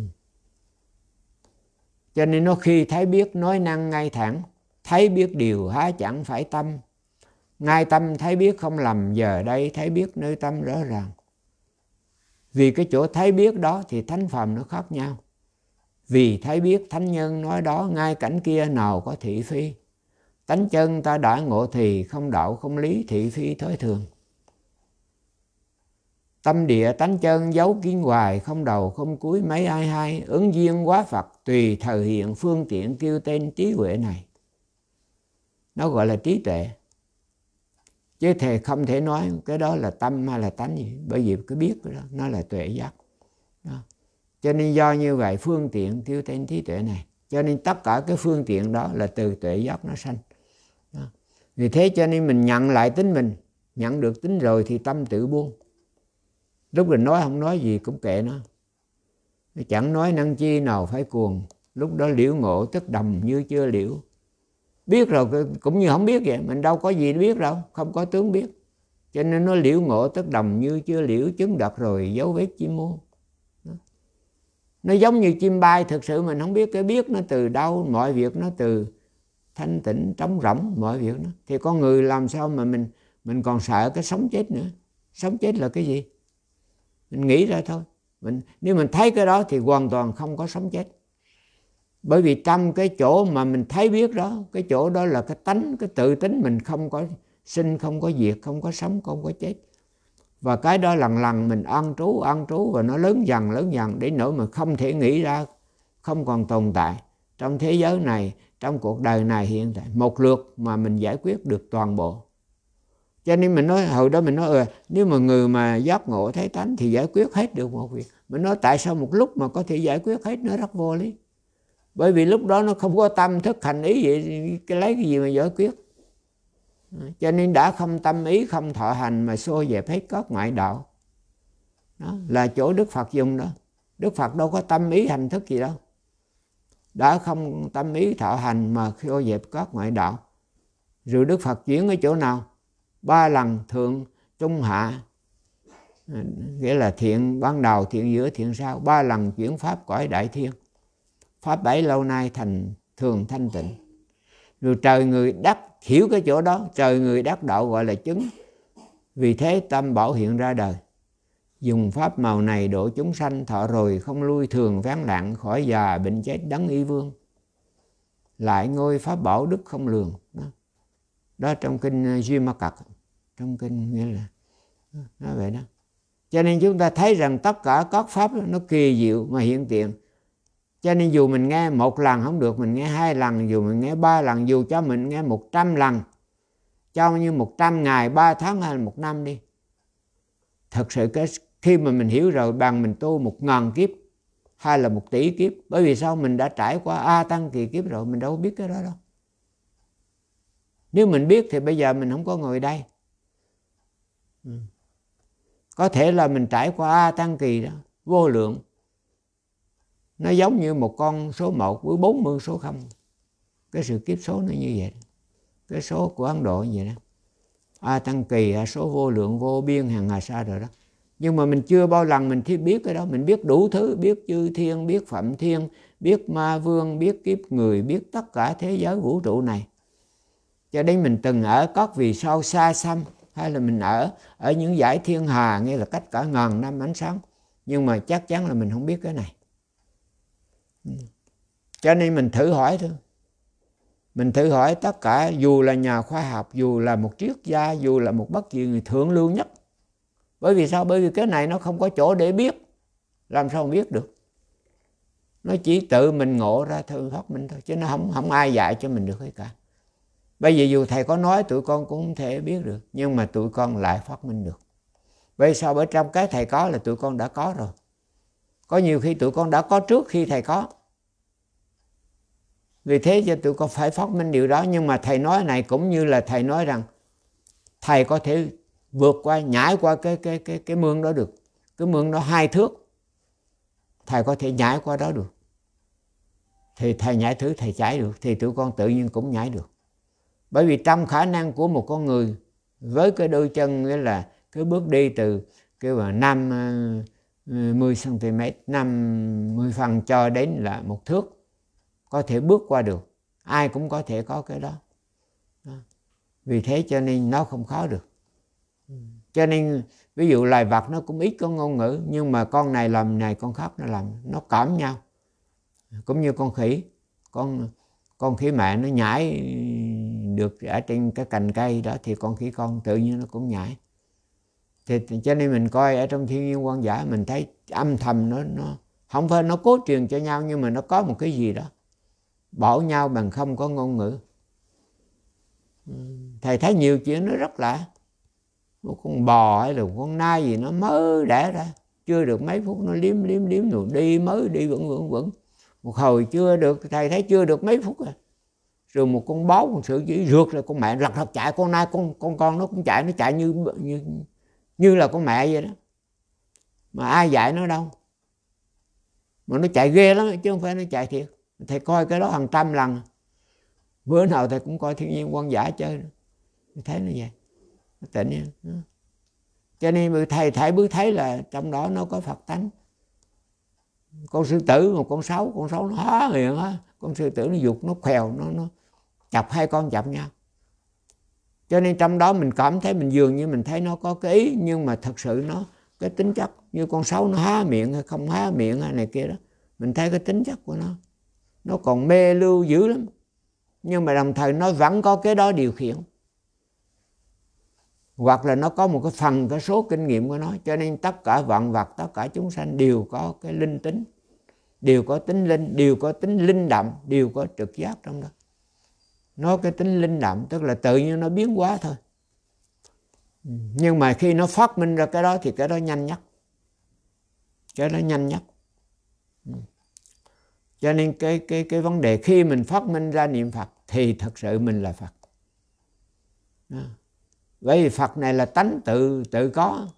cho nên nó khi thấy biết nói năng ngay thẳng thấy biết điều há chẳng phải tâm ngay tâm thấy biết không lầm giờ đây thấy biết nơi tâm rõ ràng vì cái chỗ thấy biết đó thì thánh phẩm nó khác nhau vì thấy biết thánh nhân nói đó ngay cảnh kia nào có thị phi tánh chân ta đã ngộ thì không đạo không lý thị phi thối thường tâm địa tánh chân giấu kiến hoài không đầu không cuối mấy ai hay ứng duyên quá phật tùy thời hiện phương tiện kêu tên trí huệ này nó gọi là trí tuệ chứ thầy không thể nói cái đó là tâm hay là tánh gì bởi vì cứ biết đó nó là tuệ giác đó. cho nên do như vậy phương tiện thiếu tên trí tuệ này cho nên tất cả cái phương tiện đó là từ tuệ giác nó sanh đó. vì thế cho nên mình nhận lại tính mình nhận được tính rồi thì tâm tự buông lúc mình nói không nói gì cũng kệ nó chẳng nói năng chi nào phải cuồng lúc đó liễu ngộ tức đầm như chưa liễu biết rồi cũng như không biết vậy mình đâu có gì biết đâu không có tướng biết cho nên nó liễu ngộ tất đồng như chưa liễu chứng đập rồi dấu vết chim muôn nó giống như chim bay thực sự mình không biết cái biết nó từ đâu mọi việc nó từ thanh tịnh trống rỗng mọi việc nó thì con người làm sao mà mình mình còn sợ cái sống chết nữa sống chết là cái gì mình nghĩ ra thôi mình nếu mình thấy cái đó thì hoàn toàn không có sống chết bởi vì tâm cái chỗ mà mình thấy biết đó cái chỗ đó là cái tánh cái tự tính mình không có sinh không có diệt không có sống không có chết và cái đó lần lần mình ăn trú ăn trú và nó lớn dần lớn dần đến nỗi mà không thể nghĩ ra không còn tồn tại trong thế giới này trong cuộc đời này hiện tại một lượt mà mình giải quyết được toàn bộ cho nên mình nói hồi đó mình nói ừ, nếu mà người mà giác ngộ thấy tánh thì giải quyết hết được một việc mình nói tại sao một lúc mà có thể giải quyết hết nó rất vô lý bởi vì lúc đó nó không có tâm thức hành ý gì cái lấy cái gì mà giải quyết cho nên đã không tâm ý không thọ hành mà xô dẹp hết các ngoại đạo đó là chỗ đức phật dùng đó đức phật đâu có tâm ý hành thức gì đâu đã không tâm ý thọ hành mà xô dẹp các ngoại đạo rồi đức phật chuyển ở chỗ nào ba lần thượng trung hạ nghĩa là thiện ban đầu thiện giữa thiện sau ba lần chuyển pháp cõi đại thiên pháp bảy lâu nay thành thường thanh tịnh rồi trời người đắc hiểu cái chỗ đó trời người đắc đạo gọi là chứng vì thế tâm bảo hiện ra đời dùng pháp màu này độ chúng sanh thọ rồi không lui thường ván lạng khỏi già bệnh chết đấng y vương lại ngôi pháp bảo đức không lường đó, đó trong kinh uh, duy ma cật trong kinh nghĩa là nó vậy đó cho nên chúng ta thấy rằng tất cả các pháp nó kỳ diệu mà hiện tiền cho nên dù mình nghe một lần không được mình nghe hai lần dù mình nghe ba lần dù cho mình nghe một trăm lần cho như một trăm ngày ba tháng hay là một năm đi thật sự cái khi mà mình hiểu rồi bằng mình tu một ngàn kiếp hay là một tỷ kiếp bởi vì sao mình đã trải qua a tăng kỳ kiếp rồi mình đâu biết cái đó đâu nếu mình biết thì bây giờ mình không có ngồi đây ừ. có thể là mình trải qua a tăng kỳ đó vô lượng nó giống như một con số 1 với 40 số 0 cái sự kiếp số nó như vậy cái số của Ấn Độ như vậy đó A Tăng Kỳ a số vô lượng vô biên hàng hà sa rồi đó nhưng mà mình chưa bao lần mình thiết biết cái đó mình biết đủ thứ biết chư thiên biết phạm thiên biết ma vương biết kiếp người biết tất cả thế giới vũ trụ này cho đến mình từng ở các vì sao xa xăm hay là mình ở ở những giải thiên hà nghĩa là cách cả ngàn năm ánh sáng nhưng mà chắc chắn là mình không biết cái này Ừ. cho nên mình thử hỏi thôi mình thử hỏi tất cả dù là nhà khoa học dù là một triết gia dù là một bất kỳ người thượng lưu nhất bởi vì sao bởi vì cái này nó không có chỗ để biết làm sao mà biết được nó chỉ tự mình ngộ ra thôi thoát mình thôi chứ nó không không ai dạy cho mình được hết cả bây giờ dù thầy có nói tụi con cũng không thể biết được nhưng mà tụi con lại phát minh được vậy sao bởi trong cái thầy có là tụi con đã có rồi có nhiều khi tụi con đã có trước khi thầy có vì thế cho tụi con phải phát minh điều đó nhưng mà thầy nói này cũng như là thầy nói rằng thầy có thể vượt qua nhảy qua cái cái cái cái mương đó được cái mương đó hai thước thầy có thể nhảy qua đó được thì thầy nhảy thứ thầy chạy được thì tụi con tự nhiên cũng nhảy được bởi vì trong khả năng của một con người với cái đôi chân nghĩa là cứ bước đi từ cái là năm 10 cm 50 phần cho đến là một thước có thể bước qua được ai cũng có thể có cái đó vì thế cho nên nó không khó được cho nên ví dụ loài vật nó cũng ít có ngôn ngữ nhưng mà con này làm này con khác nó làm nó cảm nhau cũng như con khỉ con con khỉ mẹ nó nhảy được ở trên cái cành cây đó thì con khỉ con tự nhiên nó cũng nhảy thì cho nên mình coi ở trong thiên nhiên quan giả mình thấy âm thầm nó nó không phải nó cố truyền cho nhau nhưng mà nó có một cái gì đó bỏ nhau bằng không có ngôn ngữ thầy thấy nhiều chuyện nó rất lạ một con bò hay là một con nai gì nó mới đẻ ra chưa được mấy phút nó liếm liếm liếm rồi đi mới đi vẫn vẫn vẫn một hồi chưa được thầy thấy chưa được mấy phút rồi à. rồi một con báo con sự chỉ rượt là con mẹ lật lật chạy con nai con con con nó cũng chạy nó chạy như như như là con mẹ vậy đó mà ai dạy nó đâu mà nó chạy ghê lắm chứ không phải nó chạy thiệt thầy coi cái đó hàng trăm lần bữa nào thầy cũng coi thiên nhiên quan giả chơi thấy nó vậy nó tịnh cho nên thầy thầy bước thấy là trong đó nó có phật tánh con sư tử một con sáu con sáu nó há miệng á con sư tử nó dục nó khèo nó nó chọc hai con chọc nhau cho nên trong đó mình cảm thấy mình dường như mình thấy nó có cái ý nhưng mà thật sự nó cái tính chất như con sáu nó há miệng hay không há miệng hay này kia đó mình thấy cái tính chất của nó nó còn mê lưu dữ lắm nhưng mà đồng thời nó vẫn có cái đó điều khiển hoặc là nó có một cái phần cái số kinh nghiệm của nó cho nên tất cả vạn vật tất cả chúng sanh đều có cái linh tính đều có tính linh đều có tính linh động đều có trực giác trong đó nó cái tính linh động tức là tự nhiên nó biến hóa thôi nhưng mà khi nó phát minh ra cái đó thì cái đó nhanh nhất cái đó nhanh nhất cho nên cái cái cái vấn đề khi mình phát minh ra niệm phật thì thật sự mình là phật đó. vậy thì phật này là tánh tự tự có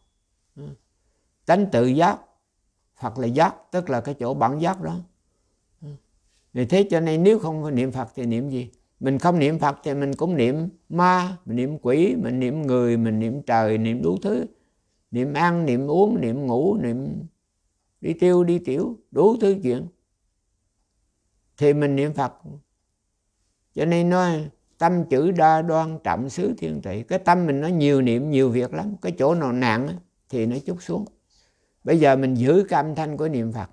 tánh tự giác phật là giác tức là cái chỗ bản giác đó vì thế cho nên nếu không niệm phật thì niệm gì mình không niệm phật thì mình cũng niệm ma mình niệm quỷ mình niệm người mình niệm trời niệm đủ thứ niệm ăn niệm uống niệm ngủ niệm đi tiêu đi tiểu đủ thứ chuyện thì mình niệm phật cho nên nói tâm chữ đa đoan trọng xứ thiên thị cái tâm mình nó nhiều niệm nhiều việc lắm cái chỗ nào nặng thì nó chút xuống bây giờ mình giữ cái âm thanh của niệm phật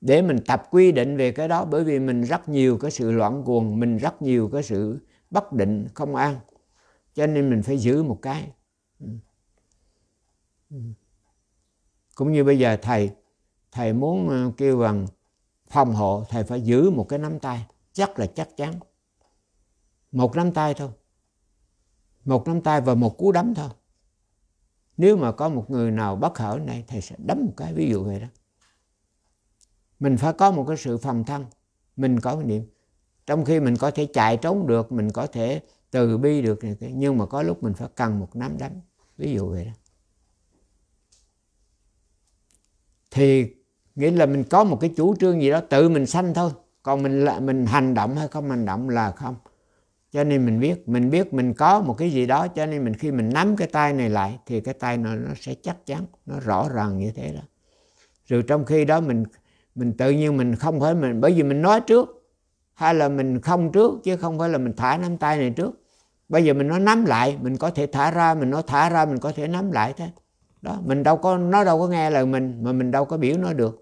để mình tập quy định về cái đó bởi vì mình rất nhiều cái sự loạn cuồng mình rất nhiều cái sự bất định không an cho nên mình phải giữ một cái ừ. Ừ. cũng như bây giờ thầy thầy muốn ờ, kêu bằng phòng hộ thầy phải giữ một cái nắm tay chắc là chắc chắn một nắm tay thôi một nắm tay và một cú đấm thôi nếu mà có một người nào bất hở này thầy sẽ đấm một cái ví dụ vậy đó mình phải có một cái sự phòng thân mình có cái niệm trong khi mình có thể chạy trốn được mình có thể từ bi được nhưng mà có lúc mình phải cần một nắm đấm ví dụ vậy đó thì nghĩa là mình có một cái chủ trương gì đó tự mình sanh thôi còn mình là mình hành động hay không hành động là không cho nên mình biết mình biết mình có một cái gì đó cho nên mình khi mình nắm cái tay này lại thì cái tay nó nó sẽ chắc chắn nó rõ ràng như thế đó rồi trong khi đó mình mình tự nhiên mình không phải mình bởi vì mình nói trước hay là mình không trước chứ không phải là mình thả nắm tay này trước bây giờ mình nó nắm lại mình có thể thả ra mình nó thả ra mình có thể nắm lại thế đó mình đâu có nó đâu có nghe lời mình mà mình đâu có biểu nó được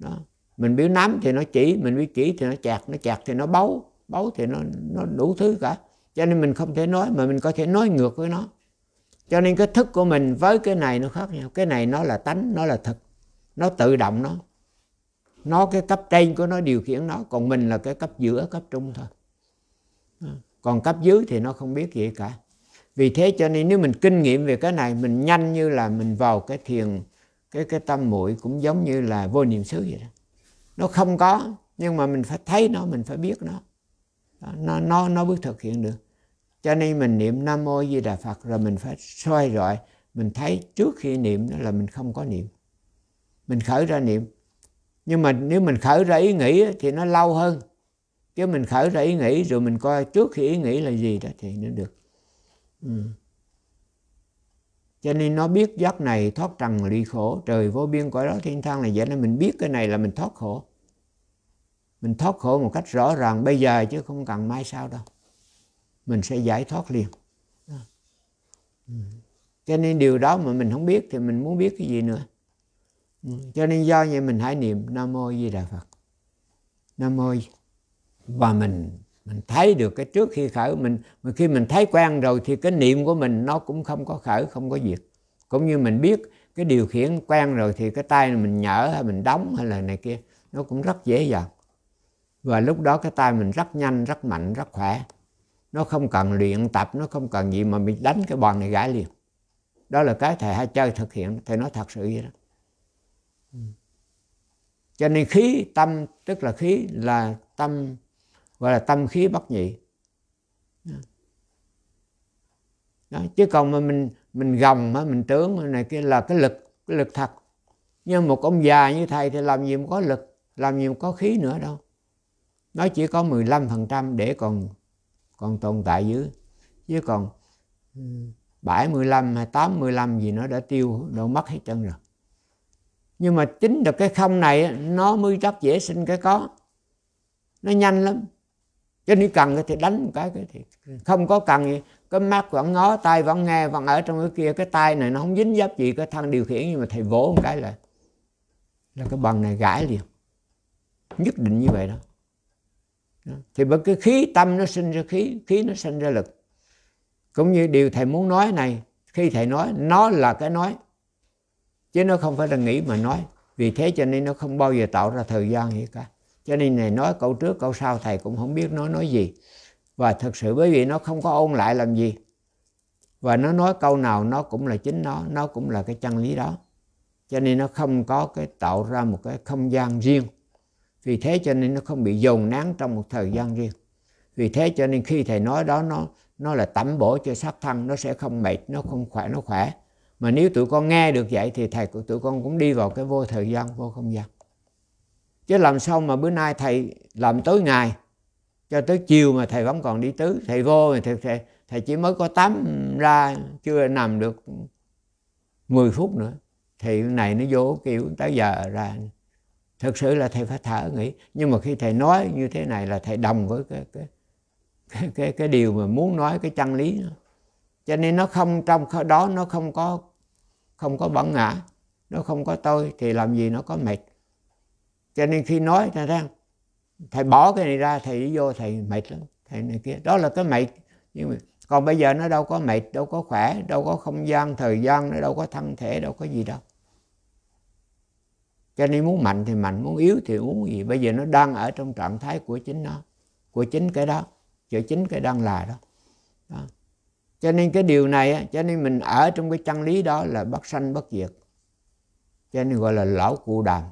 đó. mình biết nắm thì nó chỉ mình biết chỉ thì nó chặt, nó chặt thì nó bấu, bấu thì nó nó đủ thứ cả cho nên mình không thể nói mà mình có thể nói ngược với nó cho nên cái thức của mình với cái này nó khác nhau cái này nó là tánh nó là thực nó tự động nó nó cái cấp trên của nó điều khiển nó còn mình là cái cấp giữa cấp trung thôi còn cấp dưới thì nó không biết gì cả vì thế cho nên nếu mình kinh nghiệm về cái này mình nhanh như là mình vào cái thiền cái cái tâm muội cũng giống như là vô niệm xứ vậy đó nó không có nhưng mà mình phải thấy nó mình phải biết nó nó nó nó mới thực hiện được cho nên mình niệm nam mô di đà phật rồi mình phải soi rọi mình thấy trước khi niệm đó là mình không có niệm mình khởi ra niệm nhưng mà nếu mình khởi ra ý nghĩ thì nó lâu hơn chứ mình khởi ra ý nghĩ rồi mình coi trước khi ý nghĩ là gì đó thì nó được ừ cho nên nó biết giác này thoát trần ly khổ trời vô biên cõi đó thiên thang này vậy nên mình biết cái này là mình thoát khổ mình thoát khổ một cách rõ ràng bây giờ chứ không cần mai sau đâu mình sẽ giải thoát liền dạ. ừ. cho nên điều đó mà mình không biết thì mình muốn biết cái gì nữa ừ. cho nên do vậy mình hãy niệm nam mô di đà phật nam mô và mình mình thấy được cái trước khi khởi mình khi mình thấy quen rồi thì cái niệm của mình nó cũng không có khởi không có diệt cũng như mình biết cái điều khiển quen rồi thì cái tay mình nhở hay mình đóng hay là này kia nó cũng rất dễ dàng và lúc đó cái tay mình rất nhanh rất mạnh rất khỏe nó không cần luyện tập nó không cần gì mà mình đánh cái bòn này gãy liền đó là cái thầy hay chơi thực hiện thầy nói thật sự vậy đó ừ. cho nên khí tâm tức là khí là tâm gọi là tâm khí bất nhị đó. chứ còn mà mình mình gồng mà mình tướng này kia là cái lực cái lực thật nhưng một ông già như thầy thì làm gì mà có lực làm gì mà có khí nữa đâu nó chỉ có 15% để còn còn tồn tại dưới chứ còn 75 hay 85 gì nó đã tiêu đâu mất hết chân rồi nhưng mà chính được cái không này nó mới rất dễ sinh cái có nó nhanh lắm chứ nếu cần thì đánh một cái thì không có cần gì cái mắt vẫn ngó tay vẫn nghe vẫn ở trong cái kia cái tay này nó không dính dấp gì cái thân điều khiển nhưng mà thầy vỗ một cái là là cái bằng này gãi liền nhất định như vậy đó thì bởi cái khí tâm nó sinh ra khí khí nó sinh ra lực cũng như điều thầy muốn nói này khi thầy nói nó là cái nói chứ nó không phải là nghĩ mà nói vì thế cho nên nó không bao giờ tạo ra thời gian gì cả cho nên này nói câu trước câu sau thầy cũng không biết nói nói gì và thật sự bởi vì nó không có ôn lại làm gì và nó nói câu nào nó cũng là chính nó nó cũng là cái chân lý đó cho nên nó không có cái tạo ra một cái không gian riêng vì thế cho nên nó không bị dồn nén trong một thời gian riêng vì thế cho nên khi thầy nói đó nó nó là tẩm bổ cho sát thân nó sẽ không mệt nó không khỏe nó khỏe mà nếu tụi con nghe được vậy thì thầy của tụi con cũng đi vào cái vô thời gian vô không gian chứ làm sao mà bữa nay thầy làm tối ngày cho tới chiều mà thầy vẫn còn đi tứ thầy vô thì thầy, thầy, chỉ mới có tắm ra chưa nằm được 10 phút nữa thì này nó vô kiểu tới giờ ra thực sự là thầy phải thở nghĩ nhưng mà khi thầy nói như thế này là thầy đồng với cái cái cái cái, cái điều mà muốn nói cái chân lý đó. cho nên nó không trong đó nó không có không có bẩn ngã nó không có tôi thì làm gì nó có mệt cho nên khi nói thầy rằng thầy bỏ cái này ra thầy đi vô thầy mệt lắm thầy này kia đó là cái mệt nhưng mà còn bây giờ nó đâu có mệt đâu có khỏe đâu có không gian thời gian nó đâu có thân thể đâu có gì đâu cho nên muốn mạnh thì mạnh muốn yếu thì muốn gì bây giờ nó đang ở trong trạng thái của chính nó của chính cái đó của chính cái đang là đó, đó. cho nên cái điều này cho nên mình ở trong cái chân lý đó là bất sanh bất diệt cho nên gọi là lão cụ đàm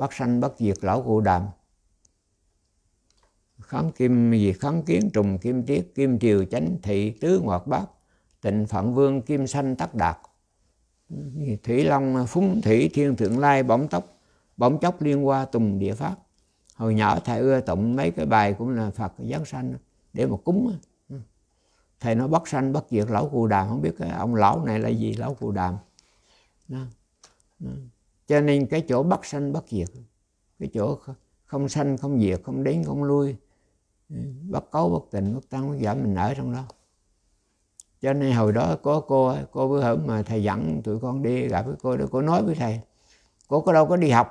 bác sanh bác diệt lão cụ đàm khám kim gì khám kiến trùng kim tiết kim triều chánh thị tứ ngoạt bát tịnh phận vương kim sanh tắc đạt thủy long phúng thủy thiên thượng lai bỗng tóc bỗng chốc liên qua tùng địa pháp hồi nhỏ thầy ưa tụng mấy cái bài cũng là phật giáng sanh để mà cúng thầy nói bắt sanh bắt diệt lão cụ đàm không biết cái ông lão này là gì lão cụ đàm đó. Đó cho nên cái chỗ bất sanh bất diệt cái chỗ không sanh không diệt không đến không lui ừ, bất cấu bất tình bất tăng bất giảm mình ở trong đó cho nên hồi đó có cô cô với hổm mà thầy dẫn tụi con đi gặp với cô đó cô nói với thầy cô có đâu có đi học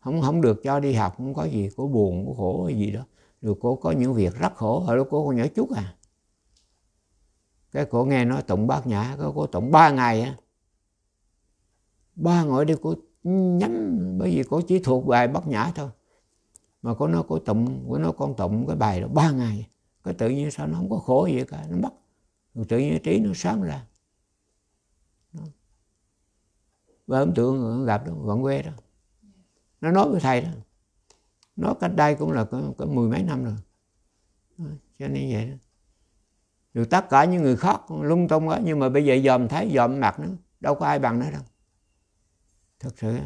không không được cho đi học không có gì cô buồn cô khổ hay gì đó rồi cô có những việc rất khổ hồi đó cô còn nhỏ chút à cái cô nghe nói tụng bát nhã có cô tụng ba ngày á ba ngồi đây cô nhắm bởi vì cô chỉ thuộc bài bắt nhã thôi mà cô nói cô tụng của nó con tụng cái bài đó ba ngày cái tự nhiên sao nó không có khổ gì cả nó mất tự nhiên trí nó sáng ra và ông tượng gặp đó vẫn quê đó nó nói với thầy đó nó cách đây cũng là có, có mười mấy năm rồi đó. cho nên vậy đó rồi tất cả những người khác lung tung đó nhưng mà bây giờ dòm thấy dòm mặt nó đâu có ai bằng nó đâu thật sự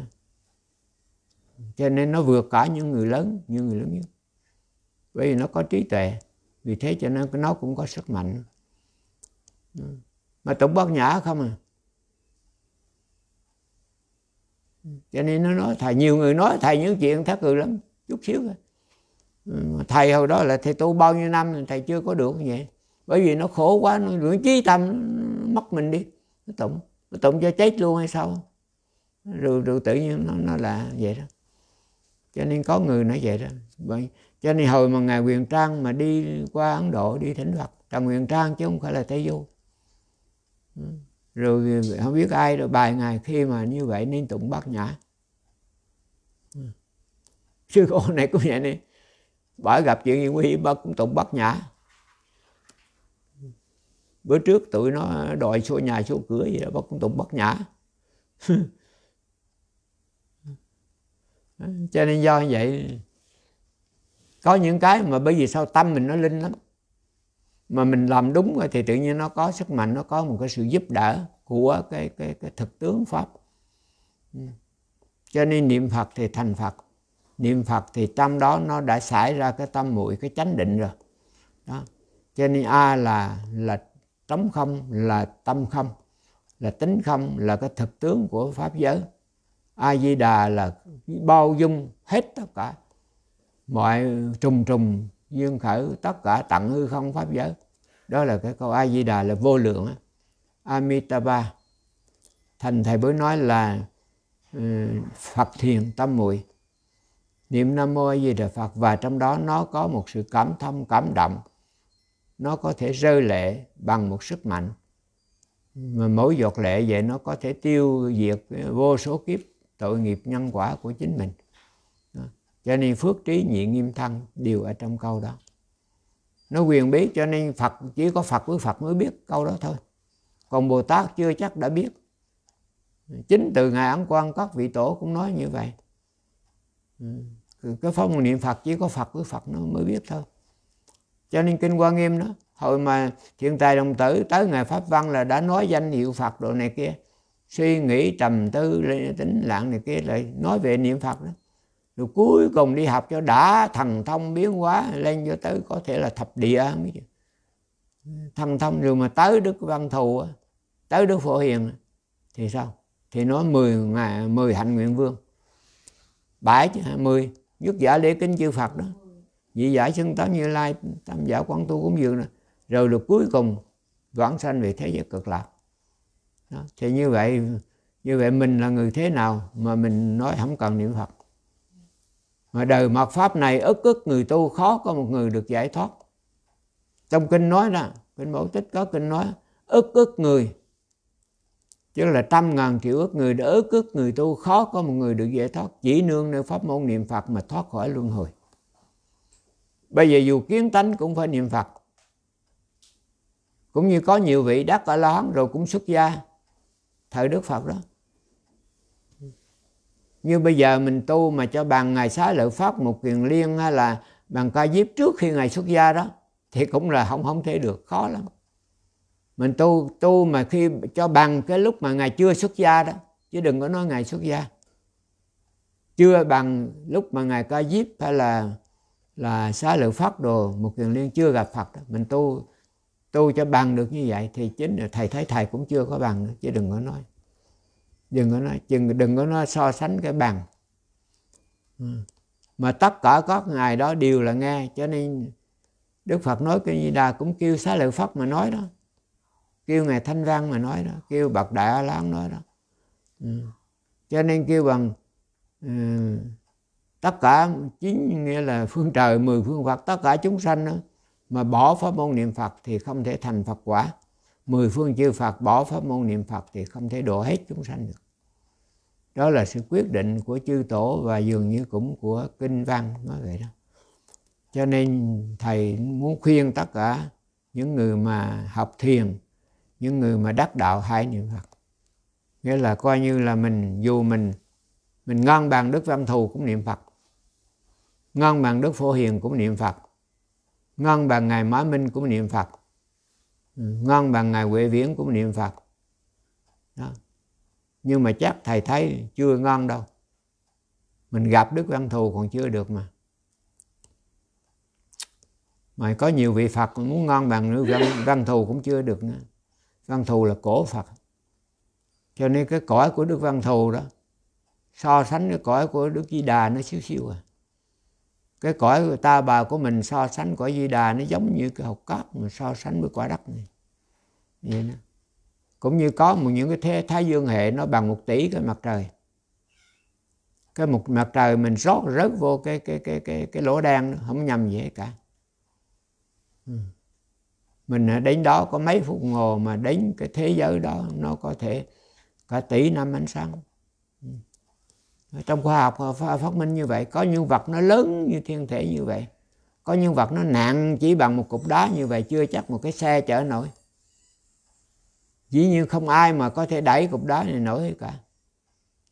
cho nên nó vượt cả những người lớn những người lớn nhất bởi vì nó có trí tuệ vì thế cho nên nó cũng có sức mạnh mà tổng bát nhã không à cho nên nó nói thầy nhiều người nói thầy những chuyện thắc cười lắm chút xíu thôi thầy hồi đó là thầy tu bao nhiêu năm thầy chưa có được như vậy bởi vì nó khổ quá nó lưỡng trí tâm nó mất mình đi nó tụng nó tụng cho chết luôn hay sao rồi rượu tự nhiên nó, nó là vậy đó cho nên có người nói vậy đó Vậy, cho nên hồi mà ngài Quyền Trang mà đi qua Ấn Độ đi thỉnh Phật là Quyền Trang chứ không phải là Tây Du ừ. rồi không biết ai rồi bài ngài khi mà như vậy nên tụng bát nhã ừ. sư cô này cũng vậy nè, bà gặp chuyện gì nguy hiểm bà cũng tụng bát nhã bữa trước tụi nó đòi xô nhà xô cửa gì đó bà cũng tụng bát nhã cho nên do vậy có những cái mà bởi vì sao tâm mình nó linh lắm mà mình làm đúng rồi thì tự nhiên nó có sức mạnh nó có một cái sự giúp đỡ của cái cái, cái thực tướng pháp ừ. cho nên niệm phật thì thành phật niệm phật thì trong đó nó đã xảy ra cái tâm muội cái chánh định rồi đó cho nên a là là trống không là tâm không là tính không là cái thực tướng của pháp giới a di đà là bao dung hết tất cả mọi trùng trùng duyên khởi tất cả tận hư không pháp giới đó là cái câu a di đà là vô lượng amitabha thành thầy mới nói là ừ, phật thiền tâm muội niệm nam mô a di đà phật và trong đó nó có một sự cảm thông cảm động nó có thể rơi lệ bằng một sức mạnh mà mỗi giọt lệ vậy nó có thể tiêu diệt vô số kiếp tội nghiệp nhân quả của chính mình cho nên phước trí nhị nghiêm thân đều ở trong câu đó nó quyền bí cho nên phật chỉ có phật với phật mới biết câu đó thôi còn bồ tát chưa chắc đã biết chính từ ngài ẩn quan các vị tổ cũng nói như vậy ừ. cái phong niệm phật chỉ có phật với phật nó mới biết thôi cho nên kinh quan nghiêm đó hồi mà thiên tài đồng tử tới ngày pháp văn là đã nói danh hiệu phật đồ này kia suy nghĩ trầm tư tính lặng này kia lại nói về niệm phật đó rồi cuối cùng đi học cho đã thần thông biến hóa lên cho tới có thể là thập địa thần thông rồi mà tới đức văn thù tới đức phổ hiền thì sao thì nói mười ngày mười hạnh nguyện vương bảy mười nhất giả lễ kính chư phật đó vị giải xưng tám như lai tam giả quán tu cũng dường rồi được cuối cùng vãng sanh về thế giới cực lạc đó. thì như vậy như vậy mình là người thế nào mà mình nói không cần niệm phật mà đời mạt pháp này ức ức người tu khó có một người được giải thoát trong kinh nói đó kinh mẫu tích có kinh nói ức ức người chứ là trăm ngàn triệu ức người đã ức ức người tu khó có một người được giải thoát chỉ nương nơi pháp môn niệm phật mà thoát khỏi luân hồi bây giờ dù kiến tánh cũng phải niệm phật cũng như có nhiều vị đắc ở la rồi cũng xuất gia thời đức phật đó như bây giờ mình tu mà cho bằng ngài xá lợi pháp một kiền liên hay là bằng ca diếp trước khi ngài xuất gia đó thì cũng là không không thể được khó lắm mình tu tu mà khi cho bằng cái lúc mà ngài chưa xuất gia đó chứ đừng có nói ngài xuất gia chưa bằng lúc mà ngài ca diếp hay là là xá lợi pháp đồ một kiền liên chưa gặp phật đó. mình tu tu cho bằng được như vậy thì chính là thầy thấy thầy cũng chưa có bằng nữa chứ đừng có nói đừng có nói đừng, đừng có nói so sánh cái bằng ừ. mà tất cả các ngài đó đều là nghe cho nên đức phật nói cái như đà cũng kêu xá lợi phất mà nói đó kêu ngài thanh văn mà nói đó kêu bậc đại a lán nói đó ừ. cho nên kêu bằng ừ, tất cả chính nghĩa là phương trời mười phương phật tất cả chúng sanh đó mà bỏ pháp môn niệm Phật thì không thể thành Phật quả mười phương chư Phật bỏ pháp môn niệm Phật thì không thể độ hết chúng sanh được đó là sự quyết định của chư tổ và dường như cũng của kinh văn nói vậy đó cho nên thầy muốn khuyên tất cả những người mà học thiền những người mà đắc đạo hãy niệm phật nghĩa là coi như là mình dù mình mình ngon bằng đức văn thù cũng niệm phật ngon bằng đức phổ hiền cũng niệm phật ngon bằng ngày mã minh cũng niệm phật ừ, ngon bằng ngày huệ viễn cũng niệm phật đó. nhưng mà chắc thầy thấy chưa ngon đâu mình gặp đức văn thù còn chưa được mà mà có nhiều vị phật muốn ngon bằng nữ văn, văn thù cũng chưa được nữa văn thù là cổ phật cho nên cái cõi của đức văn thù đó so sánh cái cõi của đức di đà nó xíu xíu à cái cõi người ta bà của mình so sánh cõi di đà nó giống như cái hột cát mà so sánh với quả đất này vậy đó. cũng như có một những cái thế thái dương hệ nó bằng một tỷ cái mặt trời cái một mặt trời mình rót rớt vô cái cái cái cái cái lỗ đen đó, không nhầm gì hết cả ừ. mình đến đó có mấy phút ngồi mà đến cái thế giới đó nó có thể cả tỷ năm ánh sáng trong khoa học phát minh như vậy có nhân vật nó lớn như thiên thể như vậy có nhân vật nó nặng chỉ bằng một cục đá như vậy chưa chắc một cái xe chở nổi dĩ nhiên không ai mà có thể đẩy cục đá này nổi cả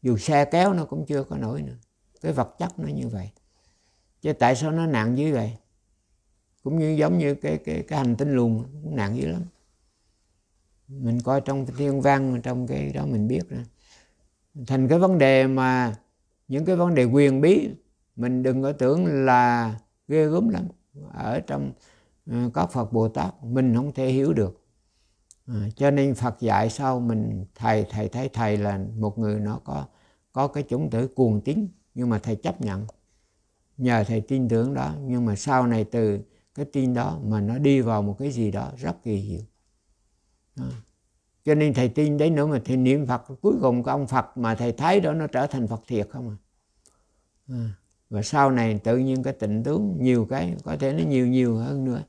dù xe kéo nó cũng chưa có nổi nữa cái vật chất nó như vậy chứ tại sao nó nặng như vậy cũng như giống như cái cái cái hành tinh luồn cũng nặng dữ lắm mình coi trong thiên văn trong cái đó mình biết rồi thành cái vấn đề mà những cái vấn đề quyền bí mình đừng có tưởng là ghê gớm lắm ở trong ờ, các Phật Bồ Tát mình không thể hiểu được à, cho nên Phật dạy sau mình thầy thầy thấy thầy là một người nó có có cái chủng tử cuồng tín nhưng mà thầy chấp nhận nhờ thầy tin tưởng đó nhưng mà sau này từ cái tin đó mà nó đi vào một cái gì đó rất kỳ diệu ờ cho nên thầy tin đấy nữa mà thầy niệm phật cuối cùng cái ông phật mà thầy thấy đó nó trở thành phật thiệt không à, à và sau này tự nhiên cái tịnh tướng nhiều cái có thể nó nhiều nhiều hơn nữa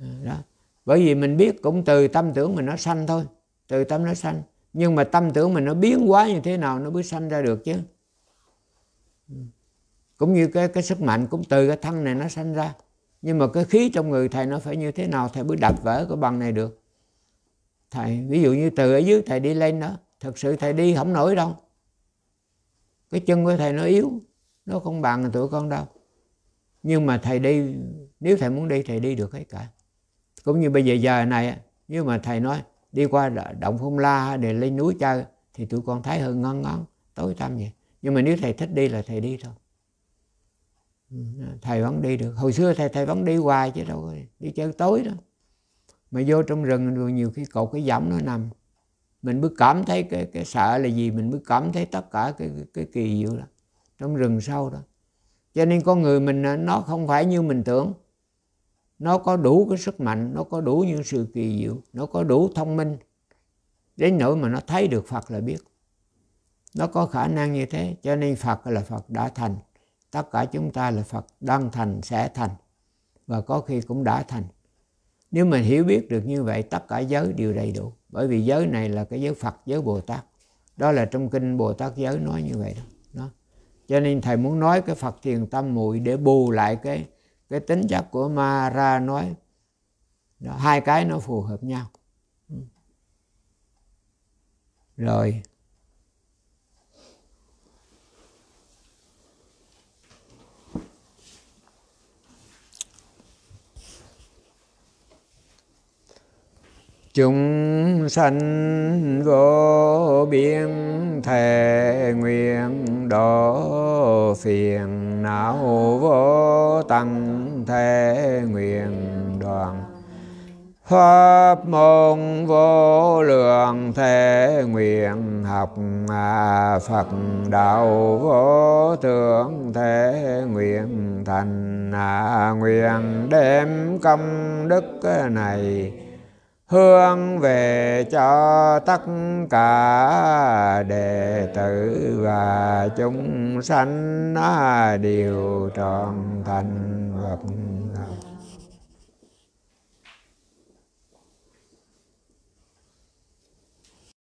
à, đó bởi vì mình biết cũng từ tâm tưởng mình nó sanh thôi từ tâm nó sanh nhưng mà tâm tưởng mình nó biến quá như thế nào nó mới sanh ra được chứ cũng như cái cái sức mạnh cũng từ cái thân này nó sanh ra nhưng mà cái khí trong người thầy nó phải như thế nào thầy mới đập vỡ cái bằng này được thầy ví dụ như từ ở dưới thầy đi lên đó thật sự thầy đi không nổi đâu cái chân của thầy nó yếu nó không bằng tụi con đâu nhưng mà thầy đi nếu thầy muốn đi thầy đi được hết cả cũng như bây giờ giờ này nếu mà thầy nói đi qua động phong la để lên núi chơi thì tụi con thấy hơi ngon ngon tối tăm vậy nhưng mà nếu thầy thích đi là thầy đi thôi ừ, thầy vẫn đi được hồi xưa thầy thầy vẫn đi hoài chứ đâu đi chơi tối đó mà vô trong rừng rồi nhiều khi cột cái võng nó nằm mình mới cảm thấy cái cái sợ là gì mình mới cảm thấy tất cả cái cái, cái kỳ diệu đó trong rừng sâu đó cho nên con người mình à, nó không phải như mình tưởng nó có đủ cái sức mạnh nó có đủ những sự kỳ diệu nó có đủ thông minh đến nỗi mà nó thấy được phật là biết nó có khả năng như thế cho nên phật là phật đã thành tất cả chúng ta là phật đang thành sẽ thành và có khi cũng đã thành nếu mình hiểu biết được như vậy tất cả giới đều đầy đủ bởi vì giới này là cái giới phật giới bồ tát đó là trong kinh bồ tát giới nói như vậy đó, đó. cho nên thầy muốn nói cái phật thiền tâm muội để bù lại cái cái tính chất của ma ra nói đó, hai cái nó phù hợp nhau ừ. rồi chúng sanh vô biên thề nguyện độ phiền não vô tăng thề nguyện đoàn pháp môn vô lượng thề nguyện học à phật đạo vô thượng thề nguyện thành à nguyện đem công đức này hướng về cho tất cả đệ tử và chúng sanh đều trọn thành Phật